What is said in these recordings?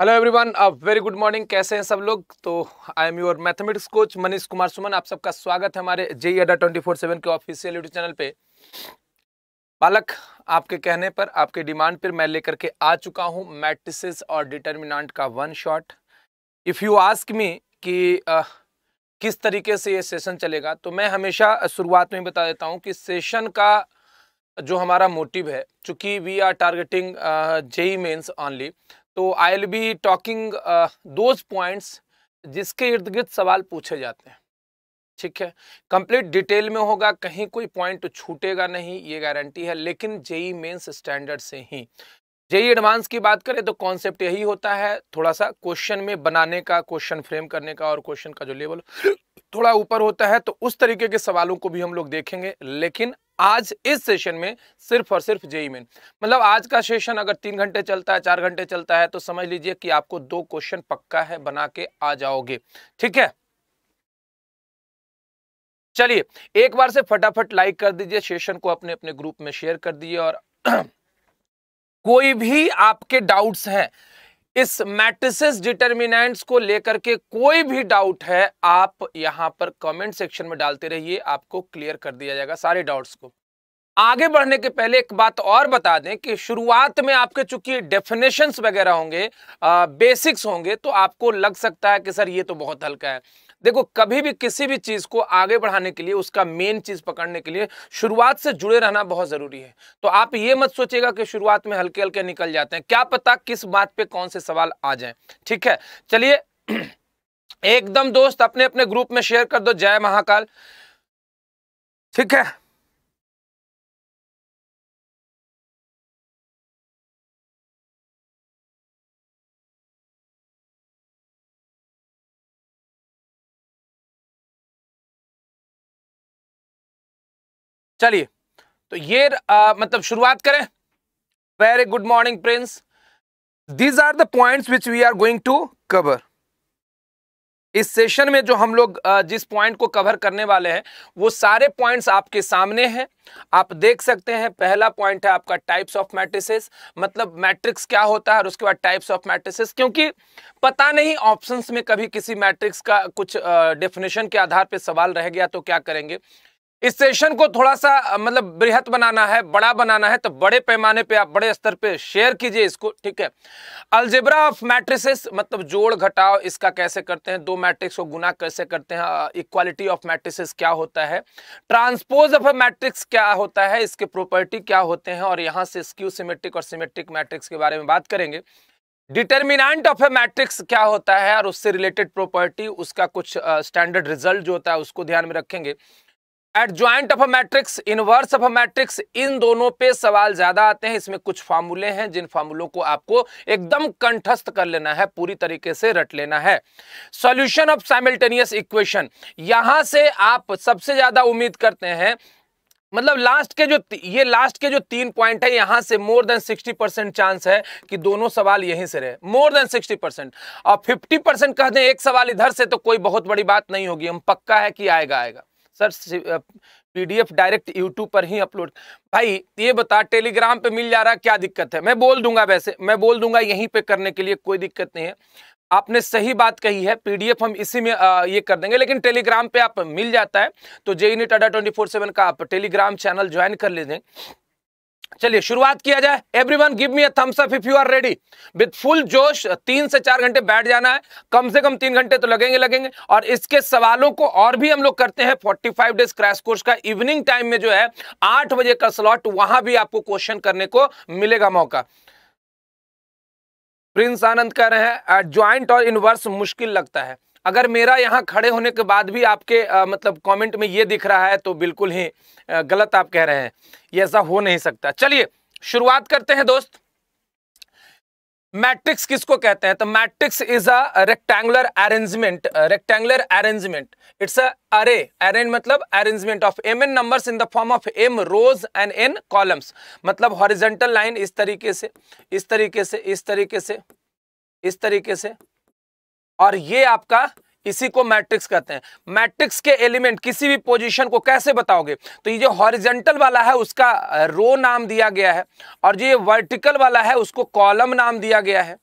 Hello everyone a very good morning कैसे हैं सब लोग तो I am your mathematics coach Manish Kumar Suman आप सबका स्वागत है हमारे JEE Adda twenty four seven के ऑफिशियल यूट्यूब चैनल पे बालक आपके कहने पर आपके डिमांड पर मैं लेकर के आ चुका हूँ मैट्रिसेस और डिटर्मिनाट का one shot if you ask me कि uh, किस तरीके से ये सेशन चलेगा तो मैं हमेशा शुरुआत में बता देता हूँ कि सेशन का जो हमारा मोटिव है चूंकि we are targeting JEE Mains only तो I will be talking those points जिसके इर्द गिर्द सवाल पूछे जाते हैं ठीक है कंप्लीट डिटेल में होगा कहीं कोई पॉइंट छूटेगा नहीं ये गारंटी है लेकिन जेई मेंस स्टैंडर्ड से ही जेई एडवांस e की बात करें तो कॉन्सेप्ट यही होता है थोड़ा सा क्वेश्चन में बनाने का क्वेश्चन फ्रेम करने का और क्वेश्चन का जो लेवल थोड़ा ऊपर होता है तो उस तरीके के सवालों को भी हम लोग देखेंगे लेकिन आज इस सेशन में सिर्फ और सिर्फ जेई मेन मतलब आज का सेशन अगर तीन घंटे चलता है चार घंटे चलता है तो समझ लीजिए कि आपको दो क्वेश्चन पक्का है बना के आ जाओगे ठीक है चलिए एक बार से फटाफट लाइक कर दीजिए सेशन को अपने अपने ग्रुप में शेयर कर दीजिए और कोई भी आपके डाउट्स हैं इस मैट्रिसेस डिटर्मिनेंट्स को लेकर के कोई भी डाउट है आप यहां पर कमेंट सेक्शन में डालते रहिए आपको क्लियर कर दिया जाएगा सारे डाउट्स को आगे बढ़ने के पहले एक बात और बता दें कि शुरुआत में आपके चूंकि डेफिनेशंस वगैरह होंगे आ, बेसिक्स होंगे तो आपको लग सकता है कि सर ये तो बहुत हल्का है देखो कभी भी किसी भी चीज को आगे बढ़ाने के लिए उसका मेन चीज पकड़ने के लिए शुरुआत से जुड़े रहना बहुत जरूरी है तो आप ये मत सोचेगा कि शुरुआत में हल्के हल्के निकल जाते हैं क्या पता किस बात पे कौन से सवाल आ जाए ठीक है चलिए एकदम दोस्त अपने अपने ग्रुप में शेयर कर दो जय महाकाल ठीक है चलिए तो ये आ, मतलब शुरुआत करें very good morning Prince these are the points which we are going to cover इस सेशन में जो हम लोग जिस पॉइंट को कवर करने वाले हैं वो सारे पॉइंट्स आपके सामने हैं आप देख सकते हैं पहला पॉइंट है आपका टाइप्स ऑफ मैट्रिसेस मतलब मैट्रिक्स क्या होता है और उसके बाद टाइप्स ऑफ मैट्रिसेस क्योंकि पता नहीं ऑप्शंस में कभी किसी मैट्रिक्स का कुछ डेफिनेशन के आधार पर सवाल रह गया तो क्या करेंगे इस सेशन को थोड़ा सा मतलब बृहत बनाना है बड़ा बनाना है तो बड़े पैमाने पे आप बड़े स्तर पे शेयर कीजिए इसको ठीक है अल्जेब्रा ऑफ मैट्रिसेस मतलब जोड़ घटाओ इसका कैसे करते हैं दो मैट्रिक्स को गुना कैसे करते हैं इक्वालिटी ऑफ मैट्रिसेस क्या होता है ट्रांसपोज ऑफ अ मैट्रिक्स क्या होता है इसके प्रॉपर्टी क्या होते हैं और यहाँ से स्क्यू सिमेट्रिक और सिमेट्रिक मैट्रिक्स के बारे में बात करेंगे डिटर्मिनाट ऑफ ए मैट्रिक्स क्या होता है और उससे रिलेटेड प्रॉपर्टी उसका कुछ स्टैंडर्ड uh, रिजल्ट जो होता है उसको ध्यान में रखेंगे adjoint of a matrix inverse of a matrix इन दोनों पे सवाल ज्यादा आते हैं इसमें कुछ फार्मूले हैं जिन फार्मूलों को आपको एकदम कंठस्थ कर लेना है पूरी तरीके से रट लेना है सॉल्यूशन ऑफ साइमल्टेनियस इक्वेशन यहां से आप सबसे ज्यादा उम्मीद करते हैं मतलब लास्ट के जो ये लास्ट के जो तीन पॉइंट है यहां से more than sixty percent chance है कि दोनों सवाल यहीं से रहे मोर देन सिक्सटी परसेंट और फिफ्टी परसेंट कह दें एक सवाल इधर से तो कोई बहुत बड़ी बात नहीं होगी हम पक्का है कि आएगा आएगा सर पीडीएफ डायरेक्ट यूट्यूब पर ही अपलोड भाई ये बता टेलीग्राम पे मिल जा रहा क्या दिक्कत है मैं बोल दूंगा वैसे मैं बोल दूंगा यहीं पे करने के लिए कोई दिक्कत नहीं है आपने सही बात कही है पीडीएफ हम इसी में आ, ये कर देंगे लेकिन टेलीग्राम पे आप मिल जाता है तो JEE net twenty four seven का आप टेलीग्राम चैनल ज्वाइन कर लीजिए चलिए शुरुआत किया जाए everyone give me a thumbs up if you are ready with full जोश तीन से चार घंटे बैठ जाना है कम से कम तीन घंटे तो लगेंगे लगेंगे और इसके सवालों को और भी हम लोग करते हैं 45 डेज क्रैश कोर्स का इवनिंग टाइम में जो है आठ बजे का स्लॉट वहां भी आपको क्वेश्चन करने को मिलेगा मौका प्रिंस आनंद कह रहे हैं ज्वाइंट और इनवर्स मुश्किल लगता है अगर मेरा यहाँ खड़े होने के बाद भी आपके आ, मतलब कमेंट में ये दिख रहा है तो बिल्कुल ही गलत आप कह रहे हैं ये ऐसा हो नहीं सकता चलिए शुरुआत करते हैं दोस्त मैट्रिक्स किसको कहते हैं तो matrix is a rectangular arrangement rectangular arrangement it's a array arrange मतलब arrangement of M N number in the form of M rows and N columns मतलब हॉरिजेंटल लाइन इस तरीके से इस तरीके से इस तरीके से इस तरीके से और ये आपका इसी को मैट्रिक्स कहते हैं मैट्रिक्स के एलिमेंट किसी भी पोजीशन को कैसे बताओगे तो ये जो हॉरिजेंटल वाला है उसका रो नाम दिया गया है और जो ये वर्टिकल वाला है उसको कॉलम नाम दिया गया है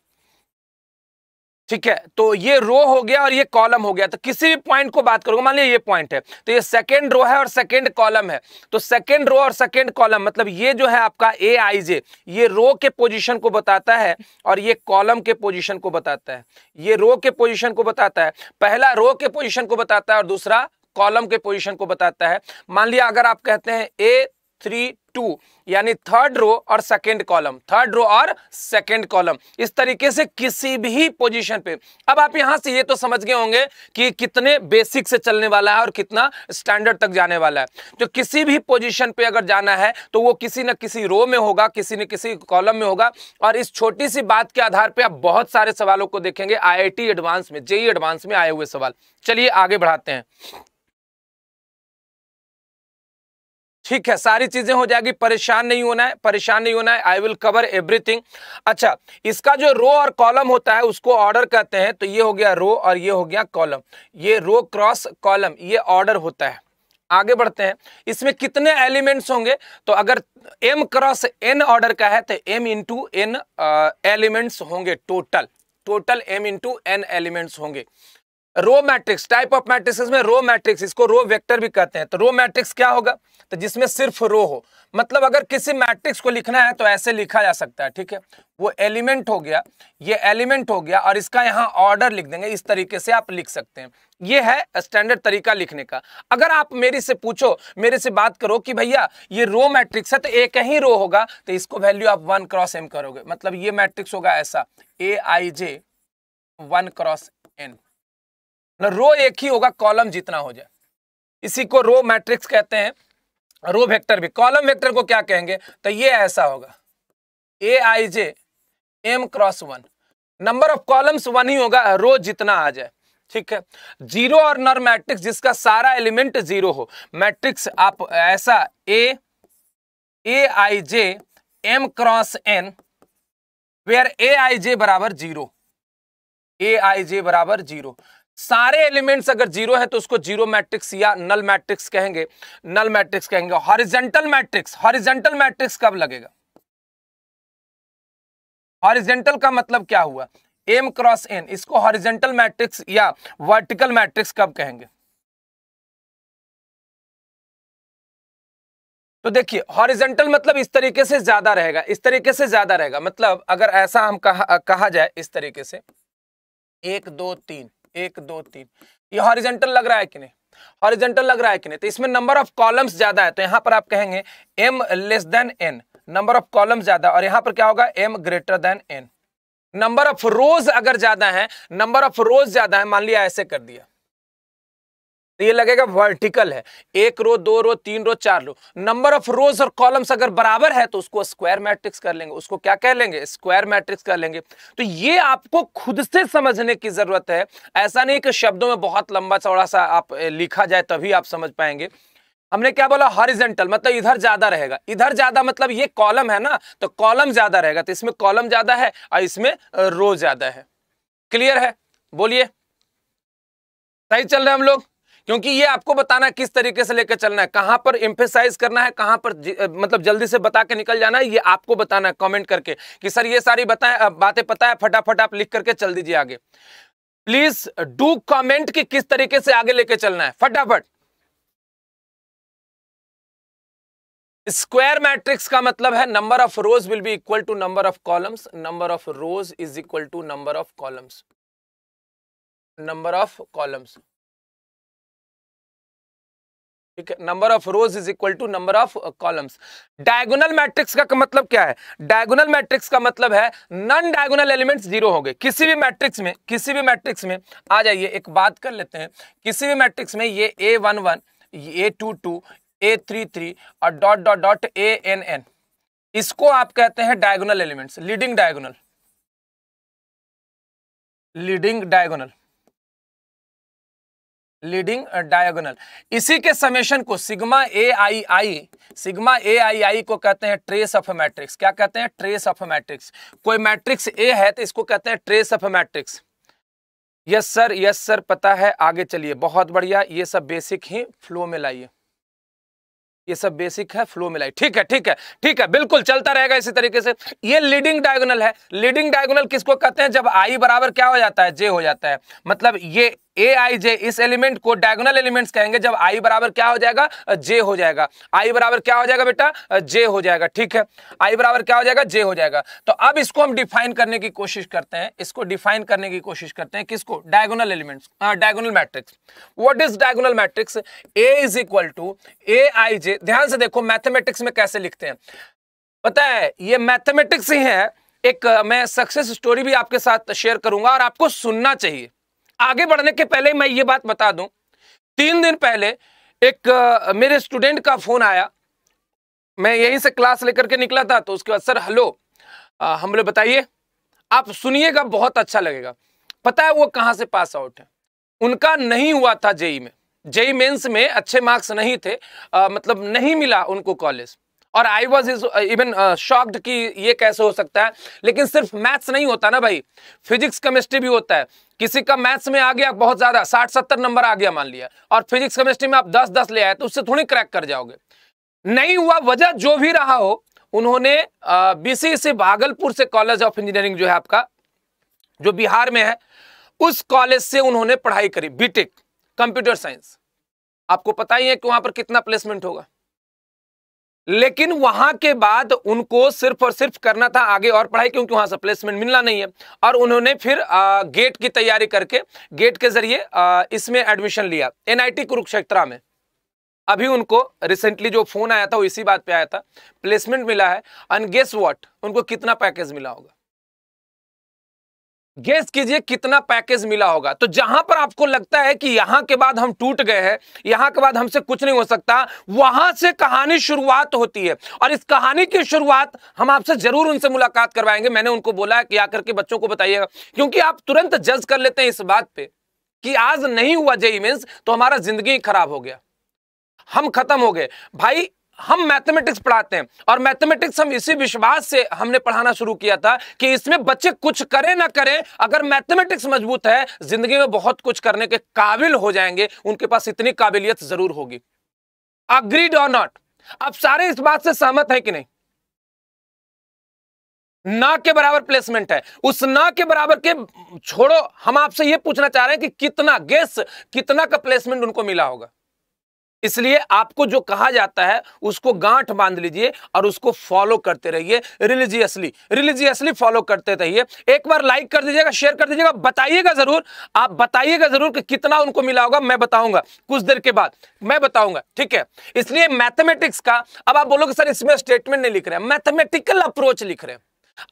ठीक है तो ये रो हो गया और ये कॉलम हो गया तो किसी भी पॉइंट को बात करूंगा मान लिया ये पॉइंट है तो ये सेकेंड रो है और सेकेंड कॉलम है तो सेकेंड रो और सेकेंड कॉलम मतलब ये जो है आपका ए आई जे ये रो के पोजीशन को बताता है और ये कॉलम के पोजीशन को बताता है ये रो के पोजीशन को बताता है पहला रो के पोजिशन को बताता है और दूसरा कॉलम के पोजिशन को बताता है मान लिया अगर आप कहते हैं ए थ्री टू यानी थर्ड रो और सेकेंड कॉलम थर्ड रो और सेकेंड कॉलम इस तरीके से किसी भी पोजीशन पे अब आप यहां से ये तो समझ गए होंगे कि कितने बेसिक से चलने वाला है और कितना स्टैंडर्ड तक जाने वाला है तो किसी भी पोजीशन पे अगर जाना है तो वो किसी न किसी रो में होगा किसी न किसी कॉलम में होगा और इस छोटी सी बात के आधार पर आप बहुत सारे सवालों को देखेंगे आई एडवांस में जेई एडवांस e में आए हुए सवाल चलिए आगे बढ़ाते हैं ठीक है सारी चीजें हो जाएगी परेशान नहीं होना है परेशान नहीं होना है आई विल कवर एवरीथिंग अच्छा इसका जो रो और कॉलम होता है उसको ऑर्डर कहते हैं तो ये हो गया रो और ये हो गया कॉलम ये रो क्रॉस कॉलम ये ऑर्डर होता है आगे बढ़ते हैं इसमें कितने एलिमेंट्स होंगे तो अगर एम क्रॉस एन ऑर्डर का है तो एम इंटू एन एलिमेंट्स होंगे total total M into N elements होंगे row matrix type of matrix में रो मैट्रिक्स इसको रो वेक्टर भी कहते हैं तो रो मैट्रिक्स क्या होगा तो जिसमें सिर्फ रो हो मतलब अगर किसी मैट्रिक्स को लिखना है तो ऐसे लिखा जा सकता है ठीक है वो एलिमेंट हो गया ये एलिमेंट हो गया और इसका यहाँ ऑर्डर लिख देंगे इस तरीके से आप लिख सकते हैं ये है स्टैंडर्ड तरीका लिखने का अगर आप मेरे से पूछो मेरे से बात करो कि भैया ये रो मैट्रिक्स है तो एक ही रो होगा तो इसको वैल्यू आप वन क्रॉस एम करोगे मतलब ये मैट्रिक्स होगा ऐसा A I J one cross N ना रो एक ही होगा कॉलम जितना हो जाए इसी को रो मैट्रिक्स कहते हैं रो वेक्टर भी कॉलम वेक्टर को क्या कहेंगे तो ये ऐसा होगा A I J M cross one number of columns one ही होगा रो जितना आ जाए ठीक है जीरो और नर मैट्रिक्स जिसका सारा एलिमेंट जीरो हो मैट्रिक्स आप ऐसा A A I J M cross N where A I J बराबर जीरो ए आई जे बराबर जीरो सारे एलिमेंट्स अगर जीरो है तो उसको जीरो मैट्रिक्स या नल मैट्रिक्स कहेंगे नल मैट्रिक्स कहेंगे हॉरिजेंटल मैट्रिक्स हॉरिजेंटल मैट्रिक्स कब लगेगा हॉरिजेंटल का मतलब क्या हुआ एम क्रॉस एन इसको हॉरिजेंटल मैट्रिक्स या वर्टिकल मैट्रिक्स कब कहेंगे तो देखिए हॉरिजेंटल मतलब इस तरीके से ज्यादा रहेगा इस तरीके से ज्यादा रहेगा मतलब अगर ऐसा हम कहा कहा जाए इस तरीके से एक दो तीन एक दो तीन ये हॉरिजेंटल लग रहा है कि नहीं हॉरिजेंटल लग रहा है कि नहीं तो इसमें नंबर ऑफ कॉलम्स ज्यादा है तो यहां पर आप कहेंगे M less than N number of column ज्यादा और यहां पर क्या होगा M greater than N number of rows अगर ज्यादा है नंबर ऑफ रोज ज्यादा है मान लिया ऐसे कर दिया तो ये लगेगा वर्टिकल है एक रो दो रो तीन रो चार रो नंबर ऑफ रोज और कॉलम्स अगर बराबर है तो उसको स्क्वायर मैट्रिक्स कर लेंगे उसको क्या कह लेंगे स्क्वायर मैट्रिक्स कर लेंगे तो ये आपको खुद से समझने की जरूरत है ऐसा नहीं कि शब्दों में बहुत लंबा चौड़ा सा आप लिखा जाए तभी आप समझ पाएंगे हमने क्या बोला हॉरिजेंटल मतलब इधर ज्यादा रहेगा इधर ज्यादा मतलब ये कॉलम है ना तो कॉलम ज्यादा रहेगा तो इसमें कॉलम ज्यादा है और इसमें रो ज्यादा है क्लियर है बोलिए सही चल रहे हम लोग क्योंकि ये आपको बताना है किस तरीके से लेकर चलना है कहां पर इंफेसाइज करना है कहां पर ज, मतलब जल्दी से बता के निकल जाना है ये आपको बताना है कमेंट करके कि सर ये सारी बताएं बातें पता है फटाफट आप लिख करके चल दीजिए आगे प्लीज डू कमेंट कि किस तरीके से आगे लेके चलना है फटाफट स्क्वायर मैट्रिक्स का मतलब है number of rows will be equal to number of columns number of rows is equal to number of columns number of columns ठीक है number of rows is equal to number of columns diagonal matrix का मतलब क्या है diagonal matrix का मतलब है non diagonal elements zero हो गए किसी भी मैट्रिक्स में किसी भी मैट्रिक्स में आ जाइए एक बात कर लेते हैं किसी भी मैट्रिक्स में ये A one one A two two A three three और dot dot dot A N N इसको आप कहते हैं diagonal elements leading diagonal leading diagonal leading diagonal इसी के समेशन को sigma A I I sigma A I आई को कहते हैं ट्रेस ऑफ मैट्रिक्स क्या कहते हैं ट्रेस ऑफ मैट्रिक्स कोई मैट्रिक्स ए है तो इसको कहते हैं trace of matrix yes sir yes sir पता है आगे चलिए बहुत बढ़िया ये सब बेसिक ही फ्लो में लाइए ये सब बेसिक है फ्लो में लाइए ठीक है ठीक है ठीक है बिल्कुल चलता रहेगा इसी तरीके से ये लीडिंग डायगोनल है लीडिंग डायगोनल किसको कहते हैं जब आई बराबर क्या हो जाता है जे हो जाता है मतलब ये ए आई जे इस एलिमेंट को डायगोनल एलिमेंट्स कहेंगे जब आई बराबर क्या हो जाएगा जे हो जाएगा आई बराबर क्या हो जाएगा बेटा जे हो जाएगा ठीक है आई बराबर क्या हो जाएगा जे हो जाएगा तो अब इसको हम डिफाइन करने की कोशिश करते हैं इसको डिफाइन करने की कोशिश करते हैं किसको diagonal element diagonal matrix what is diagonal matrix A is equal to A I J ध्यान से देखो मैथमेटिक्स में कैसे लिखते हैं पता है ये मैथमेटिक्स ही है एक मैं सक्सेस स्टोरी भी आपके साथ शेयर करूंगा और आपको सुनना चाहिए आगे बढ़ने के पहले मैं ये बात बता दूं तीन दिन पहले एक मेरे स्टूडेंट का फोन आया मैं यहीं से क्लास लेकर के निकला था तो उसके बाद सर हेलो हम लोग बताइए आप सुनिएगा बहुत अच्छा लगेगा पता है वो कहाँ से पास आउट है उनका नहीं हुआ था जेई में जेई मेंस में अच्छे मार्क्स नहीं थे आ, मतलब नहीं मिला उनको कॉलेज और I was is even shocked कि ये कैसे हो सकता है लेकिन सिर्फ मैथ्स नहीं होता ना भाई फिजिक्स केमिस्ट्री भी होता है किसी का मैथ्स में आ गया बहुत ज्यादा साठ सत्तर नंबर आ गया मान लिया और फिजिक्स केमिस्ट्री में आप दस दस ले आए तो उससे थोड़ी क्रैक कर जाओगे नहीं हुआ वजह जो भी रहा हो उन्होंने बीसी uh, से भागलपुर से कॉलेज ऑफ इंजीनियरिंग जो है आपका जो बिहार में है उस कॉलेज से उन्होंने पढ़ाई करी बीटेक कंप्यूटर साइंस आपको पता ही है कि वहां पर कितना प्लेसमेंट होगा लेकिन वहां के बाद उनको सिर्फ और सिर्फ करना था आगे और पढ़ाई क्योंकि वहां से प्लेसमेंट मिलना नहीं है और उन्होंने फिर आ, गेट की तैयारी करके गेट के जरिए इसमें एडमिशन लिया एनआईटी कुरुक्षेत्रा में अभी उनको रिसेंटली जो फोन आया था वो इसी बात पे आया था प्लेसमेंट मिला है एंड गेस व्हाट उनको कितना पैकेज मिला होगा गेस कीजिए कितना पैकेज मिला होगा तो जहां पर आपको लगता है कि यहां के बाद हम टूट गए हैं यहां के बाद हमसे कुछ नहीं हो सकता वहां से कहानी शुरुआत होती है और इस कहानी की शुरुआत हम आपसे जरूर उनसे मुलाकात करवाएंगे मैंने उनको बोला है कि आकर के बच्चों को बताइएगा क्योंकि आप तुरंत जज कर लेते हैं इस बात पर कि आज नहीं हुआ जय मीन्स तो हमारा जिंदगी खराब हो गया हम खत्म हो गए भाई हम मैथमेटिक्स पढ़ाते हैं और मैथमेटिक्स हम इसी विश्वास से हमने पढ़ाना शुरू किया था कि इसमें बच्चे कुछ करें ना करें अगर मैथमेटिक्स मजबूत है जिंदगी में बहुत कुछ करने के काबिल हो जाएंगे उनके पास इतनी काबिलियत जरूर होगी अग्रीड और नॉट अब सारे इस बात से सहमत है कि नहीं ना के बराबर प्लेसमेंट है उस ना के बराबर के छोड़ो हम आपसे यह पूछना चाह रहे हैं कि कितना गेस कितना का प्लेसमेंट उनको मिला होगा इसलिए आपको जो कहा जाता है उसको गांठ बांध लीजिए और उसको फॉलो करते रहिए रिलीजियसली रिलीजियसली फॉलो करते रहिए एक बार लाइक कर दीजिएगा शेयर कर दीजिएगा बताइएगा जरूर आप बताइएगा जरूर कि कितना उनको मिला होगा मैं बताऊंगा कुछ देर के बाद मैं बताऊंगा ठीक है इसलिए मैथमेटिक्स का अब आप बोलोगे सर इसमें स्टेटमेंट नहीं लिख रहे हैं मैथमेटिकल अप्रोच लिख रहे हैं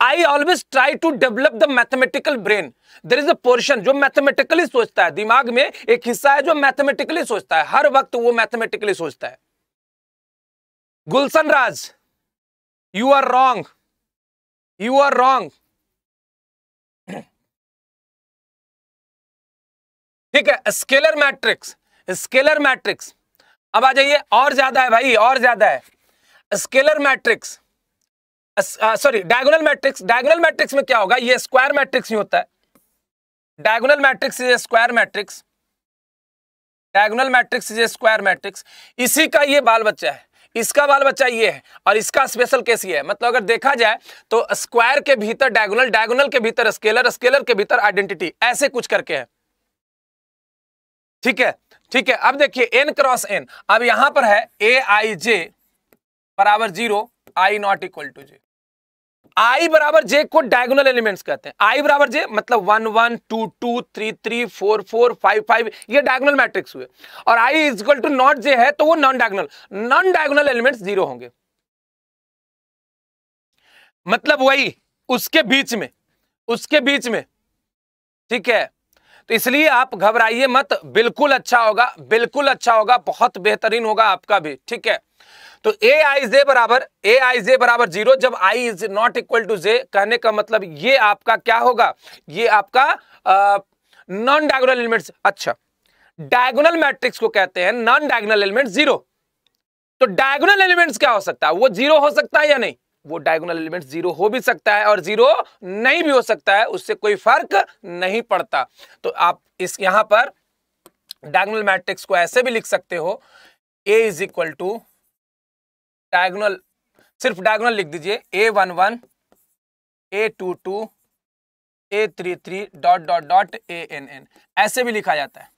I always try to develop the mathematical brain there is a portion जो मैथमेटिकली सोचता है दिमाग में एक हिस्सा है जो मैथमेटिकली सोचता है हर वक्त वो मैथमेटिकली सोचता है Gulshan Raj you are wrong you are wrong ठीक है स्केलर मैट्रिक्स स्केलर मैट्रिक्स अब आ जाइए और ज्यादा है भाई और ज्यादा है scalar matrix sorry diagonal matrix diagonal matrix में क्या होगा ये स्क्वायर मैट्रिक्स ही होता है diagonal matrix is a square matrix diagonal matrix is a square matrix इसी का ये बाल बच्चा है इसका बाल बच्चा ये है और इसका स्पेशल केस ये है मतलब अगर देखा जाए तो स्क्वायर के भीतर डायगोनल डायगोनल के भीतर स्केलर स्केलर के भीतर आइडेंटिटी ऐसे कुछ करके है ठीक है ठीक है अब देखिए एन क्रॉस एन अब यहां पर है ए आई जे बराबर zero I not equal to J I बराबर जे को डायगोनल एलिमेंट्स कहते हैं आई बराबर जे मतलब one one two two three three four four five five ये डायगोनल मैट्रिक्स हुए और I is equal to not J है तो वो non diagonal non diagonal elements zero होंगे मतलब वही उसके बीच में उसके बीच में ठीक है तो इसलिए आप घबराइए मत बिल्कुल अच्छा होगा बिल्कुल अच्छा होगा बहुत बेहतरीन होगा आपका भी ठीक है तो ए आई जे बराबर ए आई जे बराबर जीरो जब I is not equal to J कहने का मतलब ये आपका क्या होगा ये आपका नॉन डायगोनल एलिमेंट्स अच्छा डायगोनल मैट्रिक्स को कहते हैं नॉन डायगोनल एलिमेंट जीरो तो डायगोनल एलिमेंट्स क्या हो सकता है वो जीरो हो सकता है या नहीं वो डायगोनल एलिमेंट जीरो हो भी सकता है और जीरो नहीं भी हो सकता है उससे कोई फर्क नहीं पड़ता तो आप इस यहां पर डायगोनल मैट्रिक्स को ऐसे भी लिख सकते हो A is equal to diagonal सिर्फ डायगोनल लिख दीजिए A one one A two two A three three dot dot dot A N N ऐसे भी लिखा जाता है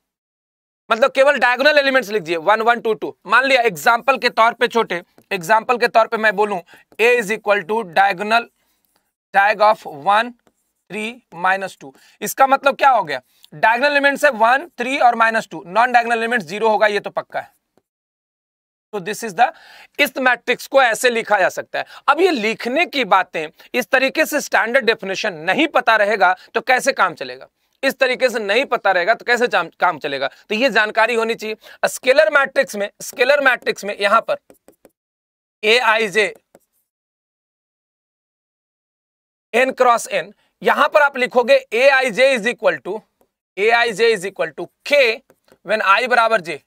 मतलब केवल डायगोनल एलिमेंट्स लिख दिए वन वन टू टू मान लिया एग्जाम्पल के तौर पे छोटे एग्जाम्पल के तौर पे मैं बोलूं A is equal to diagonal diag of one three minus two इसका मतलब क्या हो गया डायगोनल एलिमेंट्स है वन थ्री और minus two non diagonal elements zero होगा ये तो पक्का है तो दिस इज द इस मैट्रिक्स को ऐसे लिखा जा सकता है अब ये लिखने की बातें इस तरीके से स्टैंडर्ड डेफिनेशन नहीं पता रहेगा तो कैसे काम चलेगा इस तरीके से नहीं पता रहेगा तो कैसे काम चलेगा तो ये जानकारी होनी चाहिए स्केलर मैट्रिक्स में स्केलर मैट्रिक्स में यहां पर A I J N cross N यहां पर आप लिखोगे A I J is equal to A I J is equal to K when I बराबर जे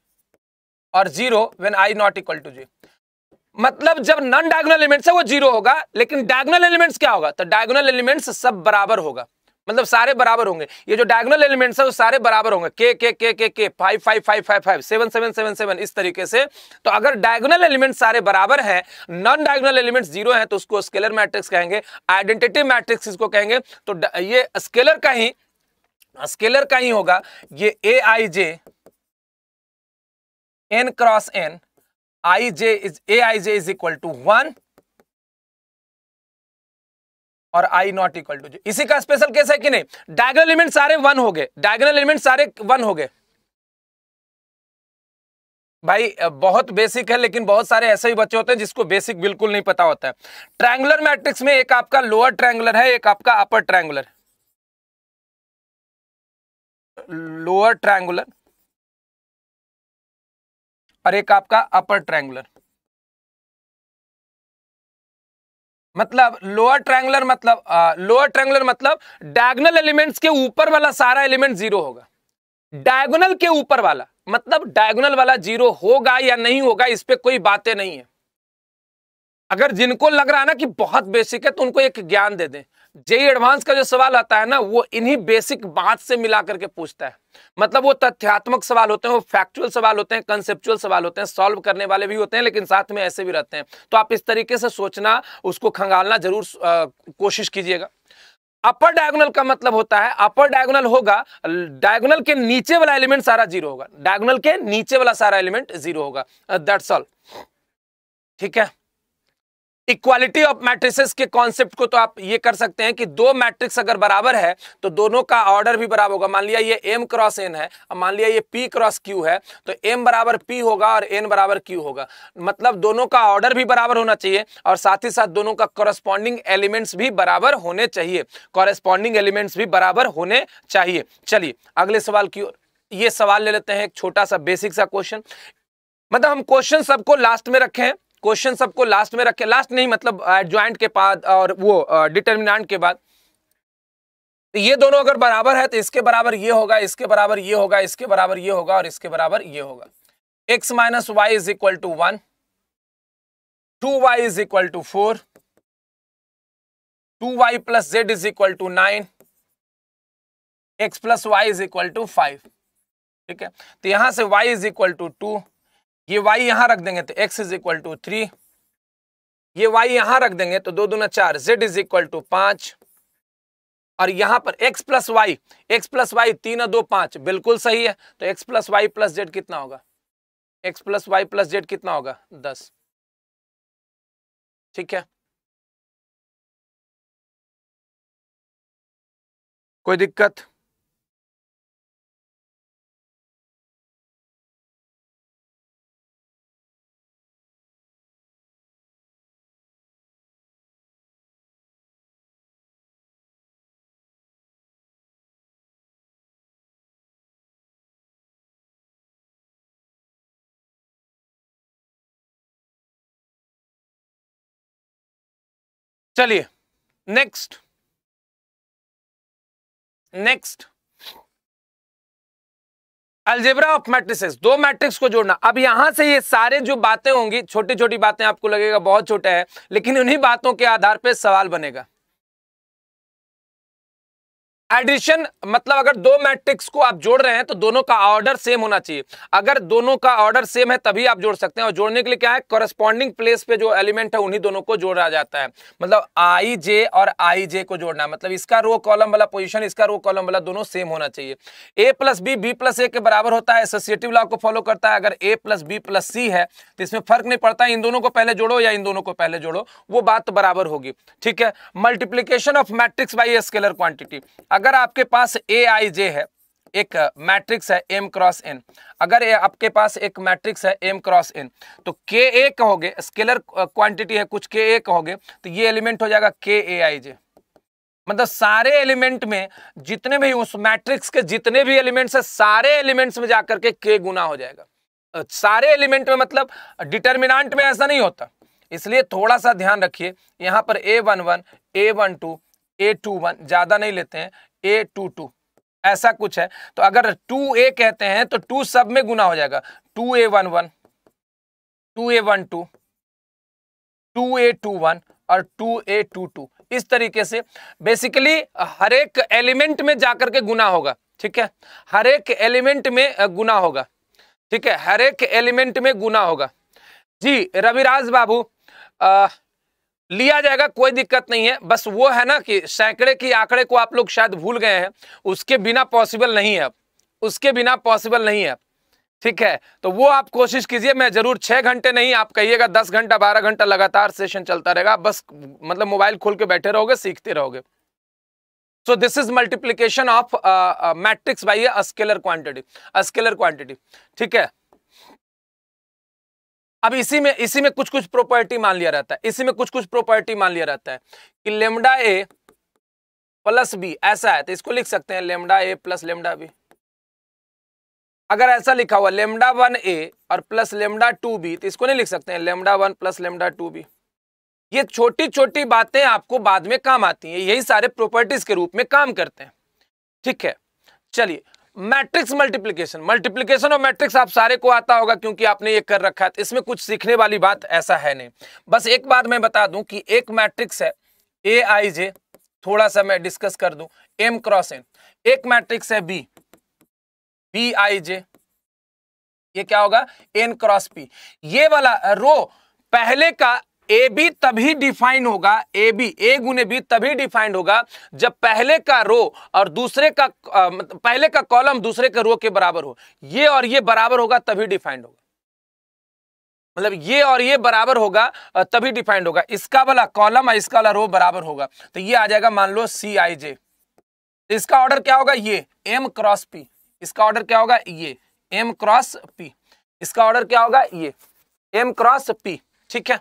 और zero when I not equal to zero मतलब जब नॉन डायगोनल एलिमेंट्स है वो जीरो होगा लेकिन डायगोनल एलिमेंट्स क्या होगा तो डायगोनल एलिमेंट्स सब बराबर होगा मतलब सारे बराबर होंगे ये जो डायगोनल एलिमेंट्स है वो सारे बराबर होंगे के K K K K five five five five five seven seven seven seven इस तरीके से तो अगर डायगोनल एलिमेंट्स सारे बराबर हैं नॉन डायगोनल एलिमेंट्स जीरो हैं तो उसको स्केलर मैट्रिक्स कहेंगे आइडेंटिटी मैट्रिक्स इसको कहेंगे तो ये स्केलर का ही स्केलर का ही होगा ये A I J N cross N I J is A I J is equal to one और आई नॉट इक्वल टू इसी का स्पेशल केस है कि नहीं डायगोनल एलिमेंट सारे वन हो गए डायगोनल एलिमेंट सारे वन हो गए भाई बहुत बेसिक है लेकिन बहुत सारे ऐसे ही बच्चे होते हैं जिसको बेसिक बिल्कुल नहीं पता होता है ट्रायंगुलर मैट्रिक्स में एक आपका लोअर ट्रायंगुलर है एक आपका अपर ट्रायंगुलर लोअर ट्रायंगुलर और एक आपका अपर ट्रैंगुलर मतलब लोअर ट्रैंगुलर मतलब लोअर ट्रैंगुलर मतलब डायगोनल एलिमेंट्स के ऊपर वाला सारा एलिमेंट जीरो होगा डायगोनल के ऊपर वाला मतलब डायगोनल वाला जीरो होगा या नहीं होगा इस पर कोई बातें नहीं है अगर जिनको लग रहा है ना कि बहुत बेसिक है तो उनको एक ज्ञान दे दें जेई एडवांस का जो सवाल आता है ना वो इन्हीं बेसिक बात से मिला करके पूछता है मतलब वो तथ्यात्मक सवाल होते हैं वो फैक्चुअल सवाल होते हैं कंसेप्चुअल सवाल होते हैं सॉल्व करने वाले भी होते हैं लेकिन साथ में ऐसे भी रहते हैं तो आप इस तरीके से सोचना उसको खंगालना जरूर आ, कोशिश कीजिएगा अपर डायगोनल का मतलब होता है अपर डायगोनल होगा डायगोनल के नीचे वाला एलिमेंट सारा जीरो होगा डायगोनल के नीचे वाला सारा एलिमेंट जीरो होगा दैट्स ऑल ठीक है इक्वालिटी ऑफ मैट्रिसेस के कॉन्सेप्ट को तो आप ये कर सकते हैं कि दो मैट्रिक्स अगर बराबर है तो दोनों का ऑर्डर भी बराबर होगा मान लिया ये एम क्रॉस एन है और मान लिया ये पी क्रॉस क्यू है तो एम बराबर पी होगा और एन बराबर क्यू होगा मतलब दोनों का ऑर्डर भी बराबर होना चाहिए और साथ ही साथ दोनों का कॉरेस्पॉन्डिंग एलिमेंट्स भी बराबर होने चाहिए कॉरेस्पॉन्डिंग एलिमेंट्स भी बराबर होने चाहिए चलिए अगले सवाल की ओर ये सवाल ले लेते हैं एक छोटा सा बेसिक सा क्वेश्चन मतलब हम क्वेश्चन सबको लास्ट में रखे हैं क्वेश्चन सबको लास्ट में रखे लास्ट नहीं मतलब एडजॉइंट के बाद और वो डिटर्मिनाट के बाद तो ये दोनों अगर बराबर है तो इसके बराबर ये होगा इसके बराबर ये होगा इसके बराबर ये होगा और इसके बराबर ये होगा x minus Y is equal to one two Y is equal to four two Y plus Z is equal to nine X plus Y is equal to five ठीक है तो यहां से y is equal to two ये Y यहां रख देंगे तो X is equal to three ये वाई यहां रख देंगे तो दो दूना चार जेड इज इक्वल टू पांच और यहां पर x plus Y X plus Y तीन दो पांच बिल्कुल सही है तो x plus Y plus Z कितना होगा x plus Y plus Z कितना होगा दस ठीक है कोई दिक्कत चलिए next next algebra of matrices दो मैट्रिक्स को जोड़ना अब यहां से ये सारे जो बातें होंगी छोटी छोटी बातें आपको लगेगा बहुत छोटा है लेकिन उन्हीं बातों के आधार पर सवाल बनेगा एडिशन मतलब अगर दो मैट्रिक्स को आप जोड़ रहे हैं तो दोनों का ऑर्डर सेम होना चाहिए अगर दोनों का ऑर्डर सेम है तभी आप जोड़ सकते हैं और जोड़ने के लिए क्या है कॉरेस्पॉन्डिंग प्लेस पे जो एलिमेंट है उन्हीं दोनों को जोड़ा जाता है मतलब आई जे और आई जे को जोड़ना है मतलब इसका रो कॉलम वाला पोजिशन इसका रो कॉलम वाला दोनों सेम होना चाहिए A plus B B plus A के बराबर होता है एसोसिएटिव लॉ को फॉलो करता है अगर A plus B plus C है तो इसमें फर्क नहीं पड़ता इन दोनों को पहले जोड़ो या इन दोनों को पहले जोड़ो वो बात तो बराबर होगी ठीक है multiplication of matrix by scalar quantity अगर आपके पास ए आई जे है एक मैट्रिक्स है एम क्रॉस एन अगर आपके पास एक मैट्रिक्स है एम क्रॉस एन तो के ए कहोगे स्केलर क्वांटिटी है कुछ के ए कहोगे तो ये एलिमेंट हो जाएगा के ए आई जे मतलब सारे एलिमेंट में जितने भी उस मैट्रिक्स के जितने भी एलिमेंट्स है सारे एलिमेंट्स में जाकर के के गुना हो जाएगा सारे एलिमेंट में मतलब डिटर्मिनांट में ऐसा नहीं होता इसलिए थोड़ा सा ध्यान रखिए यहां पर A one one A one two A two one ज़्यादा नहीं लेते हैं ए टू टू ऐसा कुछ है तो अगर टू ए कहते हैं तो टू सब में गुना हो जाएगा two A one one two A one two two A two one और टू ए टू टू इस तरीके से बेसिकली हर एक एलिमेंट में जाकर के गुना होगा ठीक है हर एक एलिमेंट में गुना होगा ठीक है हर एक एलिमेंट में गुना होगा जी रविराज बाबू लिया जाएगा कोई दिक्कत नहीं है बस वो है ना कि सैकड़े के आंकड़े को आप लोग शायद भूल गए हैं उसके बिना पॉसिबल नहीं है उसके बिना पॉसिबल नहीं है ठीक है तो वो आप कोशिश कीजिए मैं जरूर छः घंटे नहीं आप कहिएगा दस घंटा बारह घंटा लगातार सेशन चलता रहेगा बस मतलब मोबाइल खोल के बैठे रहोगे सीखते रहोगे so this is multiplication of matrix by scalar quantity scalar quantity ठीक है अब इसी में इसी में कुछ कुछ प्रॉपर्टी मान लिया रहता है इसी में कुछ कुछ प्रॉपर्टी मान लिया रहता है कि लेमडा ए प्लस बी ऐसा है तो इसको लिख सकते हैं lambda A plus lambda B अगर ऐसा लिखा हुआ लेमडा वन ए और प्लस लेमडा टू बी तो इसको नहीं लिख सकते हैं lambda one plus lambda two B ये छोटी छोटी बातें आपको बाद में काम आती हैं यही सारे प्रॉपर्टीज के रूप में काम करते हैं ठीक है चलिए मैट्रिक्स मल्टीप्लीकेशन मल्टीप्लीकेशन और मैट्रिक्स आप सारे को आता होगा क्योंकि आपने ये कर रखा है तो इसमें कुछ सीखने वाली बात ऐसा है नहीं बस एक बात मैं बता दूं कि एक मैट्रिक्स है ए आई जे थोड़ा सा मैं डिस्कस कर दूं एम क्रॉस एन एक मैट्रिक्स है बी बी आई जे ये क्या होगा एन क्रॉस पी ये वाला रो पहले का ए बी तभी डिफाइन होगा ए बी ए गुने बी तभी डिफाइंड होगा जब पहले का रो और दूसरे का आ, पहले का कॉलम दूसरे के रो के बराबर हो ये और ये बराबर होगा तभी डिफाइंड होगा मतलब ये और ये बराबर होगा तभी डिफाइंड होगा इसका वाला कॉलम और इसका वाला रो बराबर होगा तो ये आ जाएगा मान लो सी आई जे तो इसका ऑर्डर क्या होगा ये एम क्रॉस पी इसका ऑर्डर क्या होगा ये एम क्रॉस पी इसका ऑर्डर क्या होगा ये एम क्रॉस पी ठीक है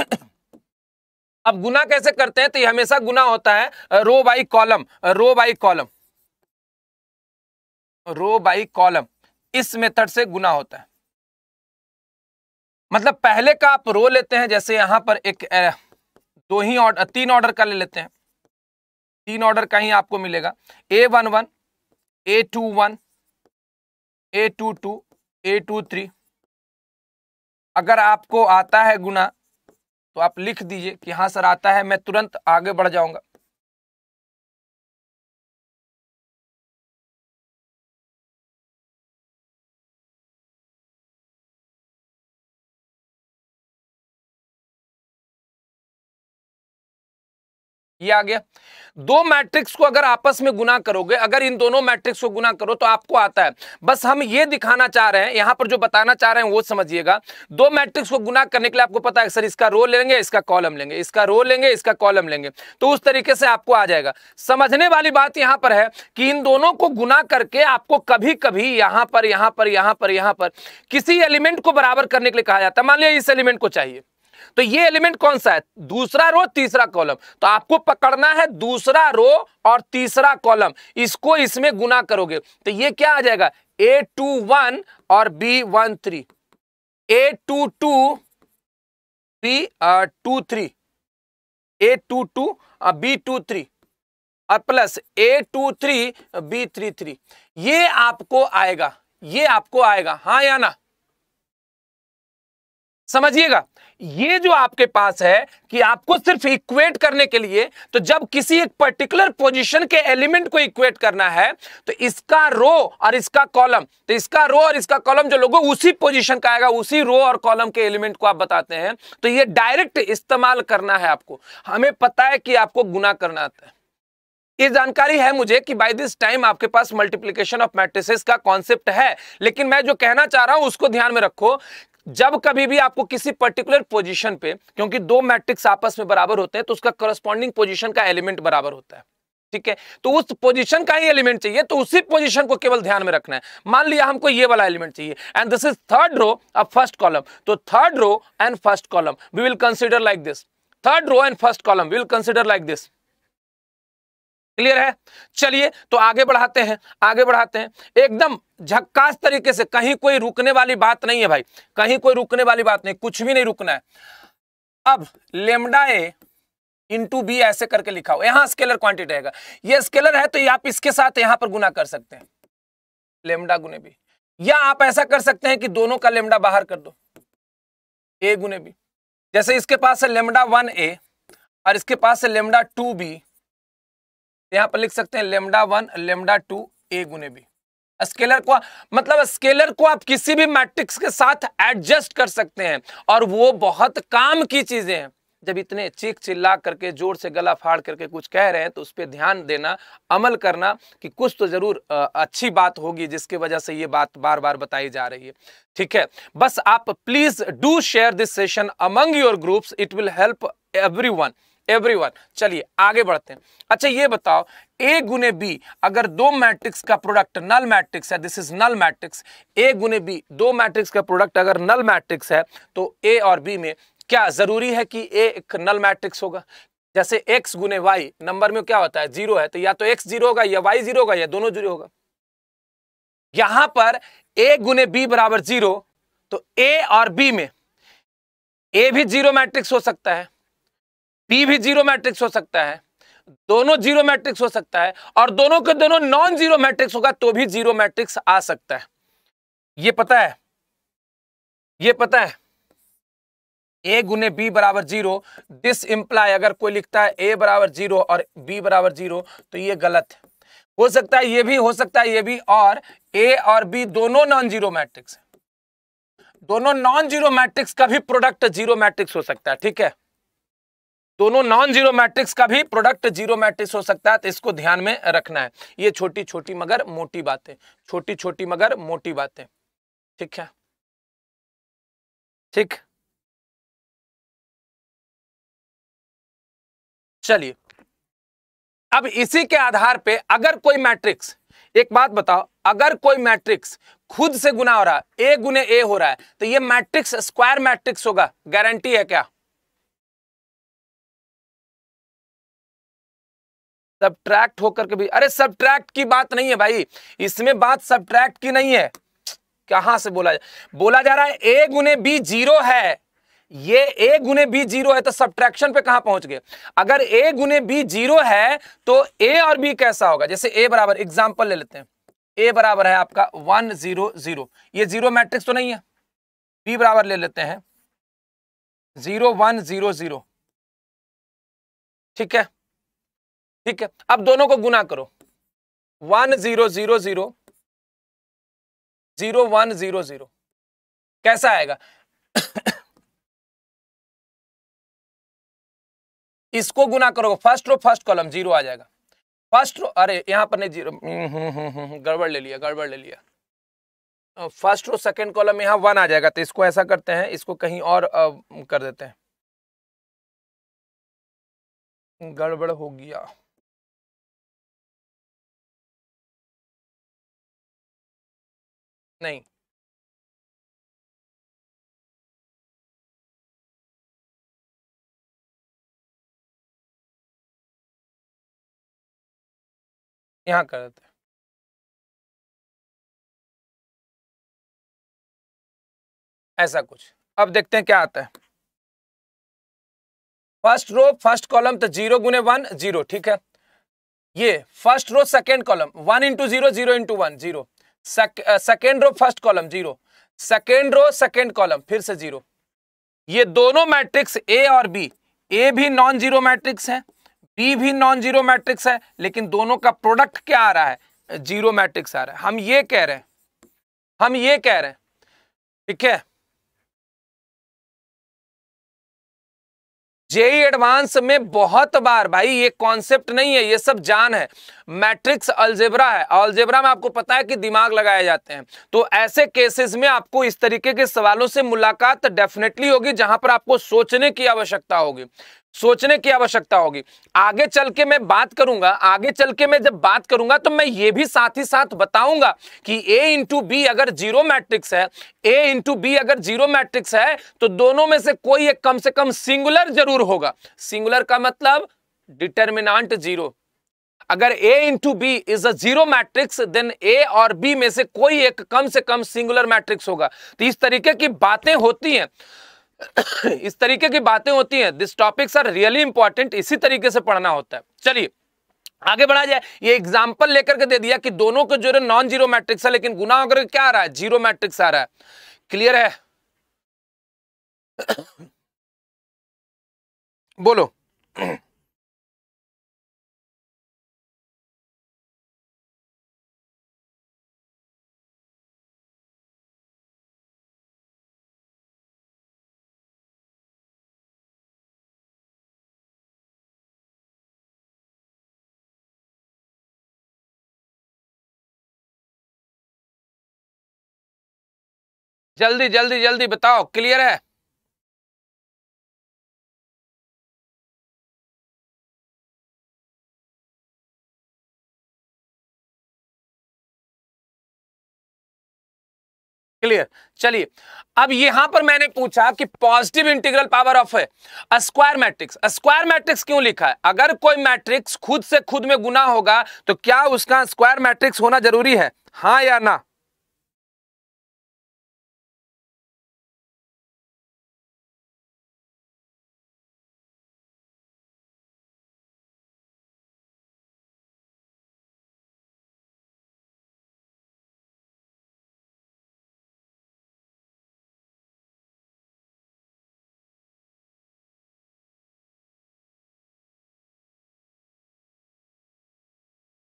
अब गुना कैसे करते हैं तो ये हमेशा गुना होता है row by column row by column row by column इस मेथड से गुना होता है मतलब पहले का आप रो लेते हैं जैसे यहां पर एक दो ही ऑर्डर तीन ऑर्डर का ले लेते हैं तीन ऑर्डर का ही आपको मिलेगा A one one A two one A two two A two three अगर आपको आता है गुना तो आप लिख दीजिए कि हाँ सर आता है मैं तुरंत आगे बढ़ जाऊँगा ये आ गया दो मैट्रिक्स को अगर आपस में गुना करोगे अगर इन दोनों मैट्रिक्स को गुना करो तो आपको आता है बस हम ये दिखाना चाह रहे हैं यहां पर जो बताना चाह रहे हैं वो समझिएगा दो मैट्रिक्स को गुना करने के लिए आपको पता है सर इसका रो लेंगे इसका कॉलम लेंगे इसका रो लेंगे इसका कॉलम लेंगे तो उस तरीके से आपको आ जाएगा समझने वाली बात यहां पर है कि इन दोनों को गुना करके आपको कभी कभी यहां पर यहां पर यहां पर यहां पर किसी एलिमेंट को बराबर करने के लिए कहा जाता है मान लिया इस एलिमेंट को चाहिए तो ये एलिमेंट कौन सा है दूसरा रो तीसरा कॉलम तो आपको पकड़ना है दूसरा रो और तीसरा कॉलम इसको इसमें गुना करोगे तो ये क्या आ जाएगा ए टू वन और B one three A two two B two three A two two B two three और plus A two three B three three ये आपको आएगा ये आपको आएगा हाँ या ना समझिएगा ये जो आपके पास है कि आपको सिर्फ इक्वेट करने के लिए तो जब किसी एक पर्टिकुलर पोजीशन के एलिमेंट को इक्वेट करना है तो इसका रो और इसका कॉलम तो इसका रो और इसका कॉलम जो लोगों उसी पोजीशन का आएगा उसी रो और कॉलम के एलिमेंट को आप बताते हैं तो ये डायरेक्ट इस्तेमाल करना है आपको हमें पता है कि आपको गुना करना आता है ये जानकारी है मुझे कि बाय दिस टाइम आपके पास मल्टीप्लिकेशन ऑफ मैट्रिसेस का कॉन्सेप्ट है लेकिन मैं जो कहना चाह रहा हूं उसको ध्यान में रखो जब कभी भी आपको किसी पर्टिकुलर पोजीशन पे क्योंकि दो मैट्रिक्स आपस में बराबर होते हैं तो उसका करस्पॉन्डिंग पोजीशन का एलिमेंट बराबर होता है ठीक है तो उस पोजीशन का ही एलिमेंट चाहिए तो उसी पोजीशन को केवल ध्यान में रखना है मान लिया हमको ये वाला एलिमेंट चाहिए and this is third row अब फर्स्ट कॉलम तो third row and first column we will consider like this third row and first column we will consider like this clear है चलिए तो आगे बढ़ाते हैं आगे बढ़ाते हैं एकदम झक्कास तरीके से कहीं कोई रुकने वाली बात नहीं है भाई कहीं कोई रुकने वाली बात नहीं कुछ भी नहीं रुकना है अब लेमडा ए इंटू बी ऐसे करके लिखा हो यहां स्केलर क्वांटिटी रहेगा ये स्केलर है तो आप इसके साथ यहां पर गुना कर सकते हैं लेमडा गुने भी या आप ऐसा कर सकते हैं कि दोनों का लेमडा बाहर कर दो ए गुने भी जैसे इसके पास है लेमडा वन ए और इसके पास है लेमडा टू बी यहाँ पर लिख सकते हैं lambda one lambda two A गुने बी स्केलर को मतलब स्केलर को आप किसी भी मैट्रिक्स के साथ एडजस्ट कर सकते हैं और वो बहुत काम की चीजें हैं जब इतने चीख चिल्ला करके जोर से गला फाड़ करके कुछ कह रहे हैं तो उस पर ध्यान देना अमल करना कि कुछ तो ज़रूर अच्छी बात होगी जिसकी वजह से ये बात बार बार बताई जा रही है ठीक है बस आप please do share this session among your groups it will help every everyone चलिए आगे बढ़ते हैं अच्छा ये बताओ ए गुने बी अगर दो मैट्रिक्स का प्रोडक्ट नल मैट्रिक्स है this is null matrix A गुने बी दो मैट्रिक्स का प्रोडक्ट अगर नल मैट्रिक्स है तो ए और बी में क्या जरूरी है कि ए एक नल मैट्रिक्स होगा जैसे एक्स गुने वाई नंबर में क्या होता है जीरो है तो या तो एक्स जीरो होगा या वाई जीरो होगा या दोनों जीरो होगा यहां पर ए गुने बी बराबर जीरो तो ए और बी में ए भी जीरो मैट्रिक्स हो सकता है पी भी जीरो मैट्रिक्स हो सकता है दोनों जीरो मैट्रिक्स हो सकता है और दोनों के दोनों नॉन जीरो मैट्रिक्स होगा तो भी जीरो मैट्रिक्स आ सकता है ये पता है ये पता है ए गुने बी बराबर जीरो दिस इंप्लाई अगर कोई लिखता है ए बराबर जीरो और बी बराबर जीरो तो ये गलत है हो सकता है ये भी हो सकता है ये भी और ए और बी दोनों नॉन जीरो मैट्रिक्स दोनों नॉन जीरो मैट्रिक्स का भी प्रोडक्ट जीरो मैट्रिक्स हो सकता है ठीक है दोनों नॉन जीरो मैट्रिक्स का भी प्रोडक्ट जीरो मैट्रिक्स हो सकता है तो इसको ध्यान में रखना है ये छोटी छोटी मगर मोटी बातें छोटी छोटी मगर मोटी बातें ठीक है ठीक चलिए अब इसी के आधार पे अगर कोई मैट्रिक्स एक बात बताओ अगर कोई मैट्रिक्स खुद से गुना हो रहा है ए गुने ए हो रहा है तो ये मैट्रिक्स स्क्वायर मैट्रिक्स होगा गारंटी है क्या सब्ट्रैक्ट होकर के भी अरे ट्रैक्ट की बात नहीं है भाई इसमें बात सब ट्रैक्ट की नहीं है कहां से बोला जा बोला जा रहा है ए गुने बी जीरो है ये ए गुने बी जीरो है तो ट्रैक्शन पे कहां पहुंच गए अगर ए गुने बी जीरो है तो ए और बी कैसा होगा जैसे ए बराबर एग्जाम्पल ले लेते हैं ए बराबर है आपका वन जीरो जीरो ये जीरो मैट्रिक्स तो नहीं है बी बराबर ले लेते हैं जीरो वन जीरो जीरो ठीक है ठीक है अब दोनों को गुना करो one zero zero zero zero one zero zero कैसा आएगा इसको गुना करो first row first column zero आ जाएगा फर्स्ट रो अरे यहां पर नहीं जीरो हम्म, हम्म, हम्म, गड़बड़ ले लिया गड़बड़ ले लिया फर्स्ट रो सेकंड कॉलम यहां वन आ जाएगा तो इसको ऐसा करते हैं इसको कहीं और आ, कर देते हैं गड़बड़ हो गया नहीं यहां कर देते ऐसा कुछ अब देखते हैं क्या आता है फर्स्ट रो फर्स्ट कॉलम तो जीरो गुने वन जीरो ठीक है ये first row second column one into zero zero into one zero second row first column zero second row second column फिर से जीरो ये दोनों मैट्रिक्स ए और बी ए भी नॉन जीरो मैट्रिक्स है बी भी नॉन जीरो मैट्रिक्स है लेकिन दोनों का प्रोडक्ट क्या आ रहा है जीरो मैट्रिक्स आ रहा है हम ये कह रहे हैं हम ये कह रहे हैं ठीक है जेई एडवांस में बहुत बार भाई ये कॉन्सेप्ट नहीं है ये सब जान है मैट्रिक्स अल्जेब्रा है अल्जेब्रा में आपको पता है कि दिमाग लगाए जाते हैं तो ऐसे केसेस में आपको इस तरीके के सवालों से मुलाकात डेफिनेटली होगी जहां पर आपको सोचने की आवश्यकता होगी सोचने की आवश्यकता होगी आगे चल के मैं बात करूंगा आगे चल के मैं जब बात करूंगा तो मैं ये भी साथ ही साथ बताऊंगा कि ए इंटू बी अगर जीरो मैट्रिक्स है ए इंटू बी अगर जीरो मैट्रिक्स है तो दोनों में से कोई एक कम से कम सिंगुलर जरूर होगा सिंगुलर का मतलब डिटर्मिनाट जीरो अगर A into B is a zero matrix then A और B में से कोई एक कम से कम सिंगुलर मैट्रिक्स होगा तो इस तरीके की बातें होती हैं इस तरीके की बातें होती हैं this topics are really important इसी तरीके से पढ़ना होता है चलिए आगे बढ़ा जाए ये एग्जाम्पल लेकर के दे दिया कि दोनों के जो है नॉन जीरो मैट्रिक्स है लेकिन गुना होकर क्या आ रहा है जीरो मैट्रिक्स आ रहा है क्लियर है बोलो जल्दी जल्दी जल्दी बताओ क्लियर है क्लियर चलिए अब यहां पर मैंने पूछा कि पॉजिटिव इंटीग्रल पावर ऑफ है स्क्वायर मैट्रिक्स स्क्वायर मैट्रिक्स क्यों लिखा है अगर कोई मैट्रिक्स खुद से खुद में गुना होगा तो क्या उसका स्क्वायर मैट्रिक्स होना जरूरी है हाँ या ना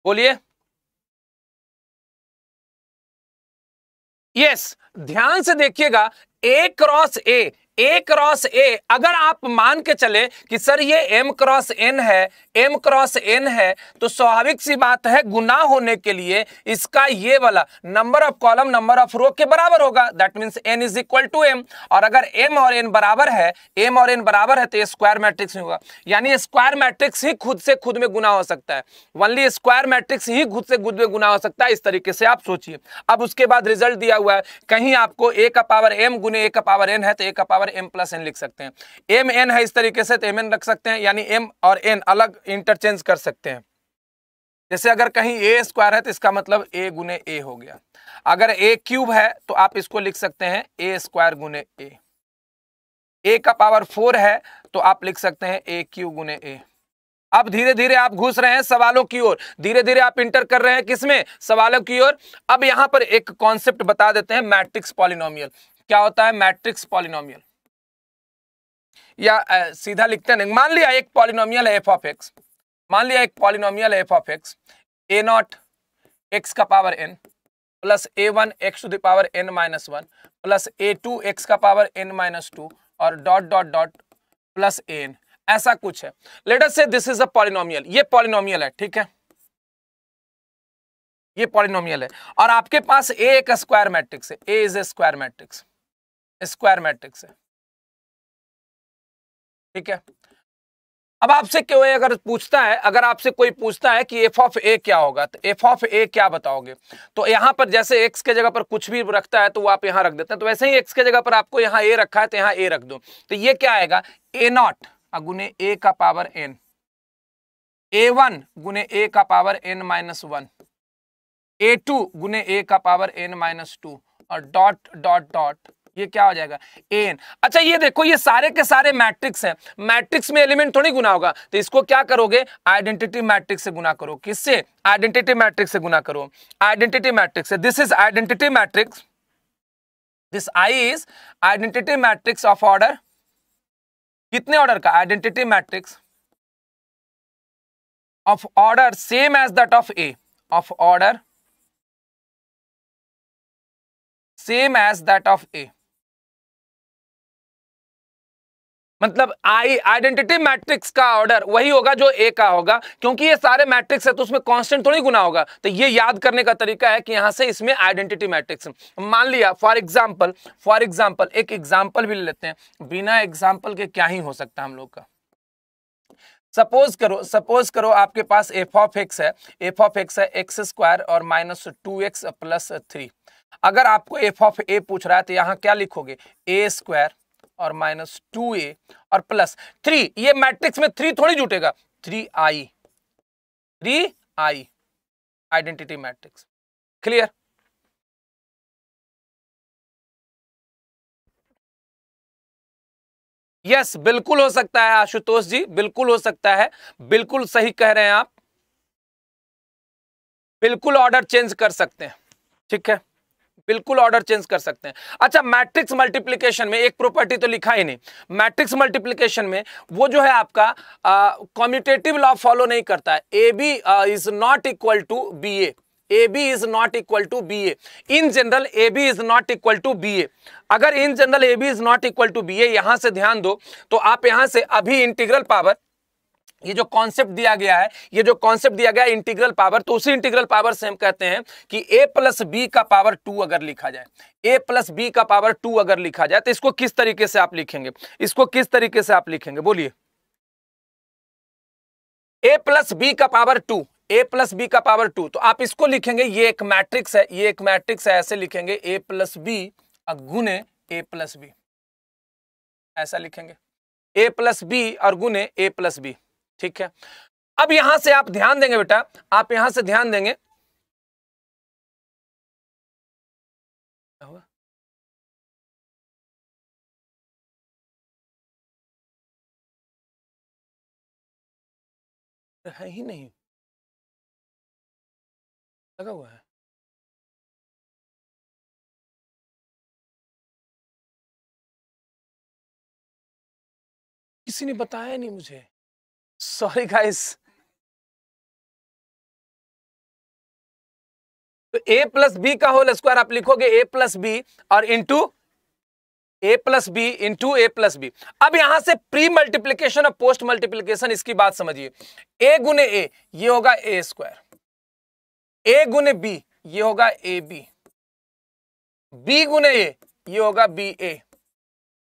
बोलिए यस ध्यान से देखिएगा ए क्रॉस ए ए क्रॉस ए अगर आप मान के चले कि सर ये एम क्रॉस एन है एम क्रॉस एन है तो स्वाभाविक सी बात है गुना होने के लिए इसका ये वाला number of column number of row के बराबर होगा that means N is equal to M और अगर एम और एन बराबर है एम और एन बराबर है तो स्क्वायर मैट्रिक्स ही होगा यानी स्क्वायर मैट्रिक्स ही खुद से खुद में गुना हो सकता है वनली स्क्वायर मैट्रिक्स ही खुद से खुद में गुना हो सकता है इस तरीके से आप सोचिए अब उसके बाद रिजल्ट दिया हुआ है कहीं आपको ए का पावर एम गुने ए का पावर एन है तो ए का पावर पर एम प्लस एन लिख सकते हैं एम एन है इस तरीके से तो एम एन रख सकते हैं यानी एम और एन अलग इंटरचेंज कर सकते हैं जैसे अगर कहीं ए स्क्वायर है तो इसका मतलब ए गुने ए हो गया अगर ए क्यूब है तो आप इसको लिख सकते हैं ए स्क्वायर गुने ए ए का पावर फोर है तो आप लिख सकते हैं ए क्यू गुने ए अब धीरे धीरे आप घुस रहे हैं सवालों की ओर धीरे धीरे आप इंटर कर रहे हैं किसमें सवालों की ओर अब यहां पर एक कॉन्सेप्ट बता देते हैं मैट्रिक्स पॉलिनोमियल क्या होता है मैट्रिक्स पॉलिनोमियल या आ, सीधा लिखते हैं मान लिया एक पॉलिनोमियल है एफ ऑफ एक्स मान लिया एक पॉलिनोमियल है F of X A naught X का power N plus A one X to the power N minus one plus A two X का पावर एन माइनस टू और dot dot dot plus A N ऐसा कुछ है later से this is a polynomial ये polynomial है ठीक है ये पॉलिनोमियल है और आपके पास ए एक स्क्वायर मैट्रिक्स है A is a square matrix square matrix है ठीक है अब आपसे कोई अगर पूछता है अगर आपसे कोई पूछता है कि एफ ऑफ ए क्या होगा तो एफ ऑफ ए क्या बताओगे तो यहां पर जैसे एक्स के जगह पर कुछ भी रखता है तो वो आप यहां रख देते हैं तो वैसे ही एक्स के जगह पर आपको यहां ए रखा है तो यहां ए रख दो तो ये क्या आएगा ए नॉट गुने ए का पावर एन ए वन गुने ए का power N minus one A two गुने ए का पावर एन माइनस टू और डॉट डॉट डॉट ये क्या हो जाएगा एन अच्छा ये देखो ये सारे के सारे मैट्रिक्स हैं मैट्रिक्स में एलिमेंट थोड़ी गुना होगा तो इसको क्या करोगे आइडेंटिटी मैट्रिक्स से गुना करो किससे आइडेंटिटी मैट्रिक्स से गुना करो identity matrix this is identity matrix this I is identity matrix of order कितने ऑर्डर का identity matrix of order same as that of A of order same as that of A मतलब I identity matrix का order वही होगा जो ए का होगा क्योंकि ये सारे मैट्रिक्स है तो उसमें कांस्टेंट थोड़ी गुना होगा तो ये याद करने का तरीका है कि यहां से इसमें आइडेंटिटी मैट्रिक्स मान लिया फॉर एग्जाम्पल फॉर एग्जाम्पल एक एग्जाम्पल भी लेते हैं बिना एग्जाम्पल के क्या ही हो सकता है हम लोग का सपोज करो सपोज करो आपके पास एफ ऑफ एक्स है एफ ऑफ एक्स है एक्स स्क्वायर और minus two x plus three अगर आपको एफ ऑफ ए पूछ रहा है तो यहाँ क्या लिखोगे ए स्क्वायर और माइनस टू ए और प्लस थ्री ये मैट्रिक्स में थ्री थोड़ी जुटेगा three I three I identity matrix clear yes yes, बिल्कुल हो सकता है आशुतोष जी बिल्कुल हो सकता है बिल्कुल सही कह रहे हैं आप बिल्कुल ऑर्डर चेंज कर सकते हैं ठीक है बिल्कुल ऑर्डर चेंज कर सकते हैं अच्छा मैट्रिक्स मल्टीप्लिकेशन में एक प्रॉपर्टी तो लिखा ही नहीं मैट्रिक्स मल्टीप्लिकेशन में वो जो है आपका कॉम्यूटेटिव लॉ फॉलो नहीं करता है A B is not equal to B A A B is not equal to B A in general A B is not equal to B A अगर in general A B is not equal to B A यहां से ध्यान दो तो आप यहां से अभी इंटीग्रल पावर ये जो कॉन्सेप्ट दिया गया है ये जो कॉन्सेप्ट दिया गया इंटीग्रल पावर तो उसी इंटीग्रल पावर से हम कहते हैं कि ए प्लस बी का पावर टू अगर लिखा जाए ए प्लस बी का पावर टू अगर लिखा जाए तो इसको किस तरीके से आप लिखेंगे इसको किस तरीके से आप लिखेंगे बोलिए ए प्लस बी का power two A plus B का पावर टू तो आप इसको लिखेंगे ये एक मैट्रिक्स है ये एक मैट्रिक्स है ऐसे लिखेंगे ए प्लस बी गुने ए प्लस बी ऐसा लिखेंगे ए प्लस बी और गुने ए प्लस बी ठीक है अब यहां से आप ध्यान देंगे बेटा आप यहां से ध्यान देंगे तो है ही नहीं लगा हुआ है किसी ने बताया नहीं मुझे सॉरी गाइस तो ए प्लस बी का होल स्क्वायर आप लिखोगे ए प्लस बी और into A plus B into A plus B अब यहां से प्री मल्टीप्लीकेशन और पोस्ट मल्टीप्लीकेशन इसकी बात समझिए ए गुने ए ये होगा ए स्क्वायर ए गुने बी ये होगा ए बी बी गुने ए ये होगा बी ए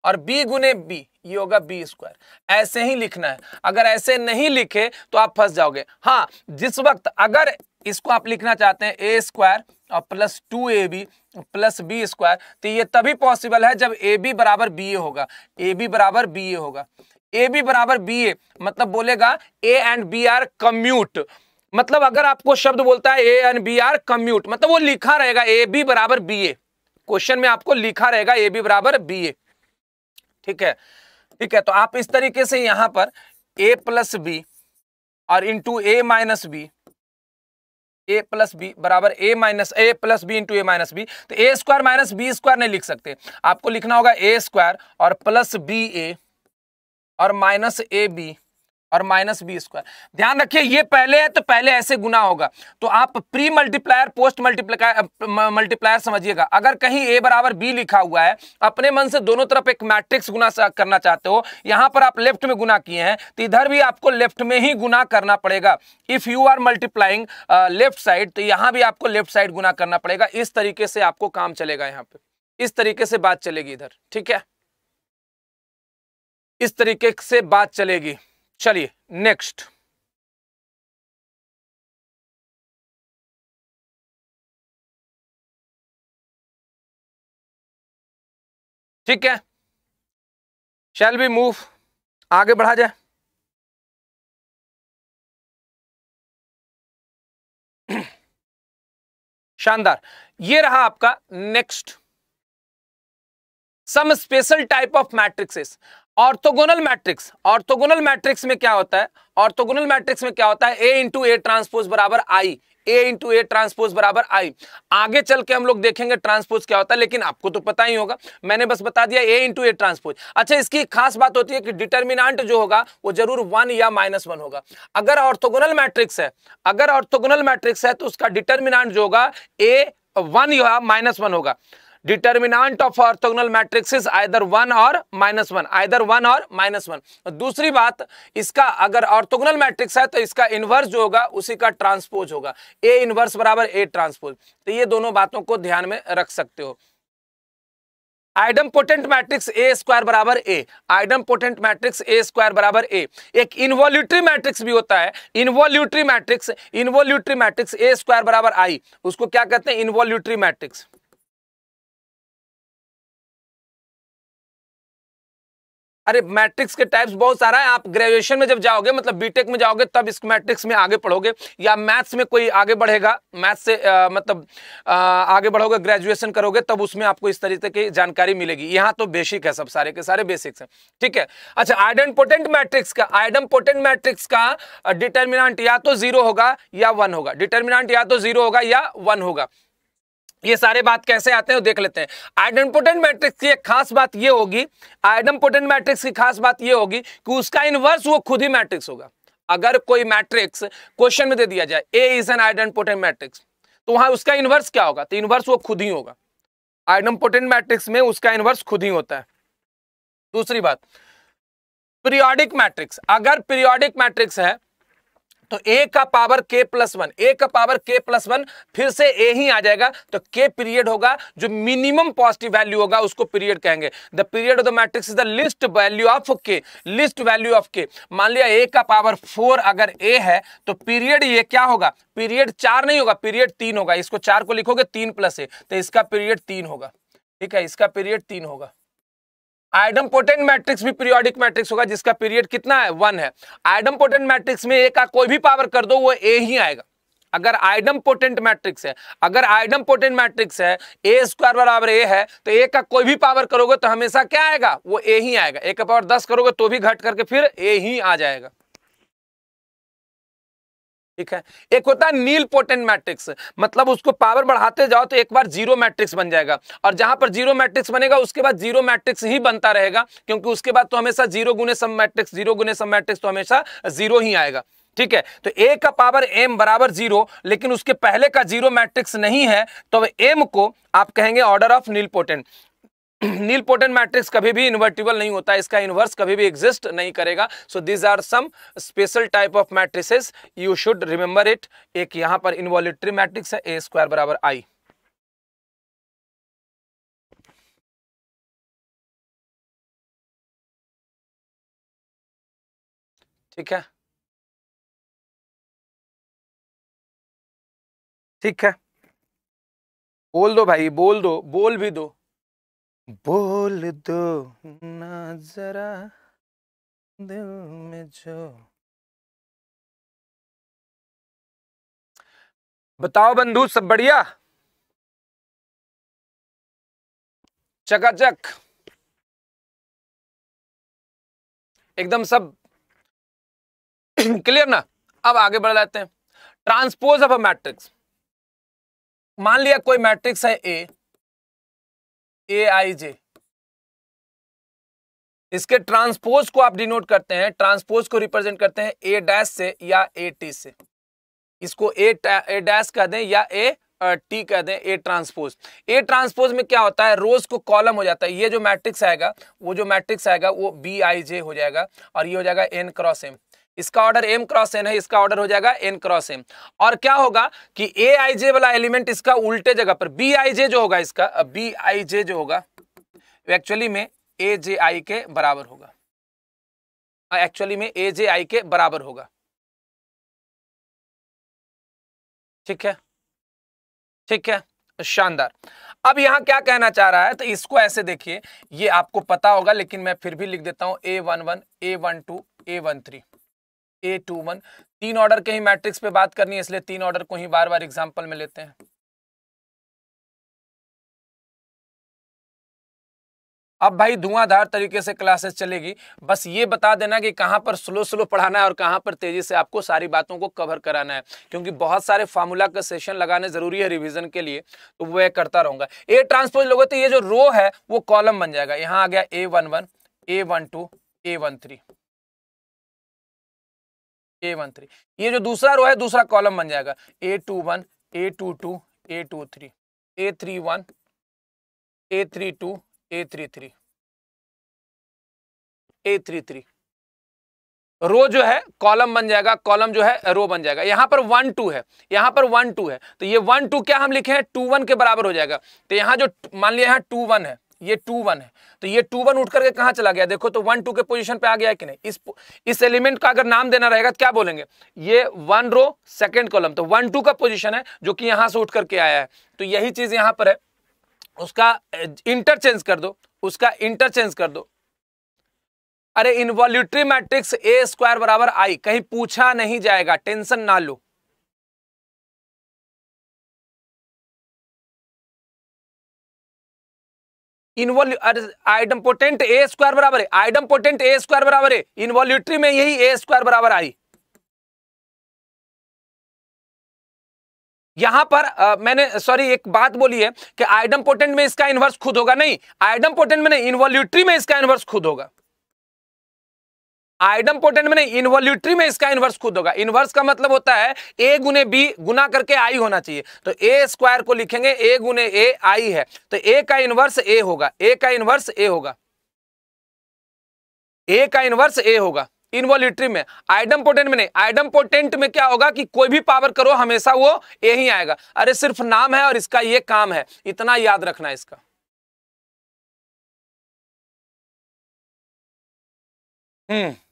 और बी गुने बी ये होगा बी स्क्वायर ऐसे ही लिखना है अगर ऐसे नहीं लिखे तो आप फंस जाओगे हाँ जिस वक्त अगर इसको आप लिखना चाहते हैं ए स्क्वायर और प्लस टू ए बी प्लस बी स्क्वायर तो ये तभी पॉसिबल है जब ए बी बराबर बी ए होगा ए बी बराबर बी ए होगा ए बी बराबर बी ए मतलब बोलेगा A and B are commute मतलब अगर आपको शब्द बोलता है A and B are commute मतलब वो लिखा रहेगा ए बी बराबर बी ए क्वेश्चन में आपको लिखा रहेगा ए बी बराबर बी ए ठीक है ठीक है तो आप इस तरीके से यहां पर ए प्लस बी और into A minus B A plus B बराबर A minus A plus B into A minus B तो A square minus B square नहीं लिख सकते आपको लिखना होगा ए स्क्वायर और प्लस बी ए और माइनस ए बी और माइनस बी स्क्वायर ध्यान रखिए ये पहले है तो पहले ऐसे गुना होगा तो आप pre multiplier post multiplier multiplier समझिएगा अगर कहीं ए बराबर बी लिखा हुआ है अपने मन से दोनों तरफ एक मैट्रिक्स गुना करना चाहते हो यहां पर आप लेफ्ट में गुना किए हैं तो इधर भी आपको लेफ्ट में ही गुना करना पड़ेगा if you are multiplying left side तो यहां भी आपको लेफ्ट साइड गुना करना पड़ेगा इस तरीके से आपको काम चलेगा यहाँ पे इस तरीके से बात चलेगी इधर ठीक है इस तरीके से बात चलेगी चलिए नेक्स्ट ठीक है शैल बी मूव आगे बढ़ा जाए शानदार ये रहा आपका next some special type of matrices orthogonal matrix orthogonal matrix में क्या होता है ऑर्थोगोनल मैट्रिक्स में क्या होता है ए इंटू ए ट्रांसपोज बराबर आई ए इंटू ए ट्रांसपोज बराबर आई आगे चल के हम लोग देखेंगे ट्रांसपोज क्या होता है लेकिन आपको तो पता ही होगा मैंने बस बता दिया ए इंटू ए ट्रांसपोज अच्छा इसकी खास बात होती है कि डिटर्मिनाट जो होगा वो जरूर वन या माइनस वन होगा अगर ऑर्थोगोनल मैट्रिक्स है अगर ऑर्थोगोनल मैट्रिक्स है तो उसका डिटर्मिनाट जो होगा ए वन या माइनस वन होगा determinant of orthogonal matrix either one और माइनस वन आइदर वन और माइनस वन दूसरी बात इसका अगर ऑर्थोगनल मैट्रिक्स है तो इसका इन्वर्स जो होगा उसी का ट्रांसपोज होगा ए इनवर्स बराबर ए ट्रांसपोज तो ये दोनों बातों को ध्यान में रख सकते हो idempotent matrix A square बराबर A idempotent matrix A square बराबर ए एक इन्वोल्यूटरी मैट्रिक्स भी होता है involutory matrix involutory matrix A square बराबर आई उसको क्या कहते हैं इन्वोल्यूटरी मैट्रिक्स अरे मैट्रिक्स के टाइप्स बहुत सारा है आप ग्रेजुएशन में जब जाओगे मतलब बीटेक में जाओगे तब इस मैट्रिक्स में आगे पढ़ोगे या मैथ्स में कोई आगे बढ़ेगा मैथ्स से आ, मतलब आ, आगे बढ़ोगे ग्रेजुएशन करोगे तब उसमें आपको इस तरीके की जानकारी मिलेगी यहाँ तो बेसिक है सब सारे के सारे बेसिक्स हैं ठीक है अच्छा आइडम पोटेंट मैट्रिक्स का आइडम पोटेंट मैट्रिक्स का डिटर्मिनाट या तो जीरो होगा या वन होगा डिटर्मिनाट या तो जीरो होगा या वन होगा ये सारे बात कैसे आते हैं देख लेते हैं आइडम्पोटेंट मैट्रिक्स की एक खास बात ये होगी पोटेंट मैट्रिक्स की खास बात ये होगी कि उसका इनवर्स वो खुद ही मैट्रिक्स होगा अगर कोई मैट्रिक्स क्वेश्चन में दे दिया जाए A is an idempotent matrix तो वहां उसका इनवर्स क्या होगा तो इनवर्स वो खुद ही होगा पोटेंट मैट्रिक्स में उसका इनवर्स खुद ही होता है दूसरी बात पीरियोडिक मैट्रिक्स अगर पीरियोडिक मैट्रिक्स है तो ए का पावर के प्लस वन ए का पावर के प्लस वन फिर से ए ही आ जाएगा तो के पीरियड होगा जो मिनिमम पॉजिटिव वैल्यू होगा उसको पीरियड कहेंगे the period of the matrix is the least value of K least value of K मान लिया ए का पावर फोर अगर ए है तो पीरियड ये क्या होगा पीरियड चार नहीं होगा पीरियड तीन होगा इसको चार को लिखोगे तीन प्लस ए तो इसका पीरियड तीन होगा ठीक है इसका पीरियड तीन होगा आइडम पोटेंट मैट्रिक्स भी पीरियोडिक मैट्रिक्स होगा जिसका पीरियड कितना है वन है आइडम पोटेंट मैट्रिक्स में ए का कोई भी पावर कर दो वो ए ही आएगा अगर आइडम पोटेंट मैट्रिक्स है अगर आइडम पोटेंट मैट्रिक्स है ए स्क्वायर बराबर ए है तो ए का कोई भी पावर करोगे तो हमेशा क्या आएगा वो ए ही आएगा ए का पावर दस करोगे तो भी घट करके फिर ए ही आ जाएगा ठीक है एक होता है नील पोटेंट मैट्रिक्स मतलब उसको पावर बढ़ाते जाओ तो एक बार जीरो मैट्रिक्स बन जाएगा और जहां पर जीरो मैट्रिक्स बनेगा उसके बाद जीरो मैट्रिक्स ही बनता रहेगा क्योंकि उसके बाद तो हमेशा जीरो गुने सम मैट्रिक्स जीरो गुने सम मैट्रिक्स तो हमेशा जीरो ही आएगा ठीक है तो ए का पावर एम बराबर जीरो लेकिन उसके पहले का जीरो मैट्रिक्स नहीं है तो एम को आप कहेंगे order of nilpotent potent matrix कभी भी इन्वर्टिबल नहीं होता इसका इन्वर्स कभी भी एग्जिस्ट नहीं करेगा so these are some special type of matrices you should remember it एक यहां पर इन्वॉल्यूटरी मैट्रिक्स है ए स्क्वायर बराबर आई ठीक है ठीक है बोल दो भाई बोल दो बोल भी दो बोल दो ना जरा दिल में जो बताओ बंधु सब बढ़िया चकाचक एकदम सब क्लियर ना अब आगे बढ़ लेते हैं ट्रांसपोज ऑफ अ मैट्रिक्स मान लिया कोई मैट्रिक्स है ए ए आई जे इसके ट्रांसपोज को आप डिनोट करते हैं ट्रांसपोज को रिप्रेजेंट करते हैं ए डैश से या ए टी से इसको ए ए डैश कह दें या ए टी कह दें ए ट्रांसपोज ए ट्रांसपोज में क्या होता है रोज को कॉलम हो जाता है ये जो मैट्रिक्स आएगा वो जो मैट्रिक्स आएगा वो बी आई जे हो जाएगा और ये हो जाएगा एन क्रॉस एम इसका ऑर्डर एम क्रॉस एन है इसका ऑर्डर हो जाएगा एन क्रॉस एम और क्या होगा कि ए आई जे वाला एलिमेंट इसका उल्टे जगह पर बी आई जे जो होगा इसका बी आई जे जो होगा एक्चुअली में ए जे आई के बराबर होगा एक्चुअली हाँ, में ए जे आई के बराबर होगा ठीक है ठीक है शानदार अब यहां क्या कहना चाह रहा है तो इसको ऐसे देखिए ये आपको पता होगा लेकिन मैं फिर भी लिख देता हूं A one one A one two A one three A two one तीन ऑर्डर के ही मैट्रिक्स पे बात करनी है इसलिए तीन ऑर्डर को ही बार बार एग्जाम्पल में लेते हैं अब भाई धुआंधार तरीके से क्लासेस चलेगी बस ये बता देना कि कहाँ पर स्लो स्लो पढ़ाना है और कहाँ पर तेजी से आपको सारी बातों को कवर कराना है क्योंकि बहुत सारे फार्मूला का सेशन लगाने जरूरी है रिवीजन के लिए तो यह करता रहूंगा ए ट्रांसपोज लोगों तो ये जो रो है वो कॉलम बन जाएगा यहाँ आ गया A one one A one two A one three A one three ये जो दूसरा रो है दूसरा कॉलम बन जाएगा A two one A two two A two three A three one A three two A three three A three three row जो है column बन जाएगा कॉलम जो है रो बन जाएगा यहां पर वन टू है यहां पर वन टू है तो ये वन टू क्या हम लिखे हैं टू वन के बराबर हो जाएगा तो यहां जो मान लिया है टू वन है ये टू वन है तो ये टू वन उठ करके कहा चला गया देखो तो वन टू के पोजीशन पे आ गया है कि नहीं इस इस एलिमेंट का अगर नाम देना रहेगा तो क्या बोलेंगे ये वन रो सेकेंड कॉलम तो वन टू का पोजिशन है जो कि यहां से उठ करके आया है तो यही चीज यहां पर है उसका इंटरचेंज कर दो उसका इंटरचेंज कर दो अरे इन्वॉल्यूटरी मैट्रिक्स ए स्क्वायर बराबर आई कहीं पूछा नहीं जाएगा टेंशन ना लो इनवॉल्यू आइडम पोटेंट ए स्क्वायर बराबर है आइडम पोटेंट ए स्क्वायर बराबर है इनवॉल्यूट्री में यही ए स्क्वायर बराबर आई यहां पर आ, मैंने सॉरी एक बात बोली है कि आइडम पोटेंट में इसका इनवर्स खुद होगा नहीं आइडम पोटेंट में नहीं इनवॉल्यूट्री में इसका इनवर्स खुद होगा आइडम पोटेंट में नहीं इन्वोल्यूटरी में इसका इन्वर्स खुद होगा इन्वर्स का मतलब होता है ए गुने बी गुना करके आई होना चाहिए तो ए स्क्वायर को लिखेंगे ए गुने ए आई है तो ए का इन्वर्स ए होगा ए का इन्वर्स ए होगा ए का इन्वर्स ए होगा इन्वोल्यूटरी में आइडम पोटेंट में नहीं आइडम पोटेंट में क्या होगा कि कोई भी पावर करो हमेशा वो ए ही आएगा अरे सिर्फ नाम है और इसका ये काम है इतना याद रखना इसका हम्म hmm.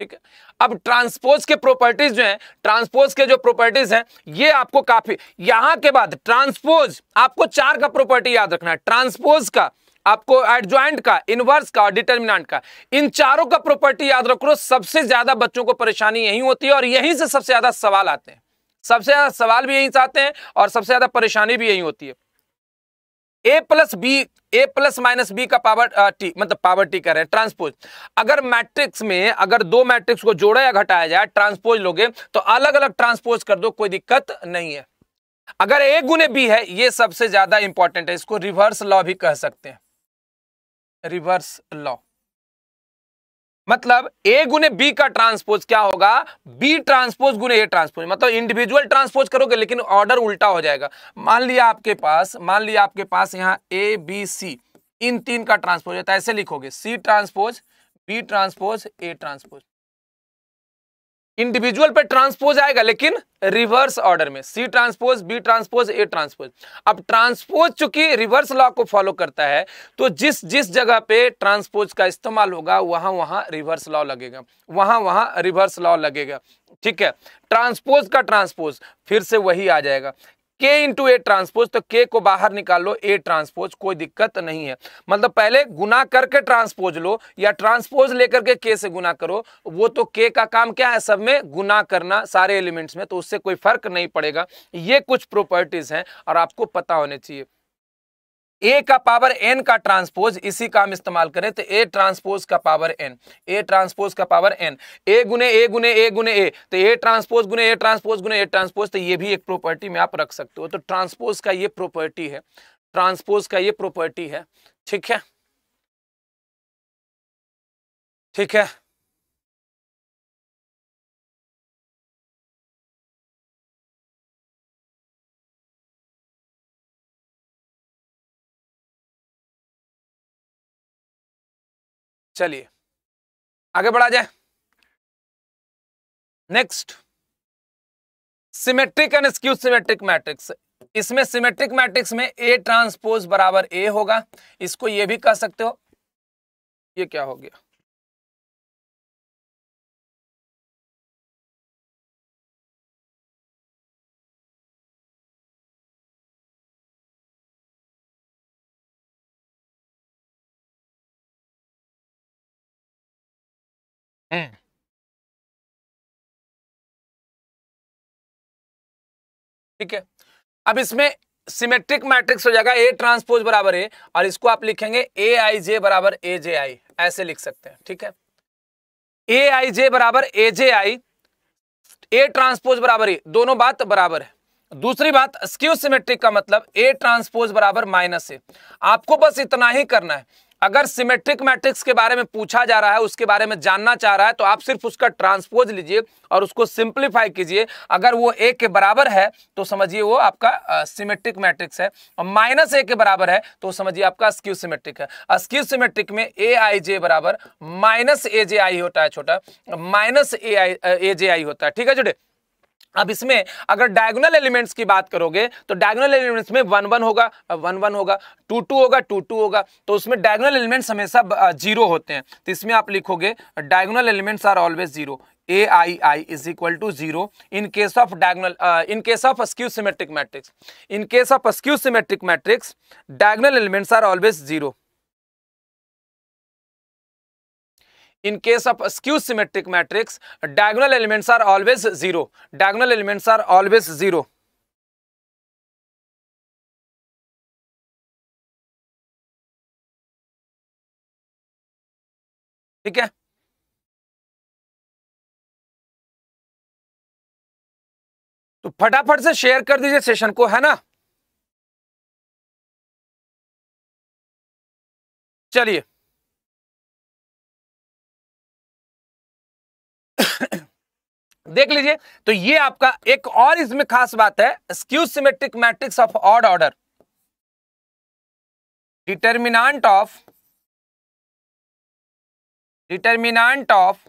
ठीक है अब ट्रांसपोज के प्रॉपर्टीज जो हैं ट्रांसपोज के जो प्रॉपर्टीज हैं ये आपको काफी यहां के बाद ट्रांसपोज आपको चार का प्रॉपर्टी याद रखना है ट्रांसपोज का आपको एडजॉइंट का इनवर्स का डिटरमिनेंट का इन चारों का प्रॉपर्टी याद रखो सबसे ज्यादा बच्चों को परेशानी यही होती है और यहीं से सबसे ज्यादा सवाल आते हैं सबसे ज्यादा सवाल भी यहीं से आते हैं और सबसे ज्यादा परेशानी भी यही होती है A plus B A plus minus B का पावर टी uh, मतलब पावर टी कर रहे हैं ट्रांसपोज अगर मैट्रिक्स में अगर दो मैट्रिक्स को जोड़ा या घटाया जाए ट्रांसपोज लोगे तो अलग अलग ट्रांसपोज कर दो कोई दिक्कत नहीं है अगर ए गुने बी है ये सबसे ज्यादा इंपॉर्टेंट है इसको रिवर्स लॉ भी कह सकते हैं रिवर्स लॉ मतलब ए गुने बी का ट्रांसपोज क्या होगा बी ट्रांसपोज गुने ए ट्रांसपोज मतलब इंडिविजुअल ट्रांसपोज करोगे लेकिन ऑर्डर उल्टा हो जाएगा मान लिया आपके पास मान लिया आपके पास यहाँ ए बी सी इन तीन का ट्रांसपोज होता है ऐसे लिखोगे C transpose B transpose A transpose individual पे ट्रांसपोज आएगा लेकिन रिवर्स ऑर्डर में C transpose B transpose A transpose अब ट्रांसपोज चूंकि रिवर्स लॉ को फॉलो करता है तो जिस जिस जगह पे ट्रांसपोज का इस्तेमाल होगा वहां वहां रिवर्स लॉ लगेगा वहां वहां रिवर्स लॉ लगेगा ठीक है ट्रांसपोज का ट्रांसपोज फिर से वही आ जाएगा के इंटू ए ट्रांसपोज तो के को बाहर निकाल लो ए ट्रांसपोज कोई दिक्कत नहीं है मतलब पहले गुना करके ट्रांसपोज लो या ट्रांसपोज लेकर के के से गुना करो वो तो के का काम क्या है सब में गुना करना सारे एलिमेंट्स में तो उससे कोई फर्क नहीं पड़ेगा ये कुछ प्रॉपर्टीज हैं और आपको पता होने चाहिए ए का पावर एन का ट्रांसपोज इसी का हम इस्तेमाल करें तो ए ट्रांसपोज का पावर एन ए ट्रांसपोज का पावर एन ए गुने ए गुने ए गुने ए तो ए ट्रांसपोज गुने ए ट्रांसपोज गुने ए ट्रांसपोज तो ये भी एक प्रॉपर्टी में आप रख सकते हो तो ट्रांसपोज का ये प्रॉपर्टी है ट्रांसपोज का ये प्रॉपर्टी है ठीक है ठीक है चलिए आगे बढ़ा जाए next symmetric and skew symmetric matrix इसमें सिमेट्रिक मैट्रिक्स में ए ट्रांसपोज बराबर ए होगा इसको ये भी कह सकते हो ये क्या हो गया Mm. ठीक है अब इसमें सिमेट्रिक मैट्रिक्स हो जाएगा ए ट्रांसपोज बराबर ए और इसको आप लिखेंगे ए आई जे बराबर ए जे आई ऐसे लिख सकते हैं ठीक है ए आई जे बराबर ए जे आई ए ट्रांसपोज बराबर ए दोनों बात बराबर है दूसरी बात स्क्यू सिमेट्रिक का मतलब ए ट्रांसपोज बराबर माइनस ए आपको बस इतना ही करना है अगर सिमेट्रिक मैट्रिक्स के बारे में पूछा जा रहा है उसके बारे में जानना चाह रहा है तो आप सिर्फ उसका ट्रांसपोज लीजिए और उसको सिंप्लीफाई कीजिए अगर वो ए के बराबर है तो समझिए वो आपका सिमेट्रिक मैट्रिक्स है और माइनस ए के बराबर है तो समझिए आपका स्क्यू सिमेट्रिक है स्क्यू सिमेट्रिक में ए आई जे बराबर माइनस ए जे आई होता है छोटा माइनस ए आई ए जे आई होता है ठीक है छोटे अब इसमें अगर डायगोनल एलिमेंट्स की बात करोगे तो डायगोनल एलिमेंट्स में वन वन होगा वन वन होगा टू टू होगा टू टू होगा तो उसमें डायगोनल एलिमेंट्स हमेशा जीरो होते हैं तो इसमें आप लिखोगे diagonal elements are always zero A I I is equal to zero in case of diagonal in case of skew symmetric matrix in case of skew symmetric matrix diagonal elements are always zero in case of skew symmetric matrix diagonal elements are always zero diagonal elements are always zero ठीक है तो फटाफट से share कर दीजिए session को है ना चलिए देख लीजिए तो ये आपका एक और इसमें खास बात है skew symmetric matrix of odd order determinant of determinant of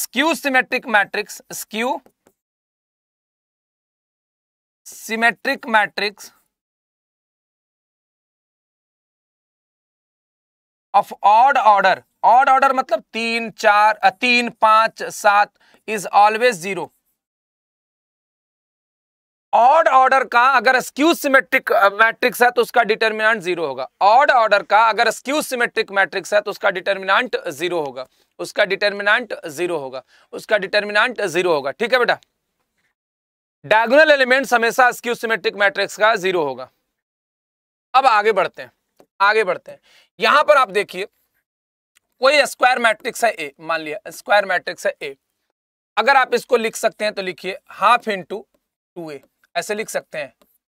skew symmetric matrix skew symmetric matrix of odd order odd order मतलब तीन चार तीन पांच सात is always zero odd order का अगर स्क्यू सिमेट्रिक मैट्रिक्स है तो उसका डिटर्मिनेंट जीरो होगा ऑड ऑर्डर का अगर स्क्यू सिमेट्रिक मैट्रिक्स है तो उसका डिटर्मिनेंट जीरो होगा उसका डिटर्मिनेंट जीरो होगा उसका डिटर्मिनेंट जीरो होगा ठीक है बेटा डायगोनल एलिमेंट हमेशा स्क्यू सिमेट्रिक मैट्रिक्स का जीरो होगा अब आगे बढ़ते हैं आगे बढ़ते हैं यहां पर आप देखिए कोई स्क्वायर मैट्रिक्स है ए मान लिया स्क्वायर मैट्रिक्स है ए अगर आप इसको लिख सकते हैं तो लिखिए हाफ इंटू टू ए ऐसे लिख सकते हैं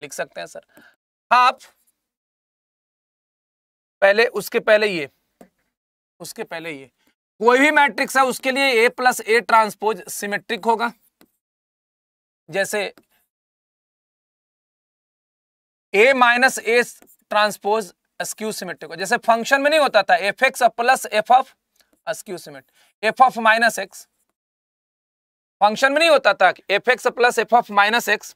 लिख सकते हैं सर हाफ पहले उसके पहले ये उसके पहले ये कोई भी मैट्रिक्स है उसके लिए A plus A transpose symmetric होगा जैसे A minus A transpose skew symmetric जैसे फंक्शन में नहीं होता था F X plus F of skew symmetric F of minus X function में नहीं होता था F X plus F of minus X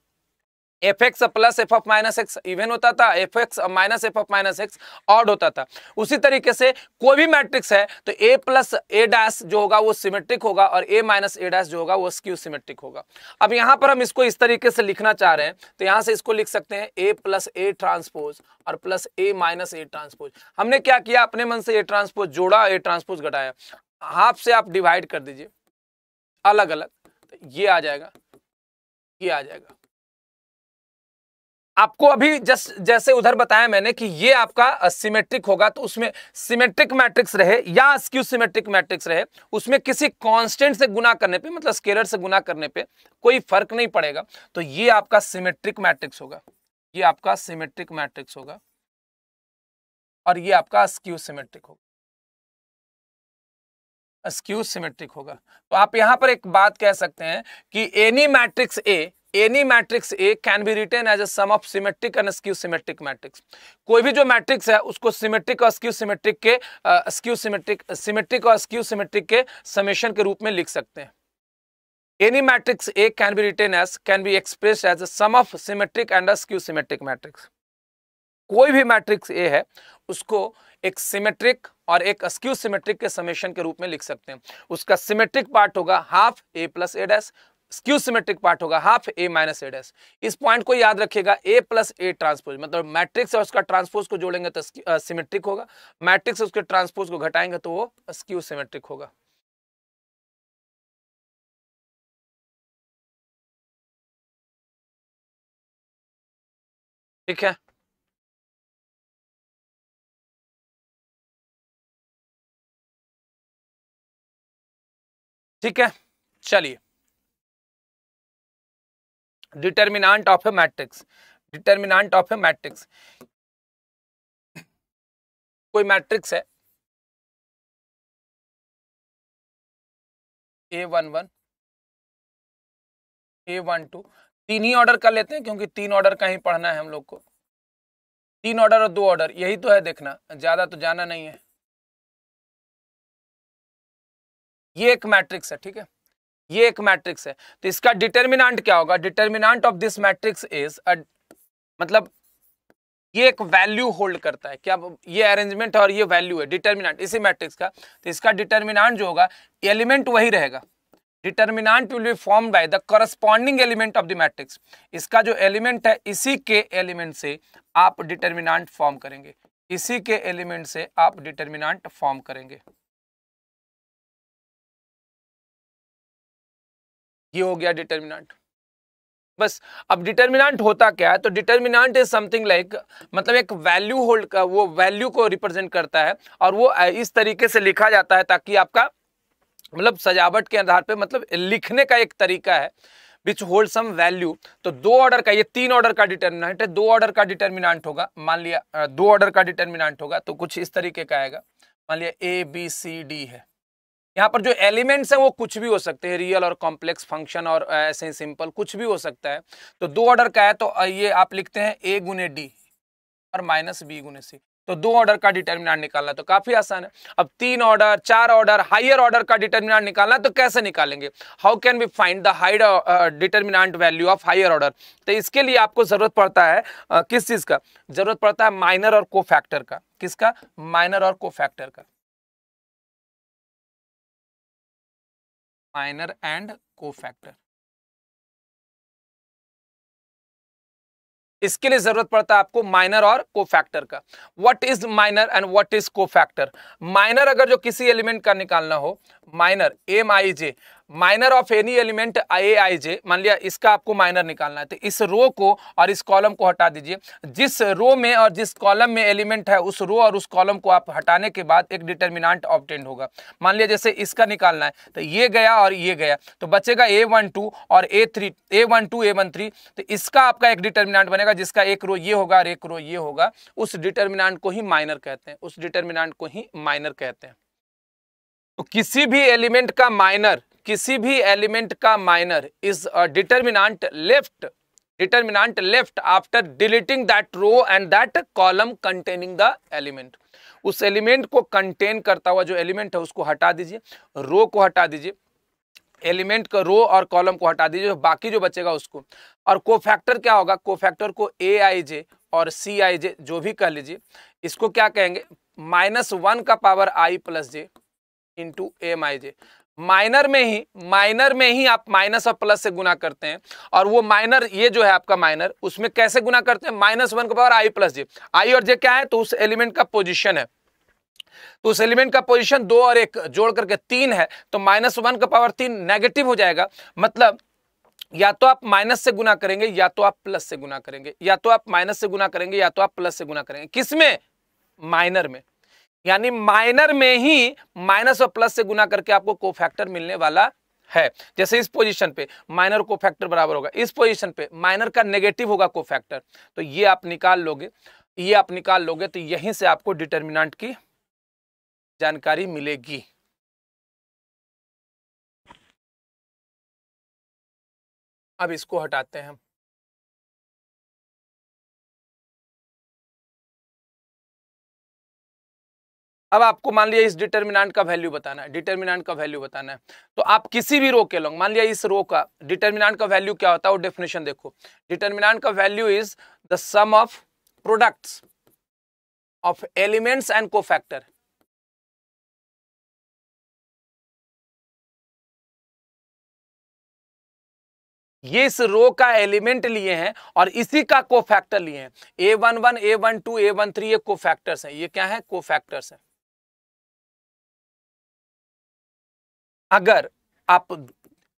F X plus F of minus X even होता था F X minus F of minus X odd होता था उसी तरीके से कोई भी मैट्रिक्स है तो ए प्लस ए डैश जो होगा वो सिमेट्रिक होगा और ए माइनस ए डैश जो होगा वो स्क्यू सिमेट्रिक होगा अब यहाँ पर हम इसको इस तरीके से लिखना चाह रहे हैं तो यहाँ से इसको लिख सकते हैं ए प्लस ए ट्रांसपोज और plus A minus A transpose हमने क्या किया अपने मन से ए ट्रांसपोज जोड़ा ए ट्रांसपोज घटाया हाफ से आप डिवाइड कर दीजिए अलग अलग ये आ जाएगा ये आ जाएगा आपको अभी जस जैसे उधर बताया मैंने कि ये आपका सिमेट्रिक होगा तो उसमें सिमेट्रिक मैट्रिक्स रहे या स्क्यू सिमेट्रिक मैट्रिक्स रहे उसमें किसी कांस्टेंट से गुना करने पे मतलब स्केलर से गुना करने पे कोई फर्क नहीं पड़ेगा तो ये आपका सिमेट्रिक मैट्रिक्स होगा ये आपका सिमेट्रिक मैट्रिक्स होगा और ये आपका स्क्यू सिमेट्रिक होगा स्क्यू सिमेट्रिक होगा तो आप यहां पर एक बात कह सकते हैं कि any matrix A any matrix A can be written as a sum of symmetric and skew symmetric matrix कोई भी जो मैट्रिक्स है उसको सिमेट्रिक और स्क्यू सिमेट्रिक के स्क्यू सिमेट्रिक सिमेट्रिक और स्क्यू सिमेट्रिक के समेशन के रूप में लिख सकते हैं any matrix A can be written as can be expressed as the sum of symmetric and skew symmetric matrix कोई भी मैट्रिक्स ए है उसको एक सिमेट्रिक और एक स्क्यू सिमेट्रिक के समेशन के रूप में लिख सकते हैं उसका सिमेट्रिक पार्ट होगा half A plus A dash skew symmetric part होगा half A minus A dash इस पॉइंट को याद रखिएगा ए प्लस ए ट्रांसपोज मतलब मैट्रिक्स और उसका ट्रांसपोज को जोड़ेंगे तो सिमेट्रिक होगा मैट्रिक्स उसके ट्रांसपोज को घटाएंगे तो वो स्क्यू सिमेट्रिक होगा ठीक है ठीक है चलिए determinant of a matrix determinant of a matrix कोई मैट्रिक्स है A one one A one two तीन ही ऑर्डर कर लेते हैं क्योंकि तीन ऑर्डर का ही पढ़ना है हम लोग को तीन ऑर्डर और दो ऑर्डर यही तो है देखना ज्यादा तो जाना नहीं है ये एक मैट्रिक्स है ठीक है ये एक मैट्रिक्स है तो इसका डिटर्मिनाट क्या होगा determinant of this matrix is मतलब ये एक वैल्यू होल्ड करता है क्या ये अरेंजमेंट और ये वैल्यू है डिटर्मिनाट इसी मैट्रिक्स का तो इसका डिटर्मिनाट जो होगा एलिमेंट वही रहेगा determinant will be form by the corresponding element of the matrix इसका जो एलिमेंट है इसी के एलिमेंट से आप डिटर्मिनाट फॉर्म करेंगे इसी के एलिमेंट से आप डिटर्मिनाट फॉर्म करेंगे ये हो गया डिटर्मिनाट बस अब डिटर्मिनाट होता क्या है तो डिटर्मिनाट इज समथिंग लाइक मतलब एक वैल्यू होल्ड का वो वैल्यू को रिप्रेजेंट करता है और वो इस तरीके से लिखा जाता है ताकि आपका मतलब सजावट के आधार पे मतलब लिखने का एक तरीका है विच होल्ड सम वैल्यू तो दो ऑर्डर का ये तीन ऑर्डर का डिटर्मिनाट है दो ऑर्डर का डिटर्मिनाट होगा मान लिया दो ऑर्डर का डिटर्मिनाट होगा तो कुछ इस तरीके का आएगा मान लिया ए बी सी डी है यहाँ पर जो एलिमेंट्स हैं वो कुछ भी हो सकते हैं रियल और कॉम्प्लेक्स फंक्शन और ऐसे सिंपल कुछ भी हो सकता है तो दो ऑर्डर का है तो ये आप लिखते हैं ए गुने डी और माइनस बी गुने सी तो दो ऑर्डर का डिटर्मिनाट निकालना तो काफी आसान है अब तीन ऑर्डर चार ऑर्डर हाइयर ऑर्डर का डिटर्मिनाट निकालना तो कैसे निकालेंगे how can we find the हाइड determinant value of higher order तो इसके लिए आपको जरूरत पड़ता है uh, किस चीज का जरूरत पड़ता है माइनर और को फैक्टर का किसका माइनर और को फैक्टर का माइनर एंड कोफैक्टर इसके लिए जरूरत पड़ता है आपको माइनर और कोफैक्टर का what is minor and what is cofactor minor अगर जो किसी एलिमेंट का निकालना हो minor M I J minor of any element A I J मान लिया इसका आपको माइनर निकालना है तो इस रो को और इस कॉलम को हटा दीजिए जिस रो में और जिस कॉलम में एलिमेंट है उस रो और उस कॉलम को आप हटाने के बाद एक डिटर्मिनाट ऑप्टेंड होगा मान लिया जैसे इसका निकालना है तो ये गया और ये गया तो बचेगा ए वन टू और A three A one two A one three तो इसका आपका एक डिटर्मिनाट बनेगा जिसका एक रो ये होगा और एक रो ये होगा उस डिटर्मिनाट को ही माइनर कहते हैं उस डिटर्मिनाट को ही माइनर कहते हैं तो किसी भी एलिमेंट का माइनर किसी भी एलिमेंट का minor is determinant left determinant left after deleting that row and that column containing the element उस एलिमेंट को कंटेन करता हुआ जो एलिमेंट है उसको हटा दीजिए रो को हटा दीजिए एलिमेंट का रो और कॉलम को हटा दीजिए बाकी जो बचेगा उसको और कोफैक्टर क्या होगा कोफैक्टर को ए आई जे और सी आई जे जो भी कह लीजिए इसको क्या कहेंगे माइनस वन का power I plus J into M I J minor में ही माइनर में ही आप माइनस और प्लस से गुना करते हैं और वो माइनर ये जो है आपका माइनर उसमें कैसे गुना करते हैं माइनस वन के power I plus J I और जे क्या है तो उस एलिमेंट का पोजिशन है तो उस एलिमेंट का पोजिशन दो और एक जोड़ करके तीन है तो माइनस वन का पावर तीन नेगेटिव हो जाएगा मतलब या तो आप माइनस से गुना करेंगे या तो आप प्लस से गुना करेंगे या तो आप माइनस से गुना करेंगे या तो आप प्लस से गुना करेंगे किसमें माइनर में यानी माइनर में ही माइनस और प्लस से गुना करके आपको कोफैक्टर मिलने वाला है जैसे इस पोजीशन पे माइनर को फैक्टर बराबर होगा इस पोजीशन पे माइनर का नेगेटिव होगा को फैक्टर तो ये आप निकाल लोगे ये आप निकाल लोगे तो यहीं से आपको डिटर्मिनेंट की जानकारी मिलेगी अब इसको हटाते हैं अब आपको मान लिया इस डिटर्मिनांट का वैल्यू बताना है डिटर्मिनांट का वैल्यू बताना है तो आप किसी भी रो के लोग मान लिया इस रो का डिटर्मिनांट का वैल्यू क्या होता है वो डेफिनेशन देखो डिटर्मिनांट का value is the sum of products of elements and cofactor ये इस रो का एलिमेंट लिए हैं और इसी का कोफैक्टर लिए हैं A one one A one two A one three ये कोफैक्टर्स हैं ये क्या है कोफैक्टर्स हैं अगर आप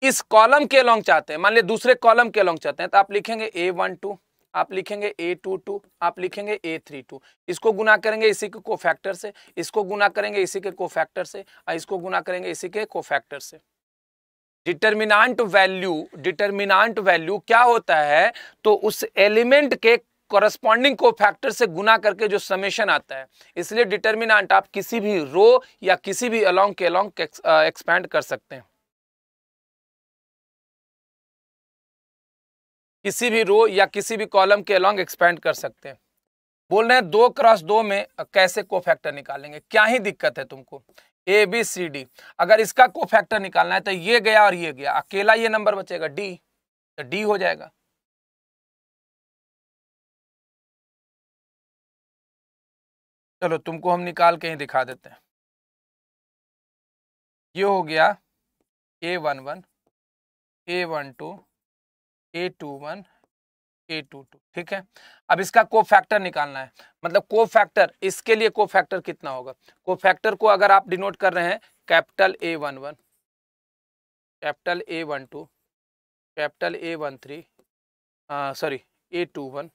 इस कॉलम के लॉन्ग चाहते हैं मान लिया दूसरे कॉलम के लॉन्ग चाहते हैं तो आप लिखेंगे ए वन टू आप लिखेंगे ए टू टू आप लिखेंगे ए थ्री टू इसको गुना करेंगे इसी के फैक्टर से इसको गुना करेंगे इसी के फैक्टर से और इसको गुना करेंगे इसी के फैक्टर से डिटर्मिनांट वैल्यू डिटर्मिनाट वैल्यू क्या होता है तो उस एलिमेंट के करस्पॉन्डिंग को फैक्टर से गुना करके जो समेशन आता है इसलिए डिटर्मिनाट आप किसी भी रो या किसी भी अलोंग के अलोंग एक्सपैंड कर सकते हैं किसी भी रो या किसी भी कॉलम के अलोंग एक्सपैंड कर सकते हैं बोल रहे हैं दो क्रॉस दो में कैसे को फैक्टर निकालेंगे क्या ही दिक्कत है तुमको ए बी सी डी अगर इसका को फैक्टर निकालना है तो ये गया और ये गया अकेला ये नंबर बचेगा डी तो डी हो जाएगा चलो तुमको हम निकाल के ही दिखा देते हैं ये हो गया A one one A one two A two one A two two ठीक है अब इसका को फैक्टर निकालना है मतलब को फैक्टर इसके लिए को फैक्टर कितना होगा को फैक्टर को अगर आप डिनोट कर रहे हैं capital A one one capital A one two capital A one three sorry A two one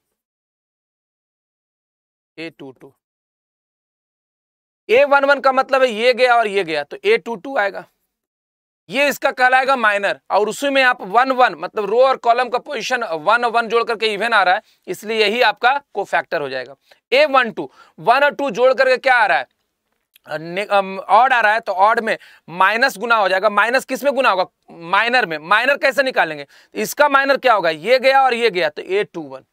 A two two A one one का मतलब है ये गया और ये गया तो ए टू टू आएगा ये इसका कहलाएगा माइनर और उसी में आप वन वन मतलब रो और कॉलम का पोजीशन वन वन जोड़ करके इवन आ रहा है इसलिए यही आपका को फैक्टर हो जाएगा ए वन टू वन और टू जोड़ करके क्या आ रहा है ऑड आ रहा है तो ऑड में माइनस गुना हो जाएगा माइनस किस में गुना होगा माइनर में माइनर कैसे निकालेंगे इसका माइनर क्या होगा ये गया और ये गया तो A two one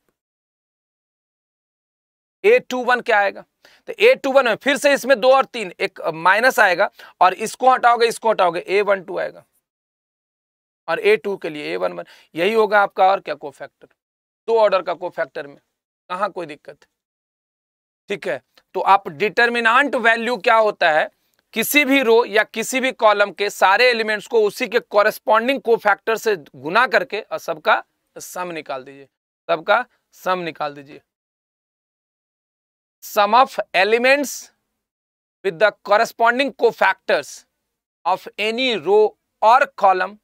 A two one क्या आएगा तो ए टू वन में फिर से इसमें दो और तीन एक माइनस आएगा और इसको हटाओगे इसको हटाओगे ए वन टू आएगा और ए टू के लिए ए वन वन यही होगा आपका और क्या कोफैक्टर दो ऑर्डर का कोफैक्टर में कहा कोई दिक्कत है ठीक है तो आप डिटर्मिनाट वैल्यू क्या होता है किसी भी रो या किसी भी कॉलम के सारे एलिमेंट्स को उसी के कॉरेस्पॉन्डिंग को फैक्टर से गुना करके और सबका सम निकाल दीजिए सबका सम निकाल दीजिए sum of elements with the corresponding cofactors of any row और कॉलम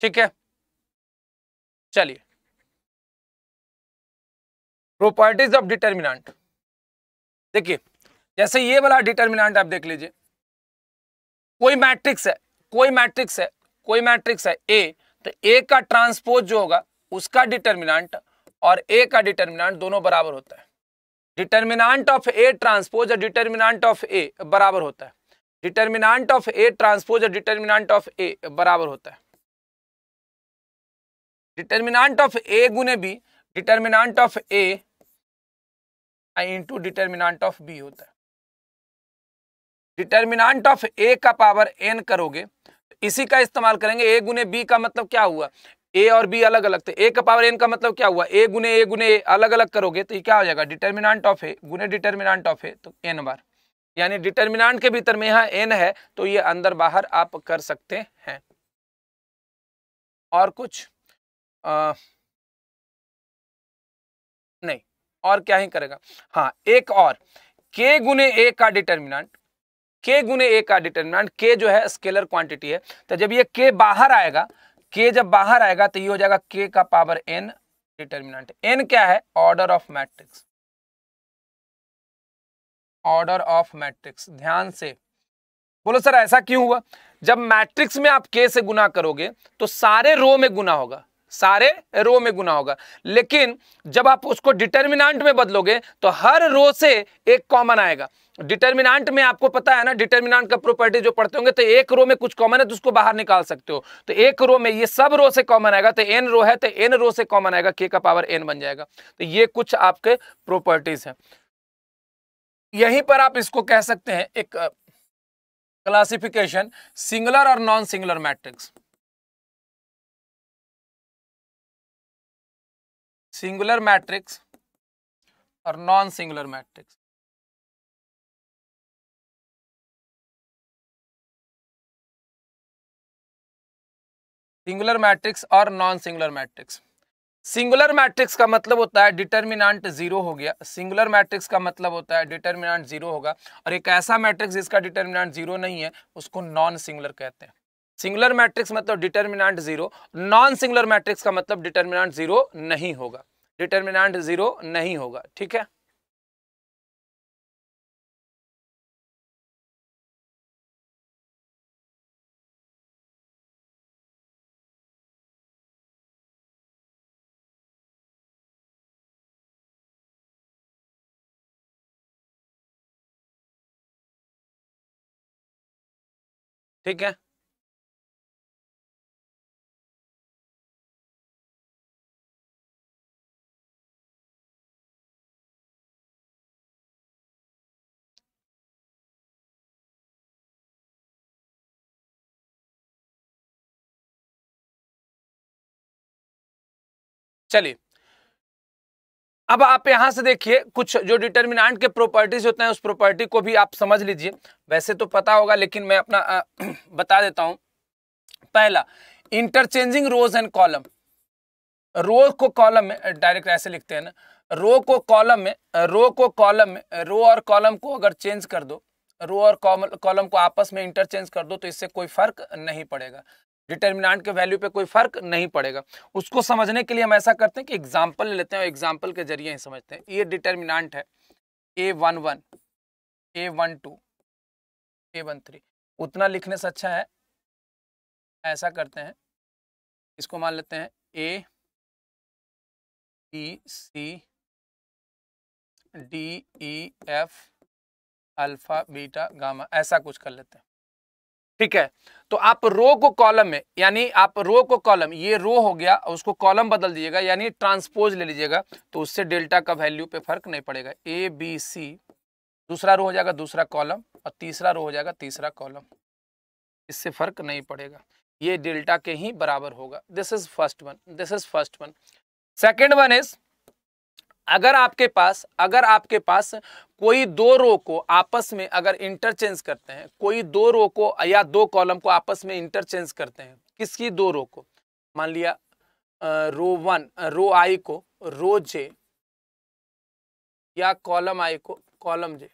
ठीक है चलिए प्रॉपर्टीज ऑफ डिटर्मिनांट देखिए जैसे ये वाला डिटर्मिनाट आप देख लीजिए कोई मैट्रिक्स है कोई मैट्रिक्स है कोई मैट्रिक्स है ए तो ए का ट्रांसपोज जो होगा उसका डिटर्मिनांट और ए का डिटर्मिनांट दोनों बराबर होता है डिटर्मिनाट ऑफ ए ट्रांसपोज और डिटर्मिनांट ऑफ ए बराबर होता है डिटर्मिनाट ऑफ ए ट्रांसपोज और डिटर्मिनांट ऑफ ए बराबर होता है डिटर्मिनाट ऑफ ए गुने B determinant of A into determinant of B होता है डिटर्मिनाट ऑफ ए का पावर एन करोगे इसी का इस्तेमाल करेंगे ए गुने बी का मतलब क्या हुआ ए और बी अलग अलग थे ए का पावर एन का मतलब क्या हुआ ए गुने ए गुने ए अलग अलग करोगे तो ये क्या हो जाएगा डिटर्मिनाट ऑफ ए गुने डिटर्मिनाट ऑफ ए तो एन बार यानी डिटर्मिनाट के भीतर में यहाँ एन है तो ये अंदर बाहर आप कर सकते हैं और कुछ आ, और क्या ही करेगा हाँ एक और के गुने ए का डिटर्मिनेंट के गुने ए का डिटर्मिनेंट के जो है स्केलर क्वांटिटी है तो जब ये के बाहर आएगा के जब बाहर आएगा तो ये हो जाएगा के का पावर एन डिटर्मिनेंट एन क्या है order of matrix order of matrix ध्यान से बोलो सर ऐसा क्यों हुआ जब मैट्रिक्स में आप के से गुना करोगे तो सारे रो में गुना होगा सारे रो में गुना होगा लेकिन जब आप उसको डिटर्मिनांट में बदलोगे तो हर रो से एक कॉमन आएगा डिटर्मिनांट में आपको पता है ना डिटर्मिनांट का प्रॉपर्टी जो पढ़ते होंगे तो एक रो में कुछ कॉमन है तो उसको बाहर निकाल सकते हो तो एक रो में ये सब रो से कॉमन आएगा तो एन रो है तो एन रो से कॉमन आएगा के का पावर एन बन जाएगा तो ये कुछ आपके प्रॉपर्टीज हैं यहीं पर आप इसको कह सकते हैं एक क्लासिफिकेशन सिंगुलर और non singular matrix singular matrix और non singular matrix singular matrix और non singular matrix singular matrix का मतलब होता है डिटर्मिनांट जीरो हो गया सिंगुलर मैट्रिक्स का मतलब होता है डिटर्मिनांट जीरो होगा और एक ऐसा मैट्रिक्स जिसका डिटर्मिनांट जीरो नहीं है उसको नॉन सिंगुलर कहते हैं सिंगुलर मैट्रिक्स मतलब determinant zero non singular matrix का मतलब डिटर्मिनेंट जीरो नहीं होगा डिटर्मिनेंट जीरो नहीं होगा ठीक है ठीक है चलिए अब आप यहां से देखिए कुछ जो डिटर्मिनाट के प्रॉपर्टीज होते हैं उस प्रॉपर्टी को भी आप समझ लीजिए वैसे तो पता होगा लेकिन मैं अपना आ, बता देता हूं पहला interchanging rows and column row को कॉलम में डायरेक्ट ऐसे लिखते हैं ना रो को कॉलम में रो को कॉलम में रो और कॉलम को अगर चेंज कर दो रो और कॉलम को आपस में इंटरचेंज कर दो तो इससे कोई फर्क नहीं पड़ेगा डिटर्मिनाट के वैल्यू पे कोई फर्क नहीं पड़ेगा उसको समझने के लिए हम ऐसा करते हैं कि एग्जाम्पल ले लेते हैं और एग्जाम्पल के जरिए ही समझते हैं ये डिटर्मिनाट है A one one A one two A one three उतना लिखने से अच्छा है ऐसा करते हैं इसको मान लेते हैं A B C D E F alpha beta gamma ऐसा कुछ कर लेते हैं ठीक है तो आप रो को कॉलम में यानी आप रो को कॉलम ये रो हो गया उसको कॉलम बदल दीजिएगा यानी ट्रांसपोज ले लीजिएगा तो उससे डेल्टा का वैल्यू पे फर्क नहीं पड़ेगा ए बी सी दूसरा रो हो जाएगा दूसरा कॉलम और तीसरा रो हो जाएगा तीसरा कॉलम इससे फर्क नहीं पड़ेगा ये डेल्टा के ही बराबर होगा this is first one this is first one second one is अगर आपके पास अगर आपके पास कोई दो रो को आपस में अगर इंटरचेंज करते हैं कोई दो रो को या दो कॉलम को आपस में इंटरचेंज करते हैं किसकी दो रो को मान लिया रो वन रो आई को रो जे या कॉलम आई को कॉलम जे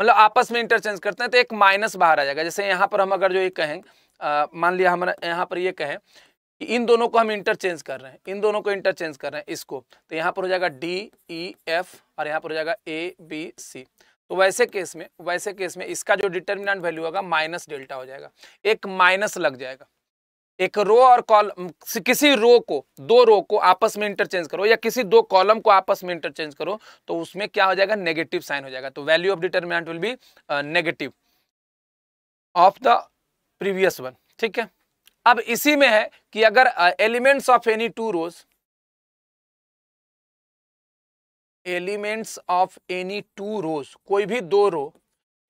मतलब आपस में इंटरचेंज करते हैं तो एक माइनस बाहर आ जाएगा जैसे यहां पर हम अगर जो ये कहें मान लिया हमारा यहां पर ये कहें कि इन दोनों को हम इंटरचेंज कर रहे हैं इन दोनों को इंटरचेंज कर रहे हैं इसको तो यहाँ पर हो जाएगा डी ई एफ और यहाँ पर हो जाएगा ए बी सी तो वैसे केस में वैसे केस में इसका जो डिटर्मिनेंट वैल्यू होगा माइनस डेल्टा हो जाएगा एक माइनस लग जाएगा एक रो और कॉलम किसी रो को दो रो को आपस में इंटरचेंज करो या किसी दो कॉलम को आपस में इंटरचेंज करो तो उसमें क्या हो जाएगा नेगेटिव साइन हो जाएगा तो value of determinant will be negative of the previous one ठीक है अब इसी में है कि अगर elements of any two rows elements of any two rows कोई भी दो row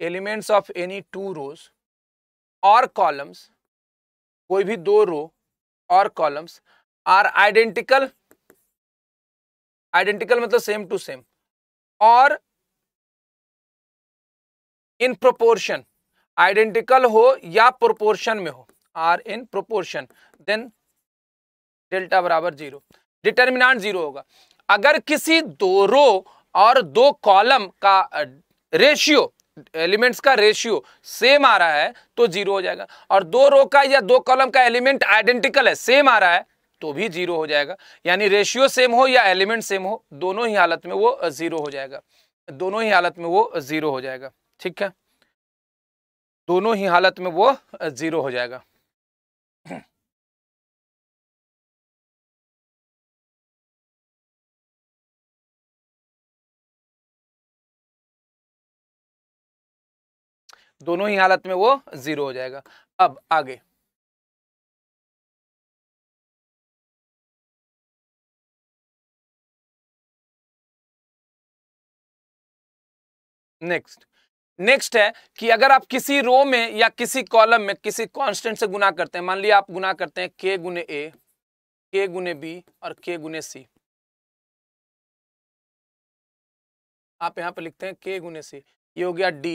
elements of any two rows और कॉलम्स कोई भी दो रो और कॉलम्स आर आइडेंटिकल आइडेंटिकल मतलब सेम टू सेम और इन प्रोपोर्शन आइडेंटिकल हो या प्रोपोर्शन में हो are in proportion then delta बराबर जीरो डिटर्मिनाट जीरो होगा अगर किसी दो रो और दो कॉलम का रेशियो एलिमेंट्स का रेशियो सेम आ रहा है तो जीरो हो जाएगा और दो रो का या दो कॉलम का एलिमेंट आइडेंटिकल है सेम आ रहा है तो भी जीरो हो जाएगा यानी रेशियो सेम हो या एलिमेंट सेम हो दोनों ही हालत में वो जीरो हो जाएगा दोनों ही हालत में वो जीरो हो जाएगा ठीक है दोनों ही हालत में वो जीरो हो जाएगा दोनों ही हालत में वो ज़ीरो हो जाएगा अब आगे नेक्स्ट नेक्स्ट है कि अगर आप किसी रो में या किसी कॉलम में किसी कांस्टेंट से गुना करते हैं मान लिया आप गुना करते हैं के गुने ए के गुने बी और के गुने सी आप यहां पर लिखते हैं के गुने सी ये हो गया D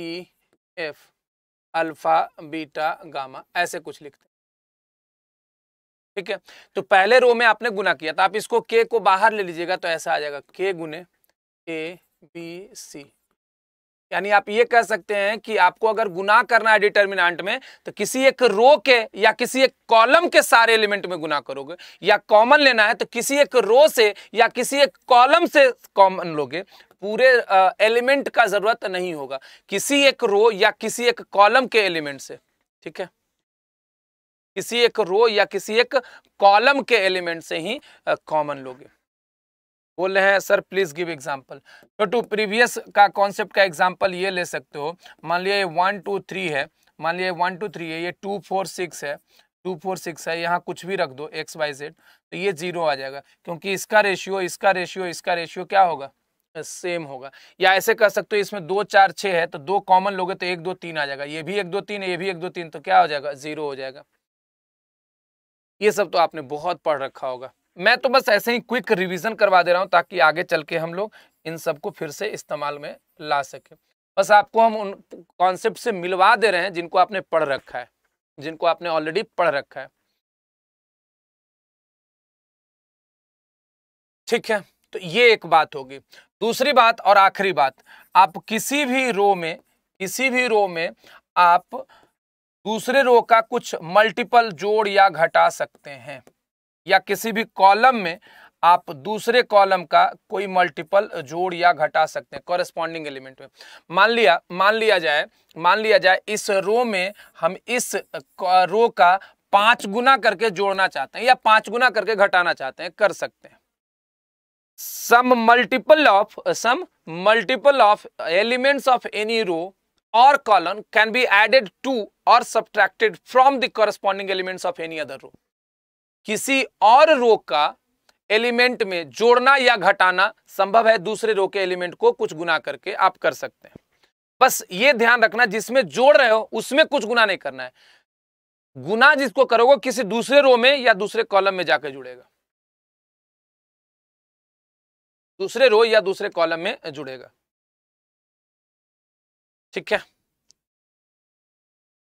E e, F alpha beta gamma ऐसे कुछ लिखते ठीक है तो पहले रो में आपने गुना किया था तो आप इसको के को बाहर ले लीजिएगा तो ऐसा आ जाएगा के गुने ए बी सी यानी आप ये कह सकते हैं कि आपको अगर गुना करना है डिटर्मिनाट में तो किसी एक रो के या किसी एक कॉलम के सारे एलिमेंट में गुना करोगे या कॉमन लेना है तो किसी एक रो से या किसी एक कॉलम से कॉमन लोगे पूरे एलिमेंट का जरूरत नहीं होगा किसी एक रो या किसी एक कॉलम के एलिमेंट से ठीक है किसी एक रो या किसी एक कॉलम के एलिमेंट से ही कॉमन लोगे बोल रहे हैं सर प्लीज गिव एग्जांपल तो टू प्रीवियस का कॉन्सेप्ट का एग्जांपल ये ले सकते हो मान लिया ये वन टू थ्री है मान लिया वन टू थ्री है ये टू फोर सिक्स है टू फोर सिक्स है यहाँ कुछ भी रख दो एक्स वाई जेड तो ये जीरो आ जाएगा क्योंकि इसका रेशियो इसका रेशियो इसका रेशियो क्या होगा सेम होगा या ऐसे कह सकते हो इसमें दो चार छः है तो दो कॉमन लोगे तो एक दो तीन आ जाएगा ये भी एक दो तीन ये भी एक दो तीन तो क्या हो जाएगा जीरो हो जाएगा ये सब तो आपने बहुत पढ़ रखा होगा मैं तो बस ऐसे ही क्विक रिविजन करवा दे रहा हूँ ताकि आगे चल के हम लोग इन सबको फिर से इस्तेमाल में ला सके बस आपको हम उन कॉन्सेप्ट से मिलवा दे रहे हैं जिनको आपने पढ़ रखा है जिनको आपने ऑलरेडी पढ़ रखा है ठीक है तो ये एक बात होगी दूसरी बात और आखिरी बात आप किसी भी रो में किसी भी रो में आप दूसरे रो का कुछ मल्टीपल जोड़ या घटा सकते हैं या किसी भी कॉलम में आप दूसरे कॉलम का कोई मल्टीपल जोड़ या घटा सकते हैं कॉरेस्पॉन्डिंग एलिमेंट में मान लिया मान लिया जाए मान लिया जाए इस रो में हम इस रो का पांच गुना करके जोड़ना चाहते हैं या पांच गुना करके घटाना चाहते हैं कर सकते हैं some multiple of some multiple of elements of any row और column can be added to और subtracted from the corresponding elements of any other row किसी और रो का एलिमेंट में जोड़ना या घटाना संभव है दूसरे रो के एलिमेंट को कुछ गुना करके आप कर सकते हैं बस ये ध्यान रखना जिसमें जोड़ रहे हो उसमें कुछ गुना नहीं करना है गुना जिसको करोगे किसी दूसरे रो में या दूसरे कॉलम में जाकर जुड़ेगा दूसरे रो या दूसरे कॉलम में जुड़ेगा ठीक है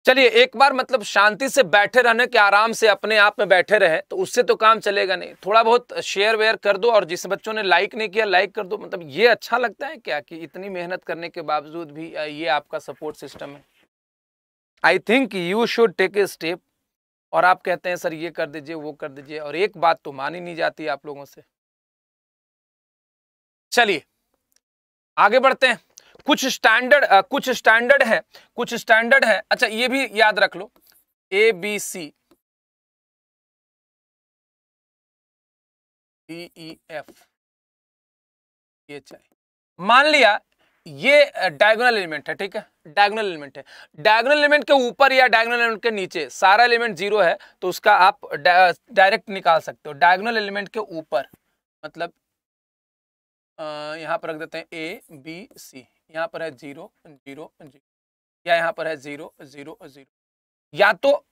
चलिए एक बार मतलब शांति से बैठे रहने के आराम से अपने आप में बैठे रहे तो उससे तो काम चलेगा नहीं थोड़ा बहुत शेयर वेयर कर दो और जिस बच्चों ने लाइक नहीं किया लाइक कर दो मतलब ये अच्छा लगता है क्या कि इतनी मेहनत करने के बावजूद भी ये आपका सपोर्ट सिस्टम है I think you should take a step और आप कहते हैं सर ये कर दीजिए वो कर दीजिए और एक बात तो मानी नहीं जाती आप लोगों से चलिए आगे बढ़ते हैं कुछ स्टैंडर्ड कुछ स्टैंडर्ड है कुछ स्टैंडर्ड है अच्छा ये भी याद रख लो A B C D E F ये चाहिए मान लिया ये डायगोनल एलिमेंट है ठीक है डायगोनल एलिमेंट है डायगोनल एलिमेंट के ऊपर या डायगोनल एलिमेंट के नीचे सारा एलिमेंट जीरो है तो उसका आप डायरेक्ट निकाल सकते हो डायगोनल एलिमेंट के ऊपर मतलब यहाँ पर रख देते हैं ए बी सी यहाँ पर है जीरो जीरो जीरो या यहाँ पर है जीरो जीरो जीरो या तो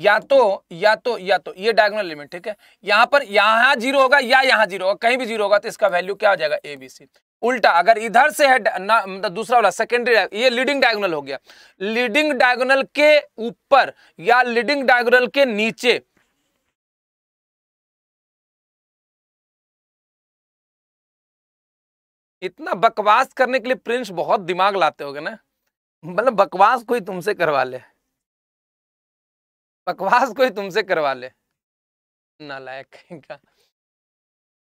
या तो या तो या तो ये डायगोनल लिमिट ठीक है यहां पर यहां जीरो होगा या यहां जीरो होगा कहीं भी जीरो होगा तो इसका वैल्यू क्या हो जाएगा ए बी सी उल्टा अगर इधर से है ना मतलब दूसरा वाला सेकेंडरी ये लीडिंग डायगोनल हो गया लीडिंग डायगोनल के ऊपर या लीडिंग डायगोनल के नीचे इतना बकवास करने के लिए प्रिंस बहुत दिमाग लाते होगे ना मतलब बकवास कोई तुमसे करवा ले बकवास कोई तुमसे करवा ले नालायक का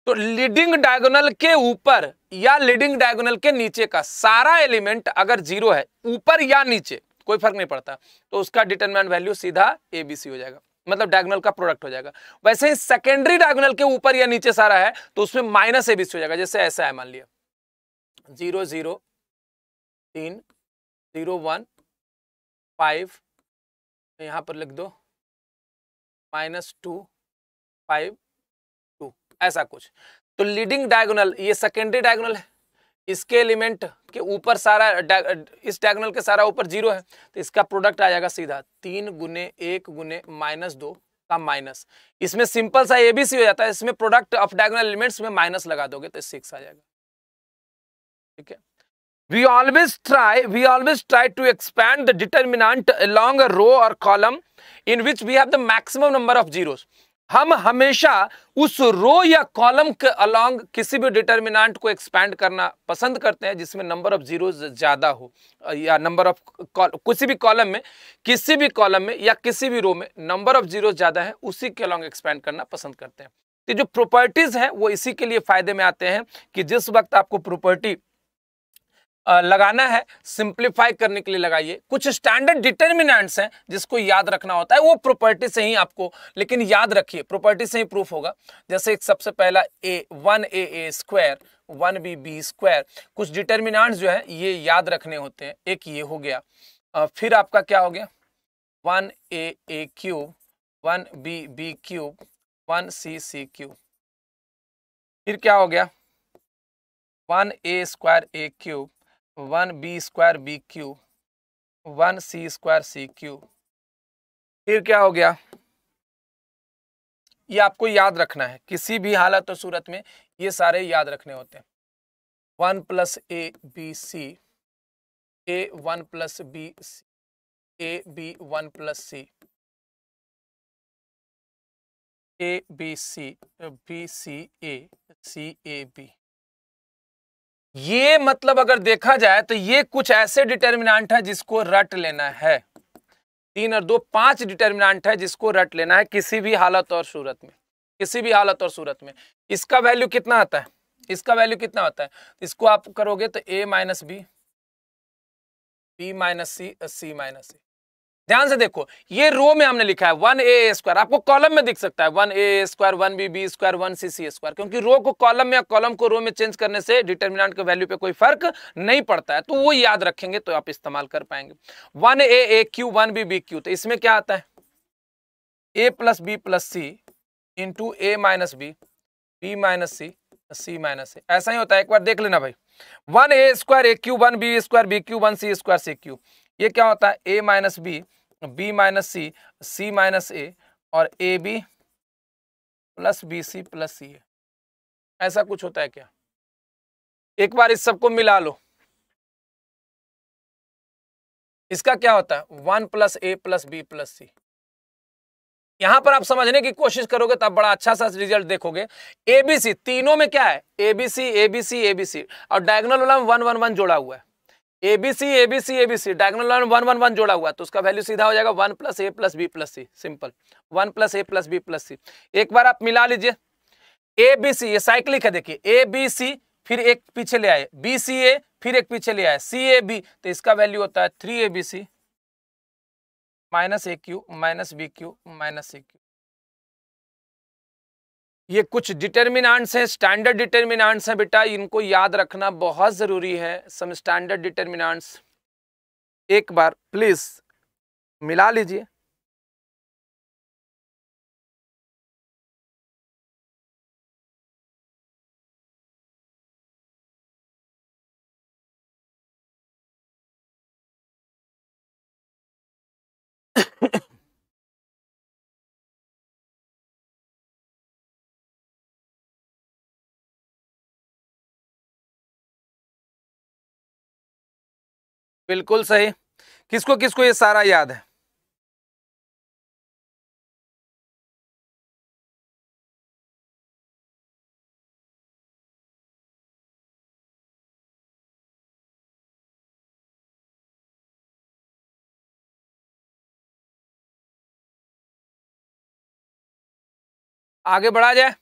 तो लीडिंग डायगोनल के ऊपर या लीडिंग डायगोनल के नीचे का सारा एलिमेंट अगर जीरो है ऊपर या नीचे कोई फर्क नहीं पड़ता तो उसका डिटरमिनेंट वैल्यू सीधा एबीसी हो जाएगा मतलब डायगोनल का प्रोडक्ट हो जाएगा वैसे ही सेकेंडरी डायगोनल के ऊपर या नीचे सारा है तो उसमें माइनस एबीसी हो जाएगा जैसे ऐसा है मान लिया ज़ीरो ज़ीरो तीन ज़ीरो वन फाइव यहाँ पर लिख दो माइनस टू फाइव टू ऐसा कुछ तो लीडिंग डायगोनल ये सेकेंडरी डायगोनल है इसके एलिमेंट के ऊपर सारा इस डायगोनल के सारा ऊपर जीरो है तो इसका प्रोडक्ट आ जाएगा सीधा तीन गुने एक गुने माइनस दो का माइनस इसमें सिंपल सा सी हो जाता है इसमें प्रोडक्ट ऑफ डायगोनल एलिमेंट्स में माइनस लगा दोगे तो सिक्स आ जाएगा ठीक है we always try we always try to expand the determinant along a row और column in which we have the maximum number of zeros हम हमेशा उस रो या कॉलम के अलोंग किसी भी डिटर्मिनेंट को एक्सपैंड करना पसंद करते हैं जिसमें नंबर ऑफ जीरो ज़्यादा हो या नंबर ऑफ किसी भी कॉलम में किसी भी कॉलम में या किसी भी रो में नंबर ऑफ जीरो ज़्यादा है उसी के अलोंग एक्सपैंड करना पसंद करते हैं तो जो प्रॉपर्टीज़ हैं वो इसी के लिए फ़ायदे में आते हैं कि जिस वक्त आपको प्रॉपर्टी लगाना है सिंप्लीफाई करने के लिए लगाइए कुछ स्टैंडर्ड डिटर्मिनेंट्स हैं जिसको याद रखना होता है वो प्रॉपर्टी से ही आपको लेकिन याद रखिए प्रॉपर्टी से ही प्रूफ होगा जैसे सबसे पहला A one A A square one B B square कुछ डिटर्मिनेंट्स जो है ये याद रखने होते हैं एक ये हो गया फिर आपका क्या हो गया one A A cube one B B cube one C C cube फिर क्या हो गया one A square A cube one B square B cube one C square C cube फिर क्या हो गया ये आपको याद रखना है किसी भी हालत और सूरत में ये सारे याद रखने होते हैं one plus A B C A one plus B C A B one plus C A B C B C A C A B ये मतलब अगर देखा जाए तो ये कुछ ऐसे डिटर्मिनांट है जिसको रट लेना है तीन और दो पांच डिटर्मिनांट है जिसको रट लेना है किसी भी हालत और सूरत में किसी भी हालत और सूरत में इसका वैल्यू कितना आता है इसका वैल्यू कितना होता है इसको आप करोगे तो A minus B B minus C C minus C ध्यान से देखो ये रो में हमने लिखा है वन ए स्क्वायर आपको कॉलम में दिख सकता है one A square one B B square one C C square क्योंकि रो को कॉलम में या कॉलम को रो में चेंज करने से डिटर्मिनेंट के वैल्यू पे कोई फर्क नहीं पड़ता है तो वो याद रखेंगे तो आप इस्तेमाल कर पाएंगे one A A cube one B B cube तो इसमें क्या आता है A plus B plus C into A minus B B minus C C minus A ऐसा ही होता है एक बार देख लेना भाई one A square A cube one B square B cube one C square C cube ये क्या होता है A minus B B minus C C minus A और ए B plus B C plus C A ऐसा कुछ होता है क्या एक बार इस सबको मिला लो इसका क्या होता है one plus A plus B plus C यहां पर आप समझने की कोशिश करोगे तब तो बड़ा अच्छा सा रिजल्ट देखोगे एबीसी तीनों में क्या है एबीसी एबीसी एबीसी और डायगोनल वाला वन वन वन जोड़ा हुआ है ABC ABC ABC diagonal line one one one जोड़ा हुआ तो उसका वैल्यू सीधा हो जाएगा one plus A plus B plus C simple one plus A plus B plus C एक बार आप मिला लीजिए ए बी सी ये साइक्लिक है देखिए ए बी सी फिर एक पीछे ले आए बी सी ए फिर एक पीछे ले आए सी ए बी तो इसका वैल्यू होता है three A B C minus A cube minus B cube minus C cube ये कुछ डिटर्मिनाट्स हैं स्टैंडर्ड डिटर्मिनाट्स हैं बेटा इनको याद रखना बहुत ज़रूरी है सम स्टैंडर्ड डिटर्मिनाट्स एक बार प्लीज़ मिला लीजिए बिल्कुल सही किसको किसको ये सारा याद है आगे बढ़ा जाए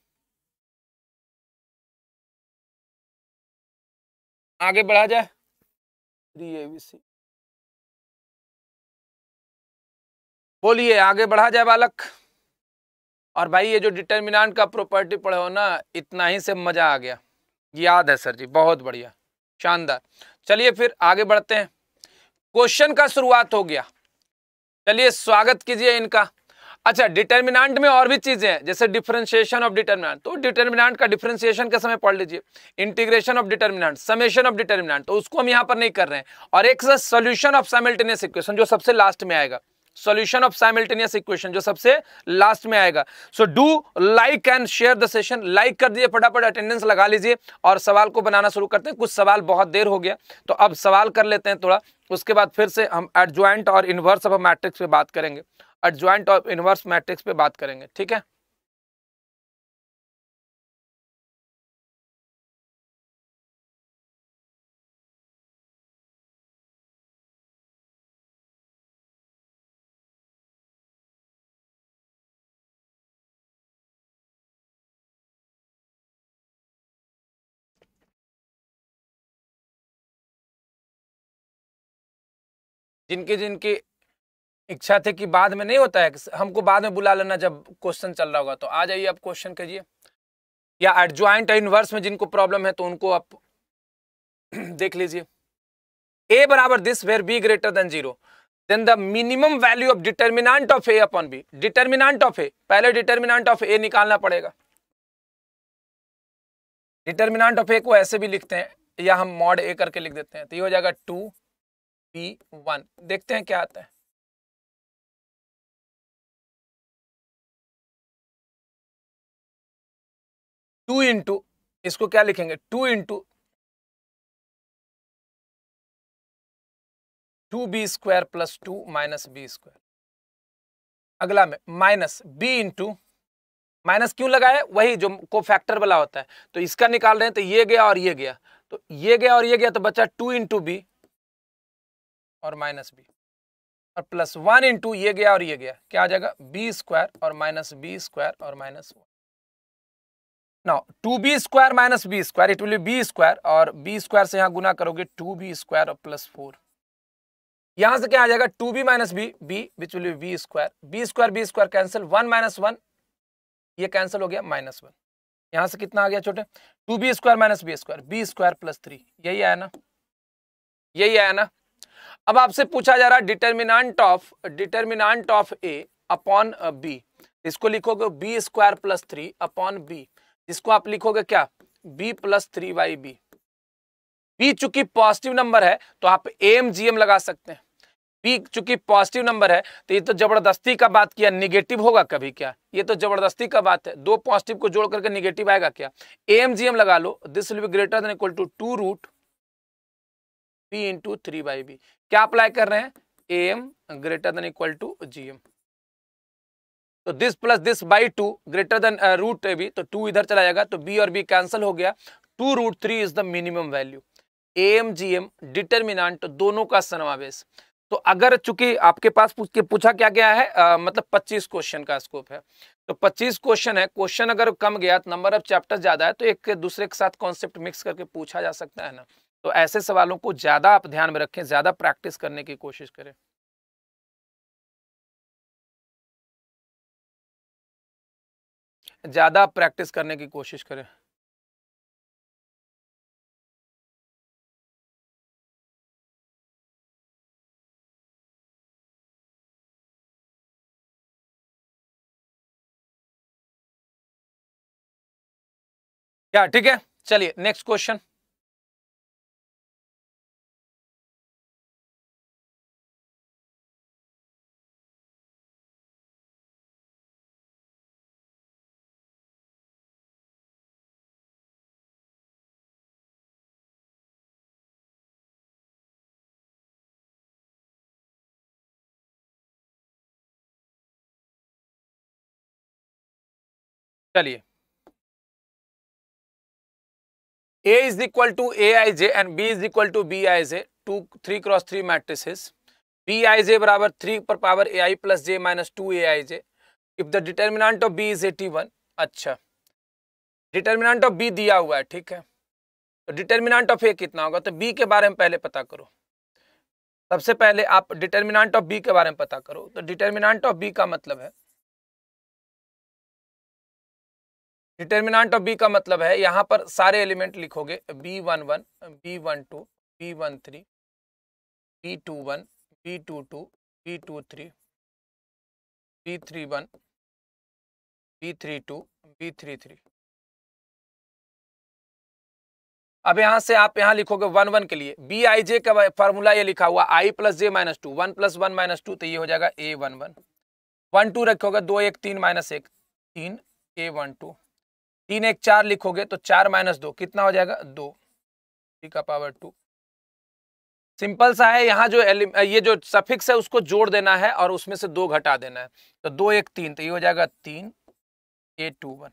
आगे बढ़ा जाए थ्री सी बोलिए आगे बढ़ा जाए बालक और भाई ये जो डिटर्मिनाट का प्रॉपर्टी पढ़े हो ना इतना ही से मजा आ गया याद है सर जी बहुत बढ़िया शानदार चलिए फिर आगे बढ़ते हैं क्वेश्चन का शुरुआत हो गया चलिए स्वागत कीजिए इनका अच्छा डिटर्मिनांट में और भी चीजें हैं जैसे डिफरेंशिएशन ऑफ डिटर्मिनांट तो डिटर्मिनांट का डिफरेंशिएशन के समय पढ़ लीजिए integration of determinant summation of determinant तो उसको हम यहाँ पर नहीं कर रहे हैं और एक सोल्यूशन ऑफ साइमल्टेनियस इक्वेशन जो सबसे लास्ट में आएगा सोल्यूशन ऑफ साइमल्टेनियस इक्वेशन जो सबसे लास्ट में आएगा so do like and share the session like कर दीजिए फटाफट अटेंडेंस लगा लीजिए और सवाल को बनाना शुरू करते हैं कुछ सवाल बहुत देर हो गया तो अब सवाल कर लेते हैं थोड़ा उसके बाद फिर से हम एडजॉइंट और इनवर्स ऑफ मैट्रिक्स पे बात करेंगे एडजॉइंट और इनवर्स मैट्रिक्स पे बात करेंगे ठीक है जिनके जिनके इच्छा थी कि बाद में नहीं होता है हमको बाद में बुला लेना जब क्वेश्चन चल रहा होगा तो आ जाइए आप क्वेश्चन करिए या एडजॉइंट इनवर्स में जिनको प्रॉब्लम है तो उनको आप देख लीजिए ए बराबर this where B greater than zero then the minimum value of determinant of A upon B determinant of A पहले डिटर्मिनाट ऑफ ए निकालना पड़ेगा डिटर्मिनाट ऑफ ए को ऐसे भी लिखते हैं या हम मॉड ए करके लिख देते हैं तो ये हो जाएगा टू बी वन देखते हैं क्या आता है टू इंटू इसको क्या लिखेंगे two into two B square plus two minus B square अगला में माइनस बी इंटू माइनस क्यों लगाए वही जो को फैक्टर वाला होता है तो इसका निकाल रहे हैं तो ये गया और ये गया तो ये गया और ये गया तो बचा टू इंटू बी और माइनस बी और प्लस वन इंटू ये गया और ये गया क्या आ जाएगा बी स्क्वायर और माइनस बी स्क्वायर और minus one now two B square minus B square it will be square और बी स्क्वायर से यहाँ गुना करोगे two B square plus four यहाँ से क्या आ जाएगा two B minus B B which will be square B square B square cancel one minus one ये कैंसिल हो गया माइनस वन यहाँ से कितना आ गया छोटे two B square minus B square B square plus three यही आया ना यही आया ना अब आपसे पूछा जा रहा है determinant of determinant of A upon B इसको लिखोगे B square plus three upon B जिसको आप लिखोगे क्या B plus three by B B चूंकि पॉजिटिव नंबर है तो आप एम जीएम लगा सकते हैं बी चूंकि पॉजिटिव नंबर है तो ये तो जबरदस्ती का बात किया निगेटिव होगा कभी क्या ये तो जबरदस्ती का बात है दो पॉजिटिव को जोड़ करके निगेटिव आएगा क्या एम जी एम लगा लो this will be greater than equal to two root B into three by B क्या अप्लाई कर रहे हैं M greater than equal to M तो this plus this by two greater than root A B तो two इधर चला जाएगा तो बी और बी कैंसिल हो गया two root three is the minimum value A M G M determinant दोनों का समावेश तो अगर चूंकि आपके पास पूछ के पूछा क्या क्या है आ, uh, मतलब 25 क्वेश्चन का स्कोप है तो 25 क्वेश्चन है क्वेश्चन अगर कम गया तो नंबर ऑफ चैप्टर ज्यादा है तो एक दूसरे के साथ कॉन्सेप्ट मिक्स करके पूछा जा सकता है ना तो ऐसे सवालों को ज्यादा आप ध्यान में रखें ज्यादा प्रैक्टिस करने की कोशिश करें ज़्यादा प्रैक्टिस करने की कोशिश करें क्या ठीक है चलिए नेक्स्ट क्वेश्चन चलिए A is equal to A I J and B is equal to B I J two three cross three matrices B I J बराबर थ्री पर power A I plus J minus two A I J if the determinant of B is eighty one अच्छा determinant of B दिया हुआ है ठीक है तो determinant of A कितना होगा तो बी के बारे में पहले पता करो सबसे पहले आप डिटर्मिनेंट ऑफ बी के बारे में पता करो तो डिटर्मिनेंट ऑफ बी का मतलब है डिटर्मिनाट ऑफ बी का मतलब है यहाँ पर सारे एलिमेंट लिखोगे B one one B one two B one three B two one B two two B two three B three one B three two B three three अब यहाँ से आप यहाँ लिखोगे वन वन के लिए बी आई जे का formula ये लिखा हुआ I plus J minus two one plus one minus two तो ये हो जाएगा A one one one two रखोगे दो एक तीन माइनस एक तीन ए वन टू तीन एक चार लिखोगे तो चार माइनस दो कितना हो जाएगा दो थ्री का पावर टू सिंपल सा है यहाँ जो ये जो सफिक्स है उसको जोड़ देना है और उसमें से दो घटा देना है तो दो एक तीन तो ये हो जाएगा तीन ए टू वन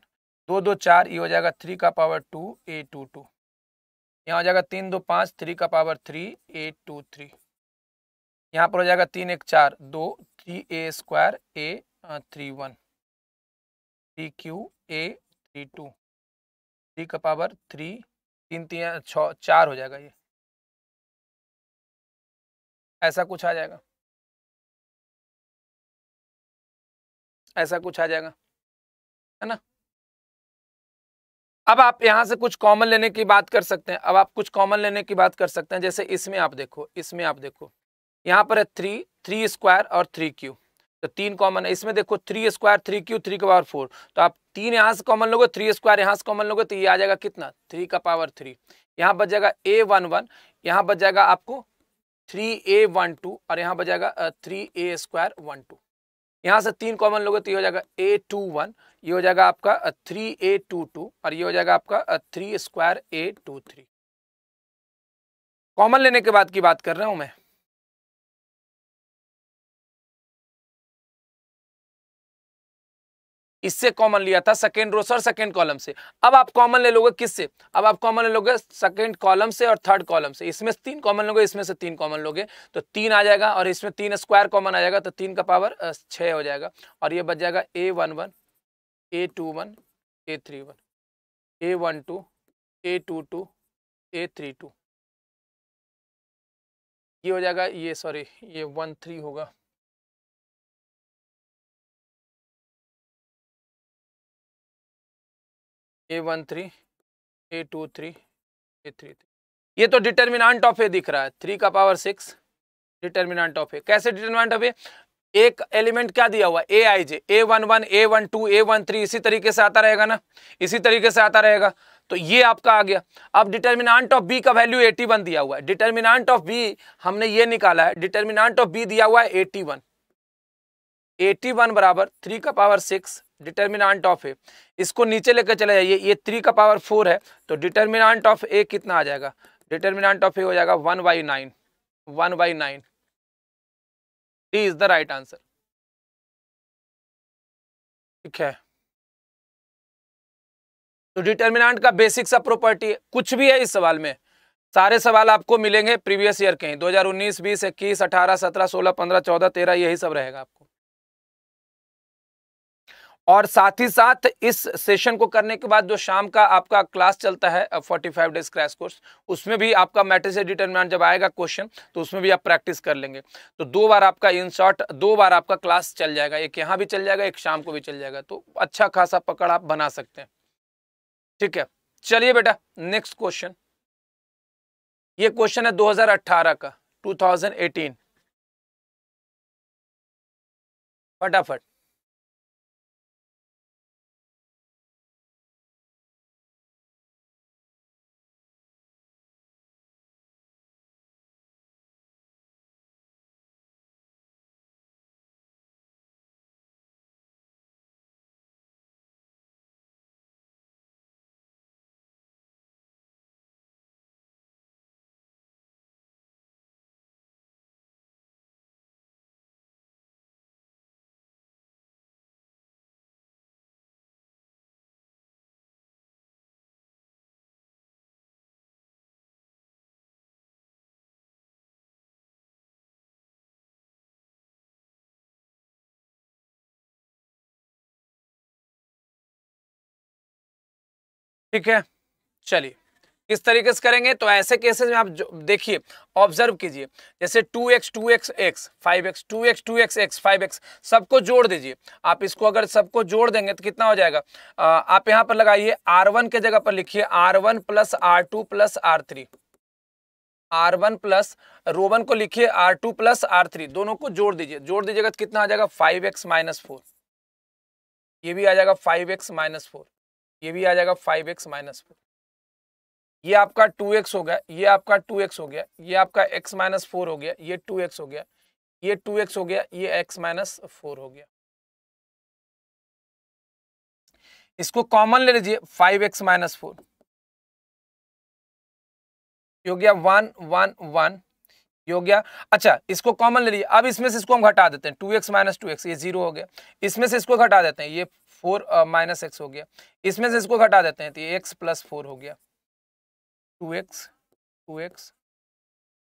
दो दो चार ये हो जाएगा थ्री का power two A two two यहाँ हो जाएगा तीन दो पाँच थ्री का power three A two three यहाँ पर हो जाएगा तीन एक चार दो three A square A three one three cube A three two three का पावर थ्री तीन तीन छ चार हो जाएगा ये ऐसा कुछ आ जाएगा ऐसा कुछ आ जाएगा है ना अब आप यहां से कुछ कॉमन लेने की बात कर सकते हैं अब आप कुछ कॉमन लेने की बात कर सकते हैं जैसे इसमें आप देखो इसमें आप देखो यहां पर है थ्री थ्री स्क्वायर और थ्री क्यू तो तीन कॉमन है इसमें देखो three square three cube three का पावर फोर तो आप तीन यहाँ से कॉमन लोगे थ्री स्क्वायर यहाँ से कॉमन लोगे तो ये आ जाएगा कितना थ्री का पावर थ्री यहाँ बच जाएगा ए वन वन यहाँ बच जाएगा आपको थ्री ए वन टू और यहाँ बच जाएगा three A square one two यहाँ से तीन कॉमन लोगे तो ये हो जाएगा ए टू वन ये हो जाएगा आपका थ्री ए टू टू और ये हो जाएगा आपका three square A two three common लेने के बाद की बात कर रहा हूँ मैं इससे कॉमन लिया था सेकेंड रो से और सेकेंड कॉलम से अब आप कॉमन ले लोगे किससे अब आप कॉमन ले लोगे सेकेंड कॉलम से और थर्ड कॉलम से इसमें से तीन कॉमन लोगे इसमें से तीन कॉमन लोगे तो तीन आ जाएगा और इसमें तीन स्क्वायर कॉमन आ जाएगा तो तीन का पावर छः हो जाएगा और ये बच जाएगा A one one A two one A three one A one two A two two A three two ये हो जाएगा ये सॉरी ये वन थ्री होगा A one three A two three A three three ये तो डिटर्मिनाट ऑफ ए दिख रहा है थ्री का power six determinant of A कैसे डिटर्मिनाट ऑफ ए एक एलिमेंट क्या दिया हुआ A I J A one one A one two A one three इसी तरीके से आता रहेगा ना इसी तरीके से आता रहेगा तो ये आपका आ गया अब डिटर्मिनांट ऑफ बी का वैल्यू एटी वन दिया हुआ है डिटर्मिनाट ऑफ बी हमने ये निकाला है डिटर्मिनाट ऑफ बी दिया हुआ है एटी वन एटी वन बराबर थ्री का power six determinant of A इसको नीचे लेकर चले जाइए ये थ्री का पावर फोर है तो डिटर्मिनाट ऑफ ए कितना आ जाएगा डिटर्मिनाट ऑफ ए हो जाएगा one by nine one by nine D is the right answer ठीक है तो डिटर्मिनाट का बेसिक सा प्रॉपर्टी कुछ भी है इस सवाल में सारे सवाल आपको मिलेंगे प्रीवियस ईयर के ही उन्नीस बीस इक्कीस अठारह सत्रह सोलह पंद्रह चौदह तेरह यही सब रहेगा आपको और साथ ही साथ इस सेशन को करने के बाद जो शाम का आपका क्लास चलता है 45 डेज क्रैश कोर्स उसमें भी आपका मैट्रिक्स डिटर्मिनेंट जब आएगा क्वेश्चन तो उसमें भी आप प्रैक्टिस कर लेंगे तो दो बार आपका इन शॉर्ट दो बार आपका क्लास चल जाएगा एक यहाँ भी चल जाएगा एक शाम को भी चल जाएगा तो अच्छा खासा पकड़ आप बना सकते हैं ठीक है चलिए बेटा नेक्स्ट क्वेश्चन ये क्वेश्चन है दो का टू फटाफट ठीक है चलिए इस तरीके से करेंगे तो ऐसे केसेस में आप देखिए ऑब्जर्व कीजिए जैसे 2x 2x x 5x 2x 2x x 5x सबको जोड़ दीजिए आप इसको अगर सबको जोड़ देंगे तो कितना हो जाएगा आ, आप यहाँ पर लगाइए r1 के जगह पर लिखिए r1 one plus R two plus R three R one plus row one को लिखिए R two plus R three दोनों को जोड़ दीजिए जोड़ दीजिएगा तो कितना आ जाएगा फाइव एक्स माइनस फोर ये भी आ जाएगा फाइव एक्स माइनस फोर ये भी आ जाएगा फाइव एक्स माइनस फोर ये आपका टू एक्स हो गया ये आपका टू एक्स हो गया ये आपका एक्स माइनस फोर हो गया ये टू एक्स हो गया ये टू एक्स हो गया ये एक्स माइनस फोर हो गया इसको कॉमन ले लीजिए फाइव एक्स माइनस फोर हो गया वन वन वन ये हो गया अच्छा इसको कॉमन ले लीजिए अब इसमें से इसको हम घटा देते हैं two X minus two X ये जीरो हो गया इसमें से इसको घटा देते हैं ये फोर माइनस एक्स हो गया इसमें से इसको घटा देते हैं तो ये एक्स प्लस फोर हो गया two X two X